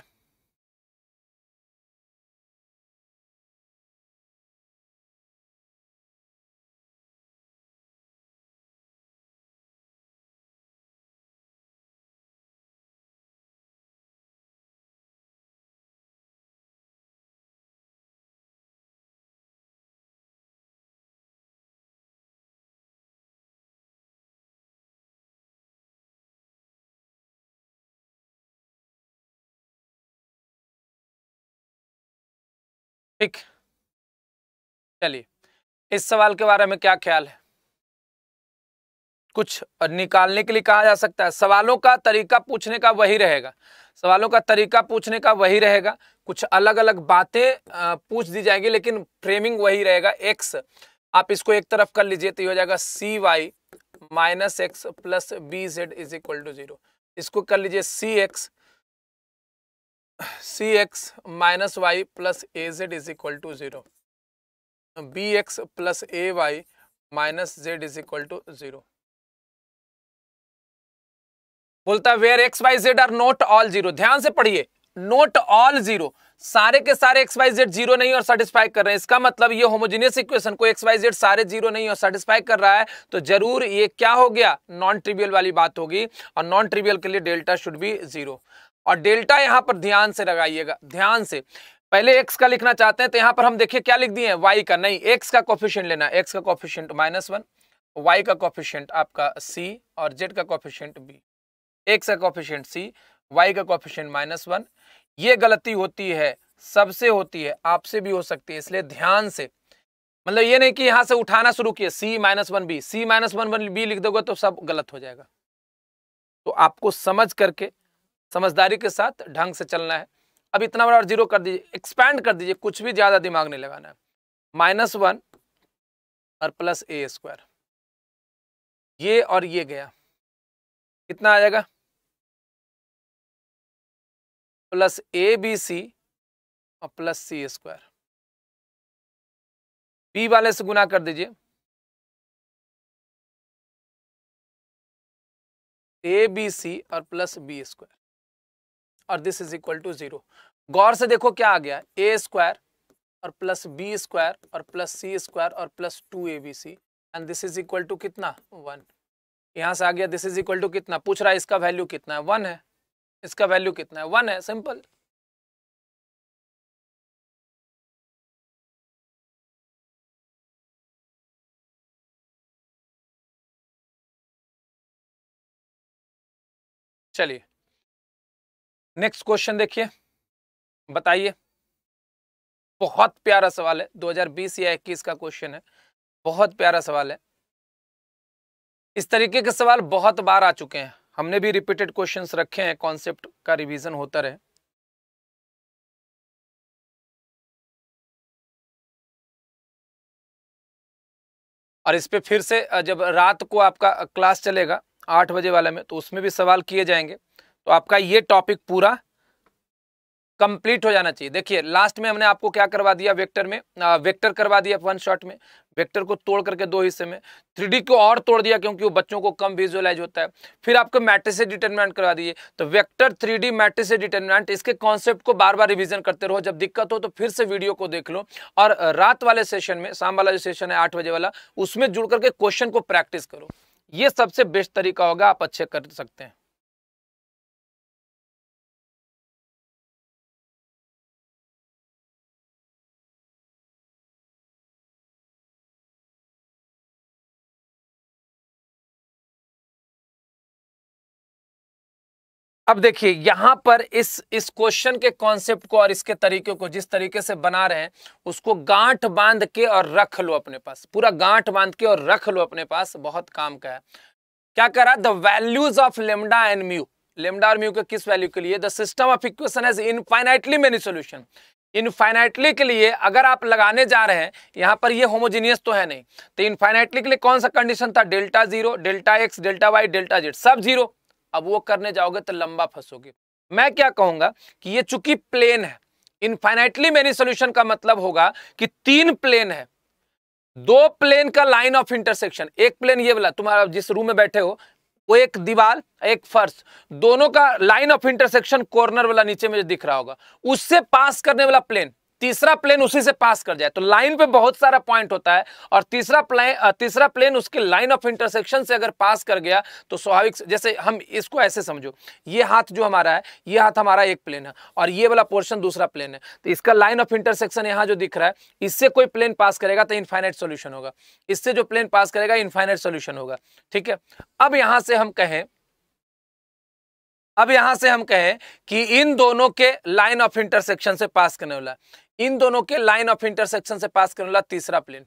ठीक चलिए इस सवाल के बारे में क्या ख्याल है कुछ निकालने के लिए कहा जा सकता है सवालों का तरीका पूछने का वही रहेगा सवालों का तरीका पूछने का वही रहेगा कुछ अलग अलग बातें पूछ दी जाएगी लेकिन फ्रेमिंग वही रहेगा एक्स आप इसको एक तरफ कर लीजिए तो ये हो जाएगा c y minus x plus b z is equal to zero इसको कर लीजिए c x c x minus y plus a z is equal to zero b x plus a y minus z is equal to zero बोलता where x Y Z are not all zero ध्यान से पढ़िए not all zero सारे के सारे x Y Z zero नहीं और satisfy कर रहे हैं इसका मतलब ये होमोजेनियस इक्वेशन को एक्स वाई जेड सारे जीरो नहीं और सेटिस्फाई कर रहा है तो जरूर ये क्या हो गया नॉन ट्रिवियल वाली बात होगी और नॉन ट्रिवियल के लिए डेल्टा शुड बी जीरो और डेल्टा यहां पर ध्यान से लगाइएगा ध्यान से पहले एक्स का लिखना चाहते हैं तो यहां पर हम देखिए क्या लिख दिए वाई का नहीं एक्स का कॉफिशियंट लेना एक्स का कॉफिशियंट माइनस वन वाई का कॉफिशियंट आपका सी और जेड का कॉफिशियंट बी एक्स का कॉफिशियंट सी वाई का कॉफिशियंट माइनस वन ये गलती होती है सबसे होती है आपसे भी हो सकती है इसलिए ध्यान से मतलब ये नहीं कि यहां से उठाना शुरू किया सी माइनस वन बी सी माइनस वन वन बी लिख दोगे तो सब गलत हो जाएगा तो आपको समझ करके समझदारी के साथ ढंग से चलना है अब इतना बड़ा और जीरो कर दीजिए एक्सपैंड कर दीजिए कुछ भी ज़्यादा दिमाग नहीं लगाना है माइनस वन और प्लस ए स्क्वायर ये और ये गया कितना आ जाएगा प्लस ए बी सी और प्लस सी स्क्वायर बी वाले से गुना कर दीजिए ए बी सी और प्लस बी स्क्वायर और this is equal to zero गौर से देखो क्या आ गया ए स्क्वायर और प्लस बी स्क्वायर और प्लस सी स्क्वायर और plus two A B c and this is equal to कितना वन यहाँ से आ गया दिस इज इक्वल टू कितना पूछ रहा है इसका वैल्यू कितना है वन है इसका वैल्यू कितना है वन है सिंपल चलिए नेक्स्ट क्वेश्चन देखिए बताइए बहुत प्यारा सवाल है 2020 या 21 का क्वेश्चन है बहुत प्यारा सवाल है इस तरीके के सवाल बहुत बार आ चुके हैं हमने भी रिपीटेड क्वेश्चंस रखे हैं कॉन्सेप्ट का रिवीजन होता रहे और इस पे फिर से जब रात को आपका क्लास चलेगा आठ बजे वाले में तो उसमें भी सवाल किए जाएंगे तो आपका ये टॉपिक पूरा कंप्लीट हो जाना चाहिए देखिए लास्ट में हमने आपको क्या करवा दिया वेक्टर में आ, वेक्टर करवा दिया वन शॉट में वेक्टर को तोड़ करके दो हिस्से में थ्री को और तोड़ दिया क्योंकि वो बच्चों को कम विजुअलाइज होता है फिर आपको मैट्रिक से डिटर्मिनेंट करवा दिए तो वेक्टर थ्री डी मैट्रिक से डिटर्मिनेंट इसके कॉन्सेप्ट को बार बार रिविजन करते रहो जब दिक्कत हो तो फिर से वीडियो को देख लो और रात वाले सेशन में शाम वाला जो सेशन है आठ बजे वाला उसमें जुड़ करके क्वेश्चन को प्रैक्टिस करो ये सबसे बेस्ट तरीका होगा आप अच्छे कर सकते हैं अब देखिए यहां पर इस इस क्वेश्चन के कॉन्सेप्ट को और इसके तरीके को जिस तरीके से बना रहे हैं उसको गांठ बांध के और रख लो अपने पास पूरा गांठ बांध के और रख लो अपने पास बहुत काम का है क्या करा the values of lambda and mu lambda और म्यू के किस वैल्यू के लिए the system of equation has infinitely many solution infinitely के लिए अगर आप लगाने जा रहे हैं यहां पर ये होमोजेनियस तो है नहीं तो इनफाइनाइटली के लिए कौन सा कंडीशन था delta zero delta x delta Y delta z सब जीरो अब वो करने जाओगे तो लंबा फंसोगे मैं क्या कहूंगा कि ये चूंकि प्लेन है इनफाइनाइटली मेरी सोल्यूशन का मतलब होगा कि तीन प्लेन है दो प्लेन का लाइन ऑफ इंटरसेक्शन एक प्लेन ये वाला तुम्हारा जिस रूम में बैठे हो वो एक दीवार एक फर्श दोनों का लाइन ऑफ इंटरसेक्शन कॉर्नर वाला नीचे में दिख रहा होगा उससे पास करने वाला प्लेन तीसरा प्लेन उसी से पास कर जाए तो लाइन पे बहुत सारा पॉइंट होता है और तीसरा प्लेन तीसरा प्लेन उसके लाइन ऑफ इंटरसेक्शन से अगर पास कर गया तो स्वाभाविक जैसे हम इसको ऐसे समझो ये हाथ जो हमारा है ये हाथ हमारा एक प्लेन है और ये वाला पोर्शन दूसरा प्लेन है तो इसका लाइन ऑफ इंटरसेक्शन यहाँ जो दिख रहा है इससे कोई प्लेन पास करेगा तो इनफाइनाइट सोल्यूशन होगा इससे जो प्लेन पास करेगा इनफाइनाइट सोल्यूशन होगा ठीक है अब यहां से हम कहें अब यहां से हम कहें कि इन दोनों के लाइन ऑफ इंटरसेक्शन से पास करने वाला इन दोनों के लाइन ऑफ इंटरसेक्शन से पास करने वाला तीसरा प्लेन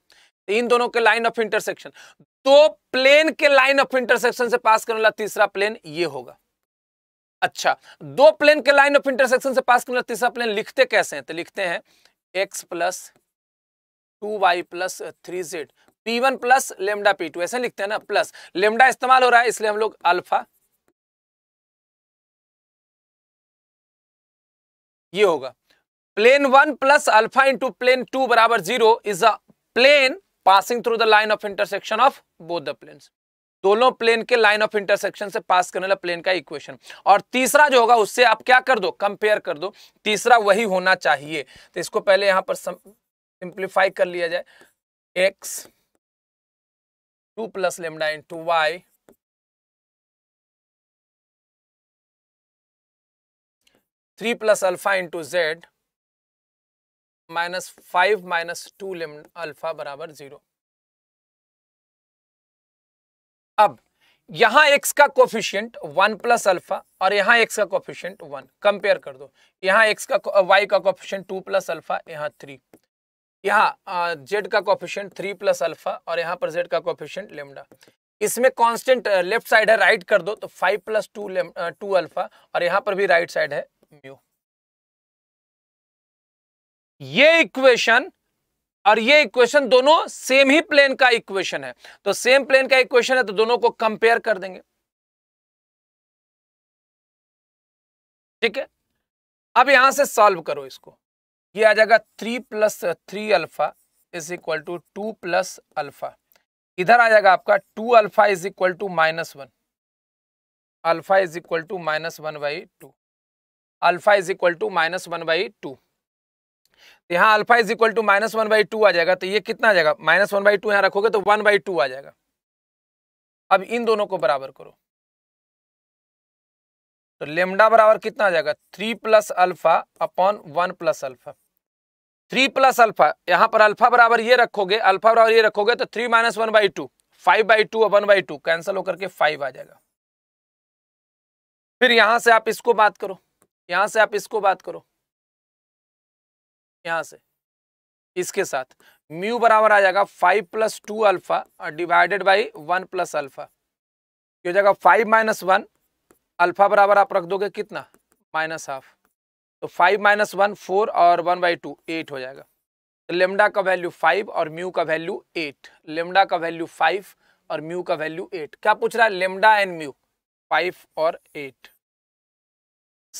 तो इन दोनों के लाइन ऑफ इंटरसेक्शन दो प्लेन के लाइन ऑफ इंटरसेक्शन से पास करने वाला तीसरा प्लेन ये होगा अच्छा दो प्लेन के लाइन ऑफ इंटरसेक्शन से पास करने वाला तीसरा प्लेन लिखते कैसे हैं तो लिखते हैं x plus two Y plus three z p one plus lambda p two ऐसे लिखते हैं ना प्लस लेमडा इस्तेमाल हो रहा है इसलिए हम लोग अल्फा ये होगा plane one plus alpha into plane two बराबर zero is a plane passing through the line of intersection of both the plane दोनों प्लेन के लाइन ऑफ इंटरसेक्शन से पास करने वाला प्लेन का इक्वेशन और तीसरा जो होगा उससे आप क्या कर दो कंपेयर कर दो तीसरा वही होना चाहिए तो इसको पहले यहां पर सिंप्लीफाई कर लिया जाए x two plus lambda into y three plus alpha into z minus five minus two lambda alpha बराबर जीरो अब यहां एक्स का कोफिशियंट वन प्लस अल्फा और यहां एक्स का कोफिशियंट वन कंपेयर कर दो यहां एक्स का वाई का कोफिशियंट टू प्लस अल्फा यहां थ्री यहाँ जेड का कोफिशियंट थ्री प्लस अल्फा और यहाँ पर जेड का कोफिशियंट लेमडा इसमें कांस्टेंट लेफ्ट साइड है राइट कर दो तो five plus two two alpha और यहाँ पर भी राइट साइड है म्यू ये इक्वेशन और ये इक्वेशन दोनों सेम ही प्लेन का इक्वेशन है तो सेम प्लेन का इक्वेशन है तो दोनों को कंपेयर कर देंगे ठीक है अब यहां से सॉल्व करो इसको ये आ जाएगा three plus three alpha is equal to two plus alpha इधर आ जाएगा आपका two alpha is equal to minus one alpha is equal to minus one by two alpha is equal to minus one by two तो यहाँ alpha is equal to minus one by two आ जाएगा तो ये कितना आ जाएगा minus one by to यहाँ रखोगे तो वन बाई टू आ जाएगा अब इन दोनों को बराबर करो तो लेमडा बराबर कितना आ जाएगा three plus alpha upon one plus alpha three plus alpha यहाँ पर अल्फा बराबर ये रखोगे अल्फा बराबर ये रखोगे तो three minus one by two five by two और वन बाई टू कैंसिल होकर के फाइव आ जाएगा फिर यहां से आप इसको बात करो यहां से आप इसको बात करो यहां से इसके साथ म्यू बराबर आ जाएगा five plus two alpha divided by one plus alpha हो जाएगा फाइव माइनस वन अल्फा बराबर आप रख दोगे कितना माइनस हाफ तो फाइव माइनस वन फोर और वन बाई टू एट हो जाएगा तो लेमडा का वैल्यू फाइव और म्यू का वैल्यू एट लेमडा का वैल्यू फाइव और म्यू का वैल्यू एट क्या पूछ रहा है लेमडा एंड म्यू फाइव और eight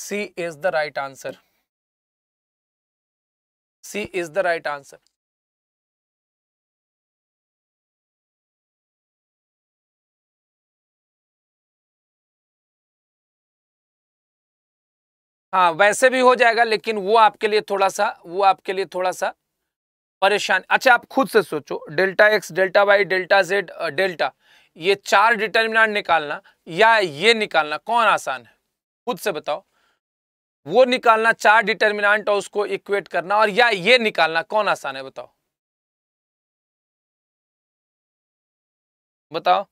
c is the right answer c is the right answer हाँ वैसे भी हो जाएगा लेकिन वो आपके लिए थोड़ा सा वो आपके लिए थोड़ा सा परेशान अच्छा आप खुद से सोचो delta x delta Y delta z delta ये चार डिटर्मिनेंट निकालना या ये निकालना कौन आसान है खुद से बताओ वो निकालना चार डिटर्मिनेंट और उसको इक्वेट करना और या ये निकालना कौन आसान है बताओ बताओ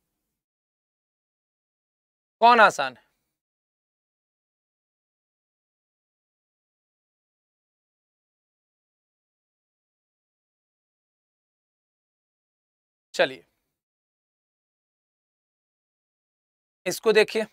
कौन आसान है चलिए इसको देखिए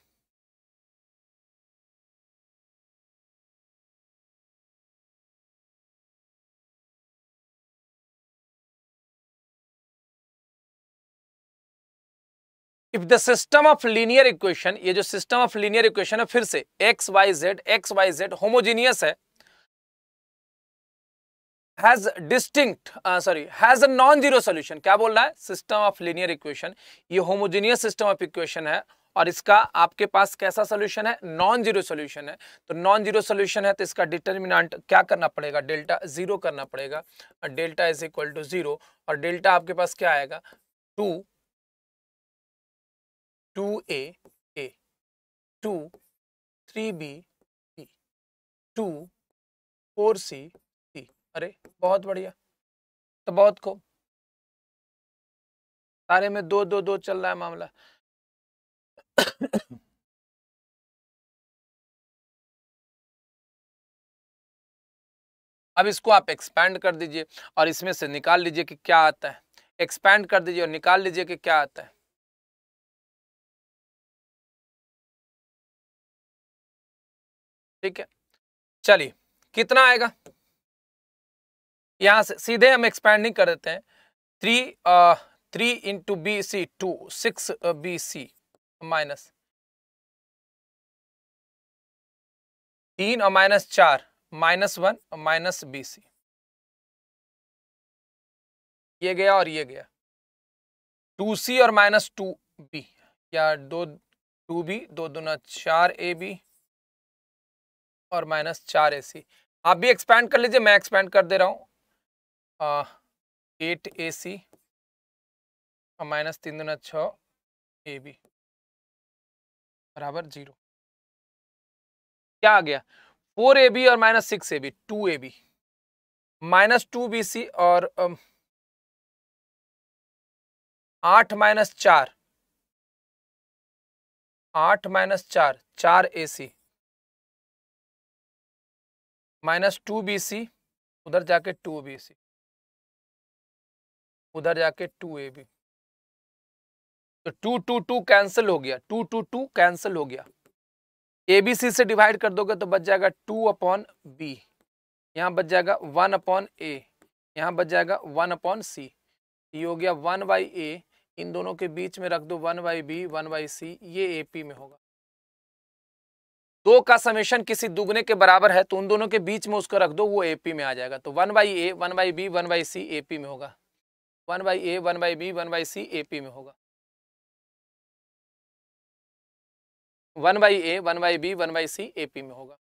if the system of linear equation ये जो सिस्टम ऑफ लीनियर इक्वेशन है फिर से X Y Z X Y Z homogeneous है has distinct sorry has a non zero solution क्या बोल रहा है सिस्टम ऑफ लीनियर इक्वेशन ये होमोजीनियस सिस्टम ऑफ इक्वेशन है और इसका आपके पास कैसा सोल्यूशन है नॉन जीरो सोल्यूशन है तो नॉन जीरो सोल्यूशन है तो इसका डिटर्मिनांट क्या करना पड़ेगा डेल्टा जीरो करना पड़ेगा delta is equal to zero और डेल्टा आपके पास क्या आएगा two two a a two three b B two four c c अरे बहुत बढ़िया तो बहुत खूब सारे में दो दो दो चल रहा है मामला अब इसको आप एक्सपैंड कर दीजिए और इसमें से निकाल लीजिए कि क्या आता है एक्सपैंड कर दीजिए और निकाल लीजिए कि क्या आता है ठीक है चलिए कितना आएगा यहां से सीधे हम एक्सपेंडिंग कर देते हैं three three into b c two six b सी माइनस तीन और माइनस चार माइनस वन और माइनस बी सी ये गया और ये गया टू सी और माइनस टू बी या दो टू बी दो दूना चार ए बी और माइनस चार ए सी आप भी एक्सपैंड कर लीजिए मैं एक्सपैंड कर दे रहा हूँ एट ए सी और माइनस तीन दो छ ए बी बराबर जीरो क्या आ गया फोर ए बी और minus six A B two A B minus two B सी और आठ माइनस चार आठ माइनस चार चार A C minus two B C उधर जाके टू बी सी उधर जाके टू ए बी तो टू टू टू कैंसिल हो गया टू टू टू कैंसिल हो गया ए बी सी से डिवाइड कर दोगे तो बच जाएगा टू अपॉन बी यहाँ बच जाएगा वन अपॉन ए यहाँ बच जाएगा वन अपॉन सी ये हो गया वन बाई ए इन दोनों के बीच में रख दो one by b one by c ये ए पी में होगा दो का समेशन किसी दुगने के बराबर है तो उन दोनों के बीच में उसको रख दो वो एपी में आ जाएगा तो one by a one by b one by c a में होगा one by a one by b one by c a में होगा one by a one by b one by c a में होगा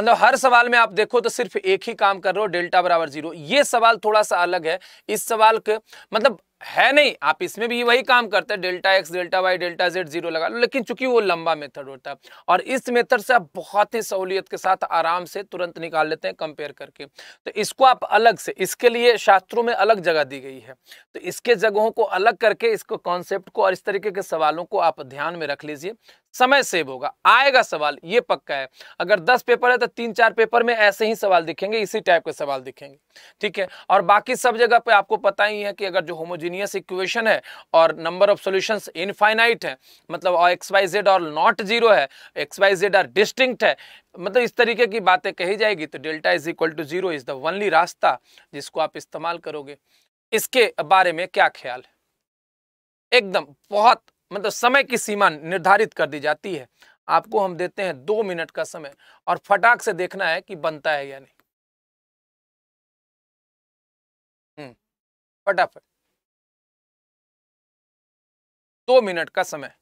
मतलब हर सवाल में आप देखो तो सिर्फ एक ही काम कर रहे हो डेल्टा बराबर जीरो ये सवाल थोड़ा सा अलग है इस सवाल के मतलब है नहीं आप इसमें भी वही काम करते हैं delta x delta Y delta z zero लगा लो लेकिन चूंकि वो लंबा मेथड होता है और इस मेथड से आप बहुत ही सहूलियत के साथ आराम से तुरंत निकाल लेते हैं कंपेयर करके तो इसको आप अलग से इसके लिए शास्त्रों में अलग जगह दी गई है तो इसके जगहों को अलग करके इसको कॉन्सेप्ट को और इस तरीके के सवालों को आप ध्यान में रख लीजिए समय सेव होगा आएगा सवाल ये पक्का है अगर दस पेपर है तो तीन चार पेपर में ऐसे ही सवाल दिखेंगे इसी टाइप के सवाल दिखेंगे ठीक है और बाकी सब जगह पे आपको पता ही है कि अगर जो होमोजीनियस इक्वेशन है और नंबर ऑफ सॉल्यूशंस इनफाइनाइट है मतलब एक्स वाई जेड और नॉट जीरो है x Y Z are distinct है मतलब इस तरीके की बातें कही जाएगी तो delta is equal to zero is the only रास्ता जिसको आप इस्तेमाल करोगे इसके बारे में क्या ख्याल है एकदम बहुत मतलब समय की सीमा निर्धारित कर दी जाती है आपको हम देते हैं दो मिनट का समय और फटाक से देखना है कि बनता है या नहीं हम्म, फटाफट दो मिनट का समय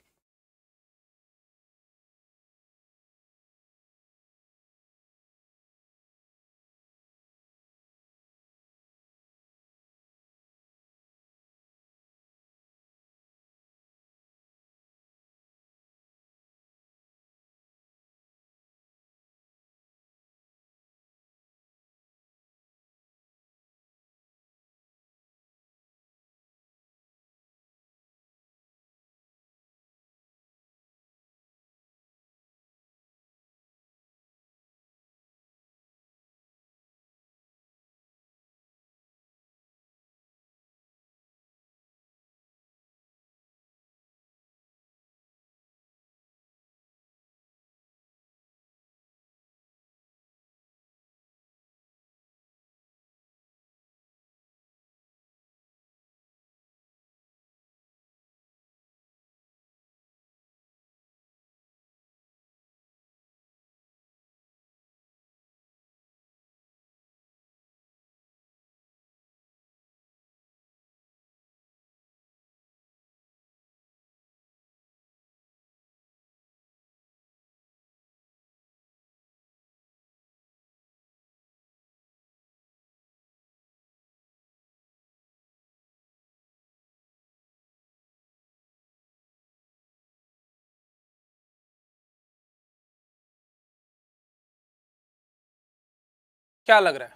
क्या लग रहा है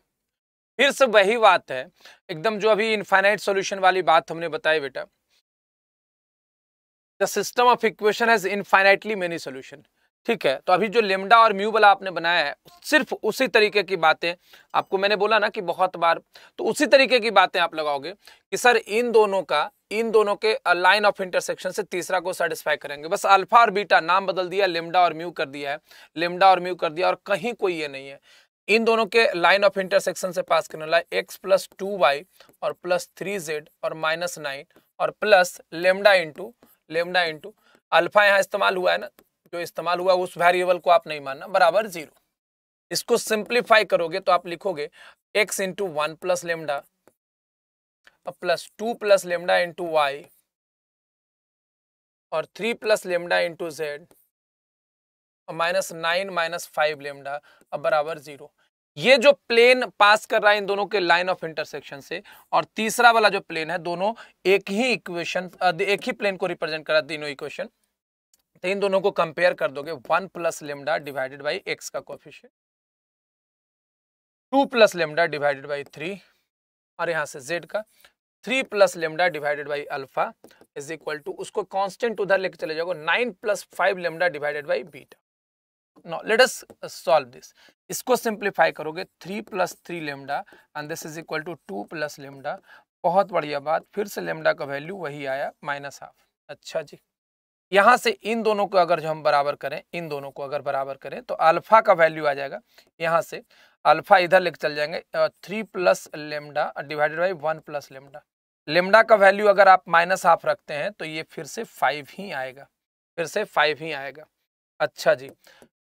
फिर से वही बात है एकदम जो अभी इनफाइनाइट सॉल्यूशन वाली बात हमने बताई बेटा the system of equation has infinitely many solution ठीक है तो अभी जो लेमडा और म्यू वाला आपने बनाया है सिर्फ उसी तरीके की बातें आपको मैंने बोला ना कि बहुत बार तो उसी तरीके की बातें आप लगाओगे कि सर इन दोनों का इन दोनों के लाइन ऑफ इंटरसेक्शन से तीसरा को सेटिस्फाई करेंगे बस अल्फा और बीटा नाम बदल दिया लेमडा और म्यू कर दिया है लेमडा और म्यू कर दिया और कहीं कोई ये नहीं है इन दोनों के लाइन ऑफ इंटरसेक्शन से पास करने वाला एक्स प्लस टू वाई और प्लस थ्री जेड और माइनस नाइन और plus lambda into lambda into alpha यहाँ इस्तेमाल हुआ है ना जो इस्तेमाल हुआ उस वेरिएबल को आप नहीं मानना बराबर जीरो इसको सिंप्लीफाई करोगे तो आप लिखोगे x into one plus lambda plus two plus lambda into y और three plus lambda into z minus nine minus five lambda अब बराबर जीरो ये जो प्लेन पास कर रहा है इन दोनों के लाइन ऑफ इंटरसेक्शन से और तीसरा वाला जो प्लेन है दोनों एक ही इक्वेशन एक ही प्लेन को रिप्रेजेंट कर रहा है तीनों इक्वेशन तो इन दोनों को कंपेयर कर दोगे one plus lambda divided by X का coefficient two plus lambda divided by three और यहां से जेड का three plus lambda divided by alpha is equal to उसको कॉन्स्टेंट उधर लेके चले जाओगे nine plus five lambda divided by beta now let us uh, solve this इसको सिंप्लीफाई करोगे three plus three lambda and this is equal to two plus lambda बहुत बढ़िया बात फिर से लेमडा का वैल्यू वही आया माइनस हाफ अच्छा जी यहाँ से इन दोनों को अगर जो हम बराबर करें इन दोनों को अगर बराबर करें तो अल्फा का वैल्यू आ जाएगा यहाँ से अल्फा इधर लेकर चल जाएंगे three plus lambda divided by one plus lambda lambda का वैल्यू अगर आप माइनस हाफ रखते हैं तो ये फिर से फाइव ही आएगा फिर से फाइव ही आएगा अच्छा जी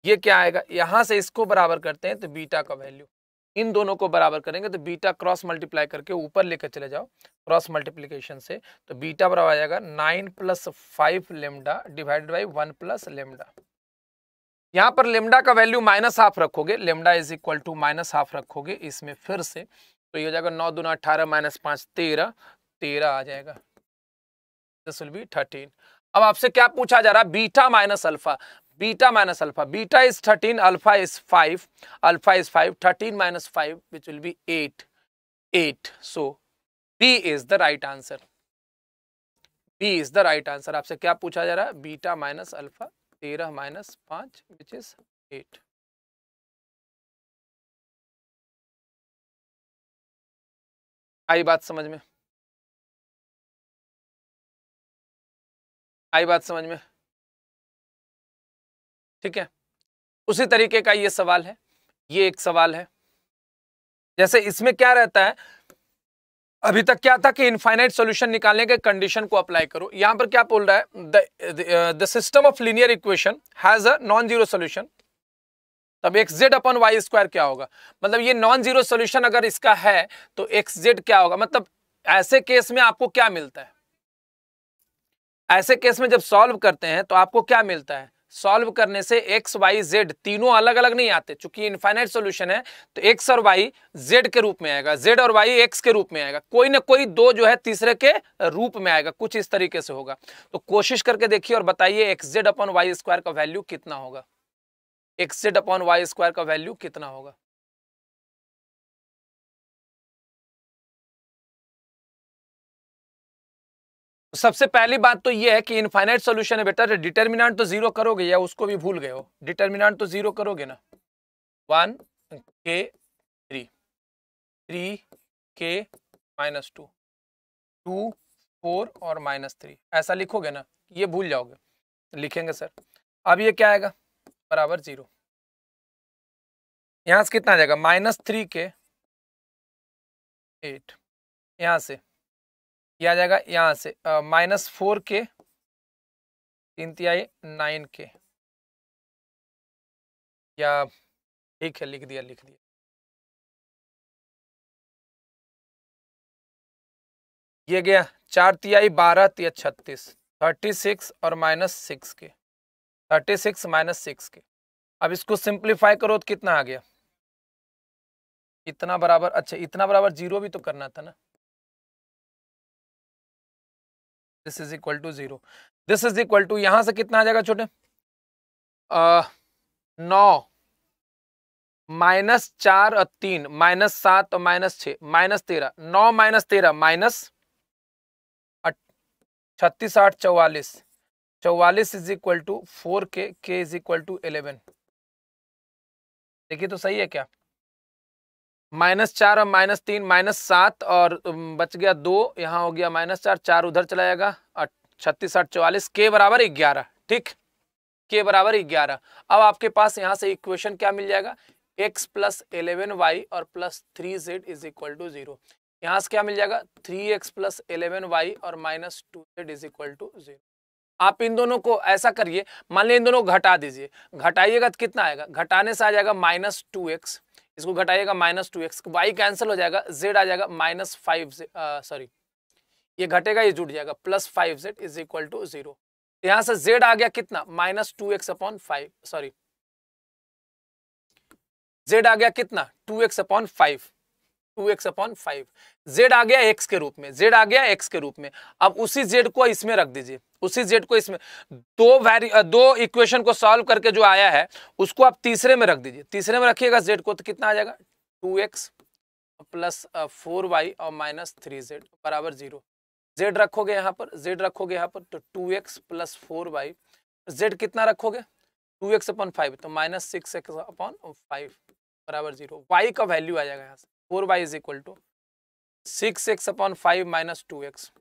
ये क्या आएगा यहाँ से इसको बराबर करते हैं तो बीटा का वैल्यू इन दोनों को बराबर करेंगे तो बीटा क्रॉस मल्टीप्लाई करके ऊपर लेकर चले जाओ क्रॉस मल्टीप्लीकेशन से तो बीटा बराबर आ जाएगा nine plus five lambda divided by one plus lambda यहाँ पर लेमडा का वैल्यू माइनस हाफ रखोगे lambda is equal to minus half रखोगे इसमें फिर से तो ये हो जाएगा नौ दुना अठारह माइनस पाँच तेरह तेरह आ जाएगा दिस विल बी थर्टीन अब आपसे क्या पूछा जा रहा है beta minus alpha beta minus alpha beta is thirteen alpha is five alpha is five thirteen minus five which will be eight eight so B is the right answer B is the right answer आपसे क्या पूछा जा रहा है beta minus alpha तेरह माइनस पांच which is eight आई बात समझ में आई बात समझ में ठीक है उसी तरीके का ये सवाल है ये एक सवाल है जैसे इसमें क्या रहता है अभी तक क्या था कि इनफाइनाइट सॉल्यूशन निकालने के कंडीशन को अप्लाई करो यहां पर क्या बोल रहा है the system of linear equation has a non zero solution तब x z upon y square क्या होगा मतलब ये नॉन जीरो सोल्यूशन अगर इसका है तो एक्स जेड क्या होगा मतलब ऐसे केस में आपको क्या मिलता है ऐसे केस में जब सॉल्व करते हैं तो आपको क्या मिलता है सॉल्व करने से एक्स वाई जेड तीनों अलग अलग नहीं आते चूंकि इनफाइनाइट सोल्यूशन है तो एक्स और वाई जेड के रूप में आएगा जेड और वाई एक्स के रूप में आएगा कोई ना कोई दो जो है तीसरे के रूप में आएगा कुछ इस तरीके से होगा तो कोशिश करके देखिए और बताइए x z upon y square का वैल्यू कितना होगा x z upon y square का वैल्यू कितना होगा सबसे पहली बात तो ये है कि इनफाइनाइट सोल्यूशन है बेटा डिटर्मिनाट तो जीरो तो करोगे या उसको भी भूल गए हो डिटर्मिनाट तो जीरो करोगे ना वन के थ्री थ्री के माइनस टू टू फोर और माइनस थ्री ऐसा लिखोगे ना ये भूल जाओगे लिखेंगे सर अब ये क्या आएगा बराबर जीरो यहाँ से कितना आ जाएगा माइनस थ्री के एट यहाँ से ये आ जाएगा यहाँ से माइनस फोर के तीन तिहाई नाइन के या ठीक है लिख दिया लिख दिया ये गया चार तिहाई बारह तिया छत्तीस थर्टी सिक्स और माइनस सिक्स के थर्टी सिक्स माइनस सिक्स के अब इसको सिंप्लीफाई करो तो कितना आ गया इतना बराबर अच्छा इतना बराबर जीरो भी तो करना था ना this is equal to zero this is equal to यहां से कितना आ जाएगा छोटे नौ माइनस चार और तीन माइनस सात और माइनस छ माइनस तेरह नौ माइनस तेरह माइनस छत्तीस आठ चौवालीस चौवालीस इज इक्वल टू फोर के के इज इक्वल टू इलेवन देखिए तो सही है क्या माइनस चार और माइनस तीन माइनस सात और बच गया दो यहाँ हो गया माइनस चार चार उधर चला जाएगा और छत्तीस आठ चौवालीस के बराबर ग्यारह ठीक के बराबर ग्यारह अब आपके पास यहाँ से इक्वेशन क्या मिल जाएगा एक्स प्लस एलेवन वाई और plus three z is equal to zero यहाँ से क्या मिल जाएगा three x plus eleven y और minus two z is equal to zero आप इन दोनों को ऐसा करिए मान लीजिए इन दोनों को घटा दीजिए घटाइएगा तो कितना आएगा घटाने से आ जाएगा माइनस टू एक्स इसको घटाइएगा minus two x y cancel हो जाएगा जेड आ जाएगा माइनस फाइव सॉरी ये घटेगा ये जुट जाएगा plus five Z is equal to zero यहां से जेड आ गया कितना minus two x upon five sorry Z आ गया कितना two x upon five two x upon five Z आ गया एक्स के रूप में जेड आ गया एक्स के रूप में अब उसी जेड को इसमें रख दीजिए उसी जेड को इसमें दो वेरी दो इक्वेशन को सॉल्व करके जो आया है उसको आप तीसरे में रख दीजिए तीसरे में रखिएगा जेड को तो कितना आ जाएगा two x plus four y और माइनस थ्री जेड बराबर जीरो जेड रखोगे यहाँ पर जेड रखोगे यहाँ पर तो two x plus four y z कितना रखोगे टू एक्स अपॉन फाइव तो minus six x upon five बराबर जीरो वाई का वैल्यू आ जाएगा यहाँ से four y is equal to six x upon five minus two x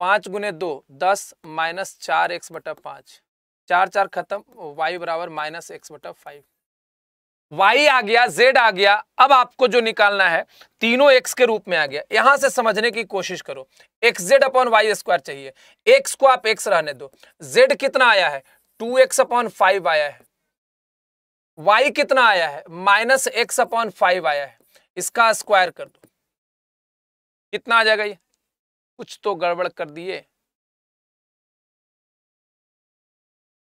पाँच गुने दो दस माइनस चार एक्स बटा पाँच चार चार खत्म वाई बराबर माइनस एक्स बटा फाइव वाई आ गया जेड आ गया अब आपको जो निकालना है तीनों एक्स के रूप में आ गया यहां से समझने की कोशिश करो x z upon y square चाहिए एक्स को आप एक्स रहने दो जेड कितना आया है टू एक्स अपॉन फाइव आया है वाई कितना आया है माइनस एक्स अपॉन फाइव आया है इसका स्क्वायर कर दो कितना आ जाएगा ये कुछ तो गड़बड़ कर दिए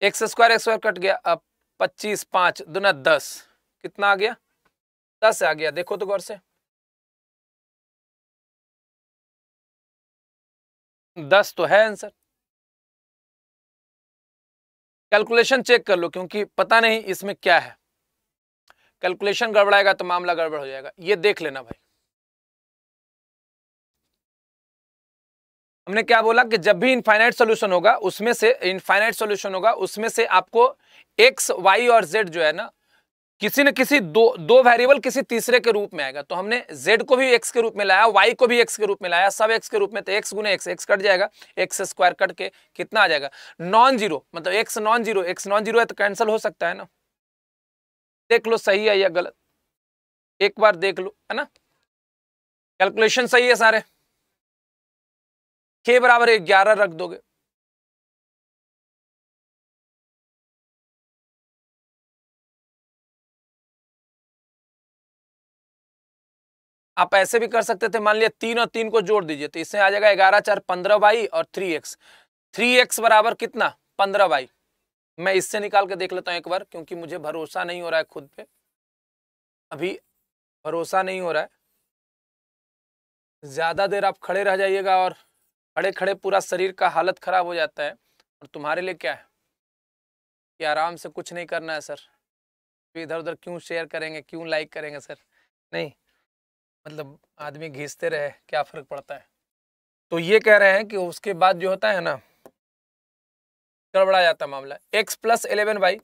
x square x square cut गया अब पच्चीस पांच दुना दस कितना आ गया दस आ गया देखो तो गौर से दस तो है आंसर कैलकुलेशन चेक कर लो क्योंकि पता नहीं इसमें क्या है कैलकुलेशन गड़बड़ाएगा तो मामला गड़बड़ हो जाएगा ये देख लेना भाई हमने क्या बोला कि जब भी इनफाइनाइट सॉल्यूशन होगा उसमें से इनफाइनाइट सॉल्यूशन होगा उसमें से आपको एक्स वाई और जेड जो है ना किसी न किसी दो दो वेरिएबल किसी तीसरे के रूप में आएगा तो हमने z को भी x के रूप में लाया y को भी x के रूप में लाया सब x के रूप में तो x गुने एक्स एक्स कट जाएगा x स्क्वायर कट के कितना आ जाएगा नॉन जीरो मतलब x non zero x non zero है तो कैंसिल हो सकता है ना देख लो सही है या गलत एक बार देख लो है ना कैलकुलेशन सही है सारे के बराबर ग्यारह रख दोगे आप ऐसे भी कर सकते थे मान लिया तीन और तीन को जोड़ दीजिए तो इससे आ जाएगा ग्यारह चार पंद्रह बाई और थ्री एक्स थ्री एक्स बराबर कितना पंद्रह बाई मैं इससे निकाल के देख लेता हूँ एक बार क्योंकि मुझे भरोसा नहीं हो रहा है खुद पे अभी भरोसा नहीं हो रहा है ज़्यादा देर आप खड़े रह जाइएगा और खड़े खड़े पूरा शरीर का हालत ख़राब हो जाता है और तुम्हारे लिए क्या है कि आराम से कुछ नहीं करना है सर तो इधर उधर क्यों शेयर करेंगे क्यों लाइक करेंगे सर नहीं मतलब आदमी घिसते रहे क्या फ़र्क पड़ता है तो ये कह रहे हैं कि उसके बाद जो होता है ना गड़बड़ा जाता मामला एक्स प्लस इलेवन बाई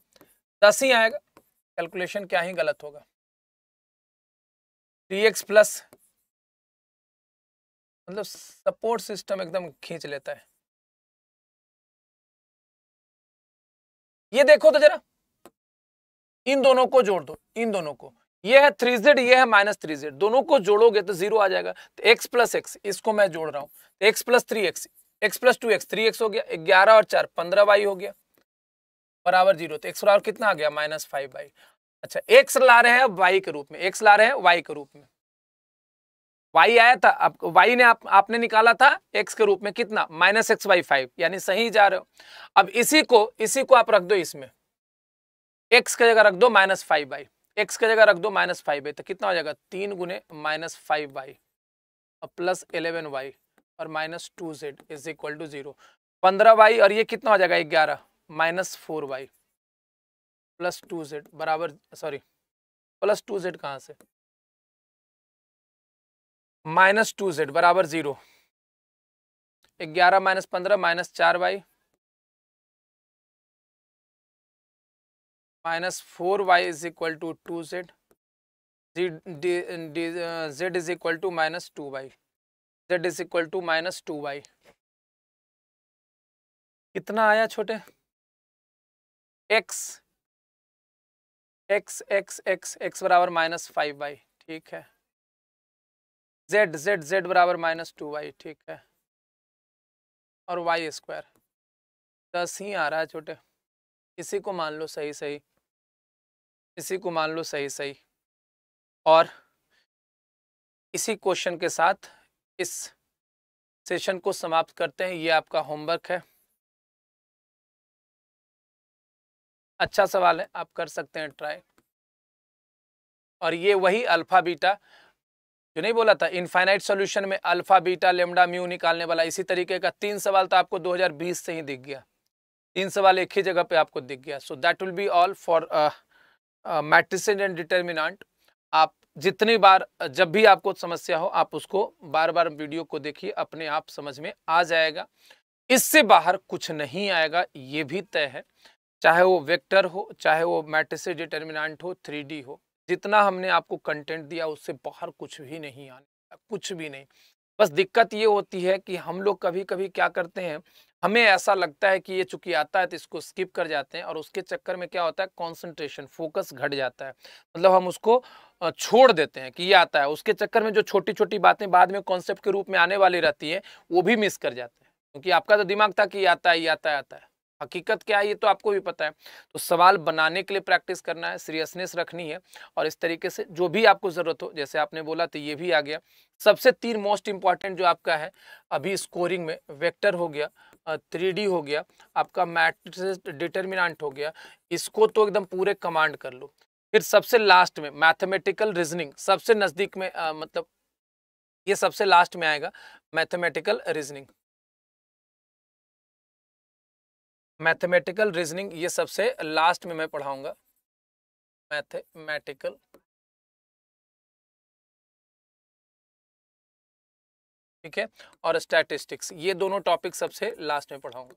दस ही आएगा कैलकुलेशन क्या ही गलत होगा थ्री एक्स प्लस मतलब सपोर्ट सिस्टम एकदम खींच लेता है ये देखो तो जरा इन दोनों को जोड़ दो इन दोनों को ये है थ्री जेड यह है माइनस थ्री जेड दोनों को जोड़ोगे तो जीरो आ जाएगा तो एक्स प्लस एक्स इसको मैं जोड़ रहा हूं x plus three x x plus two x three x हो गया ग्यारह और चार पंद्रह वाई हो गया बराबर जीरो तो एक्स बराबर कितना आ गया माइनस फाइव वाई अच्छा एक्स ला रहे हैं वाई के रूप में एक्स ला रहे हैं वाई के रूप में वाई आया था अब वाई ने आप, आपने निकाला था एक्स के रूप में कितना माइनस एक्स वाई फाइव यानी सही जा रहे हो अब इसी को इसी को आप रख दो इसमें एक्स की जगह रख दो माइनस फाइव बाई एक्स की जगह रख दो माइनस फाइव बाई तो कितना हो जाएगा तीन गुने माइनस फाइव बाई और प्लस एलेवन वाई और minus two z is equal to zero पंद्रह वाई और ये कितना हो जाएगा ग्यारह minus four y plus two Z बराबर सॉरी प्लस टू जेड कहाँ से माइनस टू जेड बराबर जीरो ग्यारह माइनस पंद्रह माइनस चार y minus four y is equal to two z z is equal to minus two y z is equal to minus two y कितना आया छोटे x x x x x बराबर minus five y ठीक है z z z बराबर minus two y ठीक है और वाई स्क्वायर दस ही आ रहा है छोटे इसी को मान लो सही सही इसी को मान लो सही सही और इसी क्वेश्चन के साथ इस सेशन को समाप्त करते हैं ये आपका होमवर्क है अच्छा सवाल है आप कर सकते हैं ट्राई और ये वही अल्फा बीटा जो नहीं बोला था इनफाइनाइट सॉल्यूशन में अल्फा बीटा लेमडा म्यू निकालने वाला इसी तरीके का तीन सवाल तो आपको 2020 से ही दिख गया तीन सवाल एक ही जगह पे आपको दिख गया so that will be all for matrices and determinant आप जितनी बार जब भी आपको समस्या हो आप उसको बार बार वीडियो को देखिए अपने आप समझ में आ जाएगा इससे बाहर कुछ नहीं आएगा ये भी तय है चाहे वो वेक्टर हो चाहे वो मैट्रिसेस डिटर्मिनेंट हो थ्री हो जितना हमने आपको कंटेंट दिया उससे बाहर कुछ भी नहीं आने कुछ भी नहीं बस दिक्कत ये होती है कि हम लोग कभी कभी क्या करते हैं हमें ऐसा लगता है कि ये चूंकि आता है तो इसको स्किप कर जाते हैं और उसके चक्कर में क्या होता है कॉन्सेंट्रेशन फोकस घट जाता है मतलब हम उसको छोड़ देते हैं कि ये आता है उसके चक्कर में जो छोटी छोटी बातें बाद में कॉन्सेप्ट के रूप में आने वाली रहती है वो भी मिस कर जाते हैं क्योंकि आपका तो दिमाग था कि ये आता है ये आता है आता है हकीकत क्या है ये तो आपको भी पता है तो सवाल बनाने के लिए प्रैक्टिस करना है सीरियसनेस रखनी है और इस तरीके से जो भी आपको ज़रूरत हो जैसे आपने बोला तो ये भी आ गया सबसे तीन मोस्ट इम्पॉर्टेंट जो आपका है अभी स्कोरिंग में वेक्टर हो गया थ्री हो गया आपका मैट्रिक्स डिटर्मिनाट हो गया इसको तो एकदम पूरे कमांड कर लो फिर सबसे लास्ट में मैथमेटिकल रीजनिंग सबसे नज़दीक में आ, मतलब ये सबसे लास्ट में आएगा मैथमेटिकल रीजनिंग मैथमेटिकल रीजनिंग ये सबसे लास्ट में मैं पढ़ाऊंगा मैथमेटिकल ठीक है और स्टैटिस्टिक्स ये दोनों टॉपिक सबसे लास्ट में पढ़ाऊंगा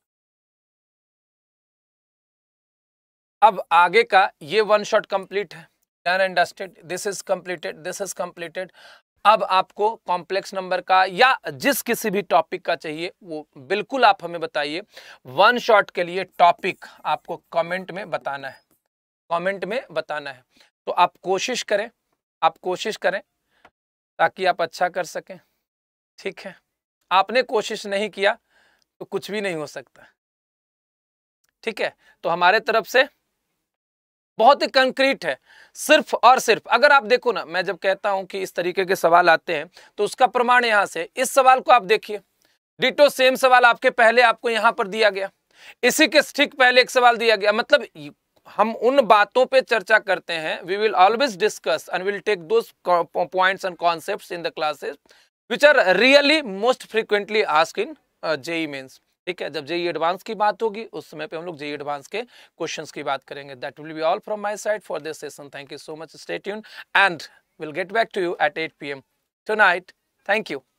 अब आगे का ये वन शॉट कंप्लीट है done and dusted this is completed this is completed अब आपको कॉम्प्लेक्स नंबर का या जिस किसी भी टॉपिक का चाहिए वो बिल्कुल आप हमें बताइए वन शॉट के लिए टॉपिक आपको कमेंट में बताना है कमेंट में बताना है तो आप कोशिश करें आप कोशिश करें ताकि आप अच्छा कर सकें ठीक है आपने कोशिश नहीं किया तो कुछ भी नहीं हो सकता ठीक है तो हमारे तरफ से बहुत ही कंक्रीट है सिर्फ और सिर्फ अगर आप देखो ना मैं जब कहता हूं कि इस तरीके के सवाल आते हैं तो उसका प्रमाण यहां से इस सवाल को आप देखिए डिटो सेम सवाल आपके पहले आपको यहां पर दिया गया इसी के ठीक पहले एक सवाल दिया गया मतलब हम उन बातों पे चर्चा करते हैं we will always discuss and will take दो point and concept in the classes which are really most frequently ask in JEE means ठीक है जब जेई एडवांस e की बात होगी उस समय पे हम लोग जेई एडवांस e के क्वेश्चंस की बात करेंगे that will be all from my side for this session thank you so much stay tune and will get back to you at 8 PM tonight thank you